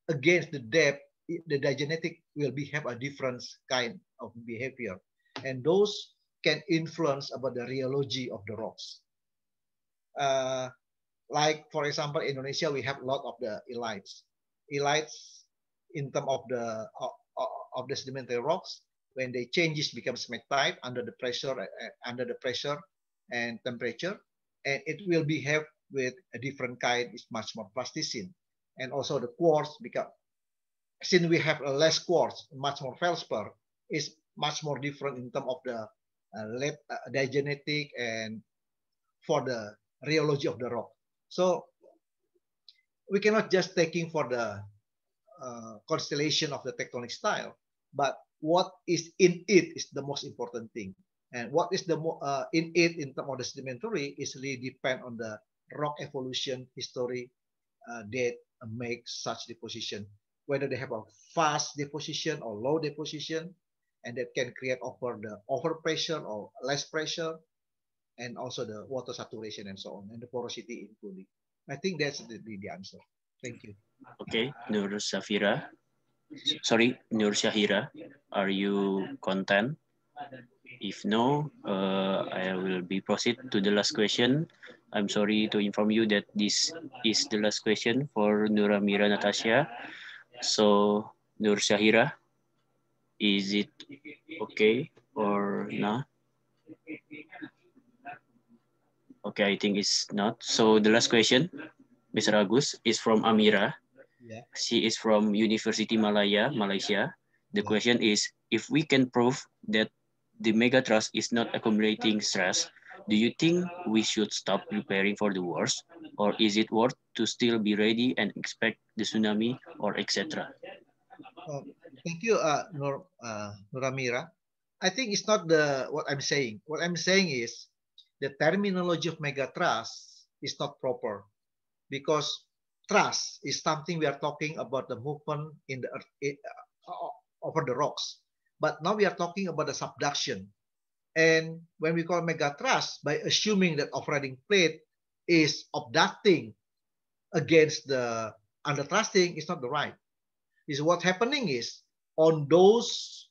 against the depth the diagenetic will be have a different kind of behavior. And those can influence about the rheology of the rocks. Uh, like, for example, Indonesia, we have a lot of the elites. Elites, in terms of the, of, of the sedimentary rocks, when they changes becomes smectite under the pressure, uh, uh, under the pressure and temperature, and it will behave with a different kind, it's much more plasticine. And also the quartz become since we have less quartz, much more feldspar, is much more different in terms of the uh, uh, diagenetic and for the rheology of the rock. So we cannot just taking for the uh, constellation of the tectonic style, but what is in it is the most important thing. And what is the uh, in it in terms of the sedimentary is really depend on the rock evolution, history, uh, that make such deposition whether they have a fast deposition or low deposition, and that can create over the overpressure or less pressure, and also the water saturation and so on, and the porosity including. I think that's the, the, answer. Thank you. Okay, Nur Safira. Sorry, Nur Shahira, are you content? If no, uh, I will be proceed to the last question. I'm sorry to inform you that this is the last question for Nuramira Natasha. So Nur Shahira, is it okay or not? Okay, I think it's not. So the last question, Mr. Agus, is from Amira. She is from University Malaya, Malaysia. The question is, if we can prove that the megatrust is not accumulating stress, do you think we should stop preparing for the worst? Or is it worth to still be ready and expect the tsunami or etc. Oh, thank you, uh, Nur, uh, Nuramira. I think it's not the what I'm saying. What I'm saying is the terminology of megatrust is not proper because trust is something we are talking about the movement in the earth, uh, over the rocks. But now we are talking about the subduction. And when we call megatrust, by assuming that overriding plate is abducting against the under trusting is not the right. Is what's happening is on those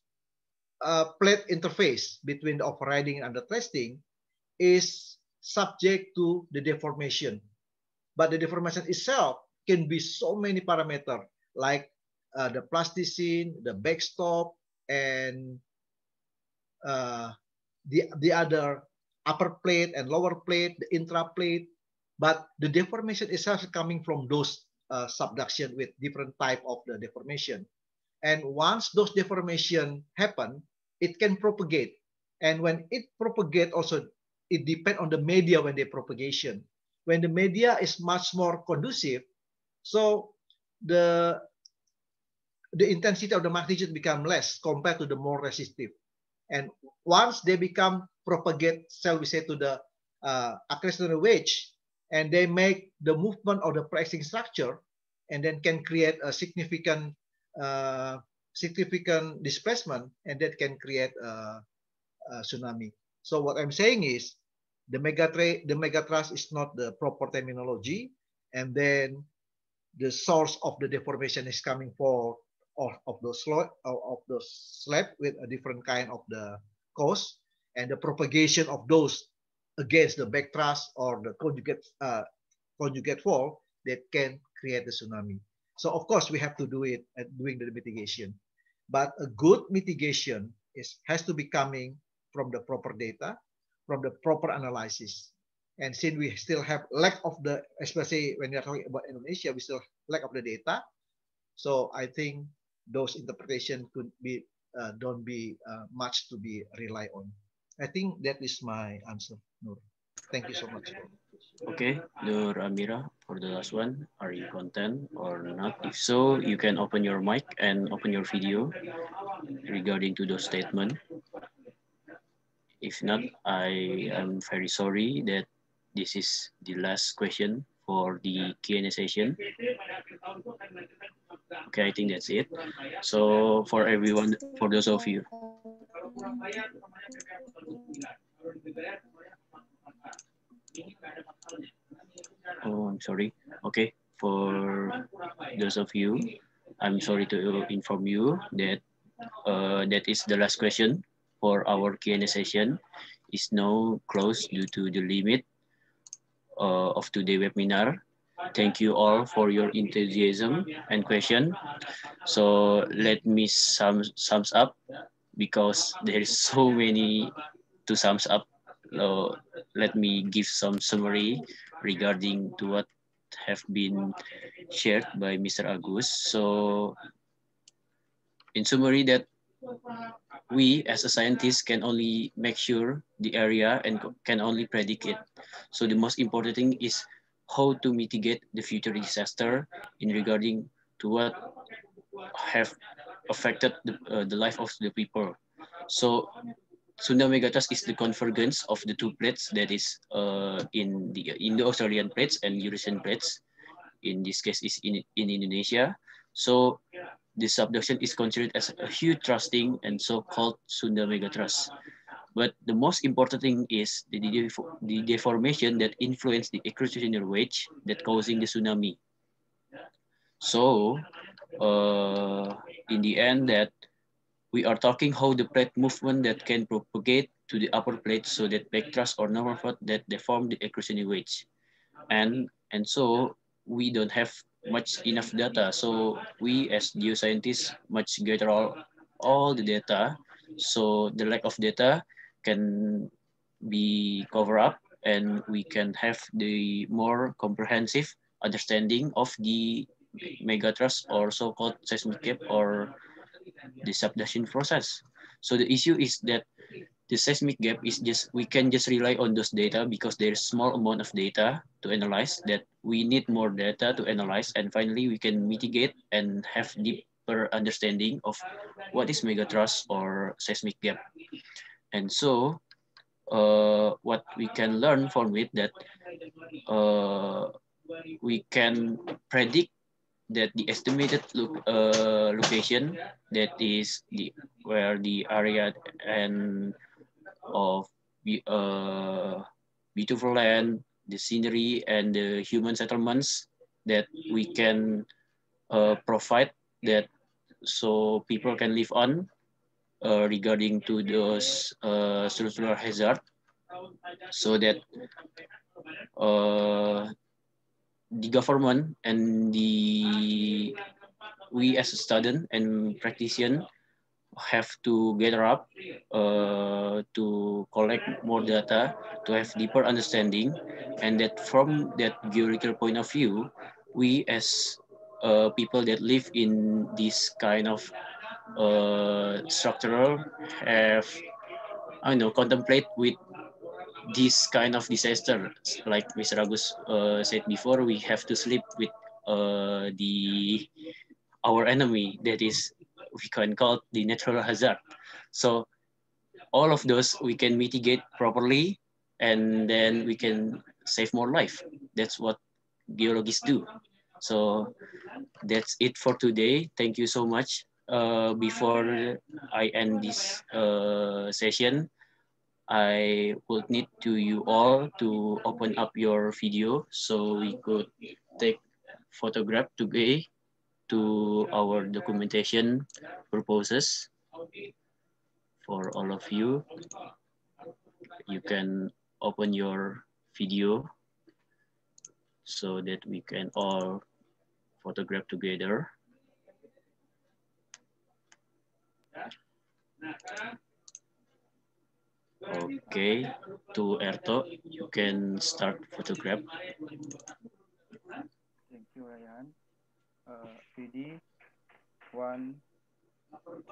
uh, plate interface between the overriding and under trusting is subject to the deformation. But the deformation itself can be so many parameter like uh, the plasticine, the backstop, and uh, the, the other upper plate and lower plate, the intraplate, but the deformation itself is coming from those uh, subduction with different type of the deformation. And once those deformation happen, it can propagate. And when it propagate also, it depends on the media when they propagation. When the media is much more conducive, so the the intensity of the magnitude become less compared to the more resistive. And once they become propagate, shall we say, to the uh, accretionary wedge, and they make the movement of the pricing structure and then can create a significant uh, significant displacement and that can create a, a, tsunami. So what I'm saying is the mega the megatrust is not the proper terminology and then the source of the deformation is coming for of, of the slope, of the slab with a different kind of the cause and the propagation of those against the back thrust or the conjugate, uh, conjugate wall that can create the tsunami. So of course we have to do it at doing the mitigation. But a good mitigation is has to be coming from the proper data, from the proper analysis. And since we still have lack of the, especially when we are talking about Indonesia, we still lack of the data. So I think those interpretation could be uh, don't be uh, much to be rely on. I think that is my answer. Nur. Thank you so much. Okay, Nur Amira, for the last one, are you content or not? If so, you can open your mic and open your video regarding to those statement. If not, I am very sorry that this is the last question for the Q&A session. Okay, I think that's it. So for everyone, for those of you. Oh, I'm sorry. Okay, for those of you, I'm sorry to inform you that uh, that is the last question for our Q&A session. It's now closed due to the limit uh, of today's webinar. Thank you all for your enthusiasm and question. So let me sum sums up because there's so many to sums up uh, let me give some summary regarding to what have been shared by Mr. Agus. So in summary that we as a scientist can only make sure the area and can only predict it. So the most important thing is how to mitigate the future disaster in regarding to what have affected the, uh, the life of the people. So Sunda Megatrust is the convergence of the two plates that is uh, in the Indo-Australian plates and Eurasian plates. In this case, is in, in Indonesia. So the subduction is considered as a huge thrusting and so-called Sunda Megatrust. But the most important thing is the, the deformation that influenced the accretionary wedge that causing the tsunami. So uh, in the end that we are talking how the plate movement that can propagate to the upper plate so that back thrust or normal fault that deform the accretion wedge. And, and so we don't have much enough data. So we as geoscientists much gather all, all the data. So the lack of data can be covered up and we can have the more comprehensive understanding of the megatrust or so-called seismic gap or the subduction process. So the issue is that the seismic gap is just, we can just rely on those data because there's small amount of data to analyze that we need more data to analyze. And finally, we can mitigate and have deeper understanding of what is megathrust or seismic gap. And so uh, what we can learn from it that uh, we can predict that the estimated look uh, location that is the where the area and of uh, beautiful land, the scenery, and the human settlements that we can uh, provide that so people can live on uh, regarding to those uh, structural hazard so that uh, the government and the we as a student and practitioner have to gather up uh, to collect more data to have deeper understanding and that from that geographical point of view we as uh, people that live in this kind of uh, structural have I know contemplate with this kind of disaster, like Mr. August uh, said before, we have to sleep with uh, the our enemy. That is, we can call the natural hazard. So all of those we can mitigate properly, and then we can save more life. That's what geologists do. So that's it for today. Thank you so much. Uh, before I end this uh, session, I would need to you all to open up your video so we could take photograph today to our documentation purposes for all of you. You can open your video so that we can all photograph together. Okay, to Erto, you can start photograph. Thank you, Ryan. Uh, PD, one,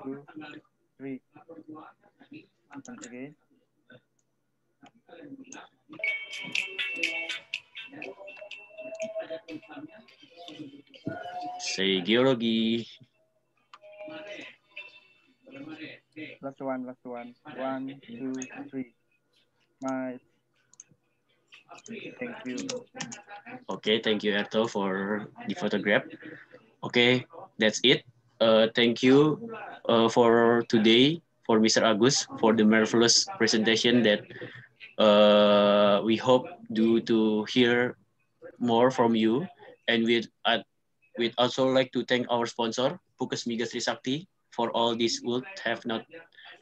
two, three. Once again. Say geology. Last one, last one. One, two, three. My Thank you. Okay, thank you, Erto, for the photograph. Okay, that's it. Uh, thank you uh, for today, for Mr. Agus, for the marvelous presentation that uh, we hope do to hear more from you. And we'd, uh, we'd also like to thank our sponsor, Pukas Migas Trisakti, for all this would have not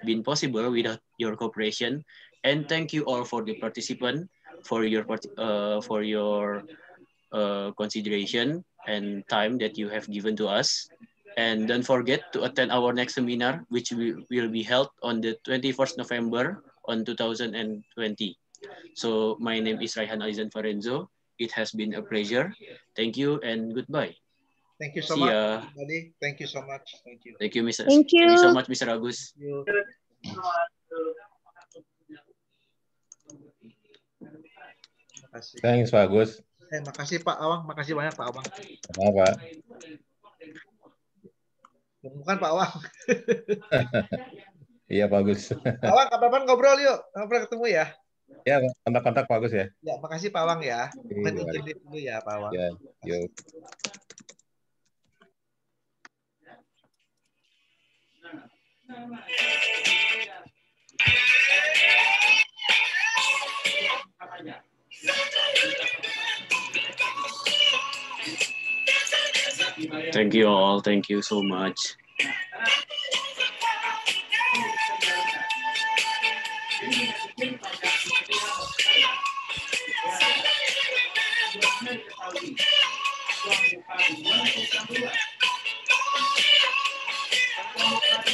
been possible without your cooperation. And thank you all for the participant for your uh, for your uh, consideration and time that you have given to us. And don't forget to attend our next seminar, which will be held on the 21st November on 2020. So my name is Raihan Alizan Farenzo. It has been a pleasure. Thank you and goodbye. Thank you so See ya. much, ya. everybody. Thank you so much. Thank you. Thank you, Mr. Thank you, Thank you so much, Mr. Agus. Thanks, kasih Agus. Eh, makasih Pak Awang, makasih banyak Pak Awang. Terima Pak? Bukan Pak Awang. iya, Pak Agus. Pak Awang, kapan-kapan ngobrol yuk. Ngobrol ketemu ya. Ya, kontak-kontak Pak Agus ya. Ya, makasih Pak Awang ya. Bukan iya, izin iya. dulu ya, Pak Awang. Ya, yuk. Thank you all. Thank you so much.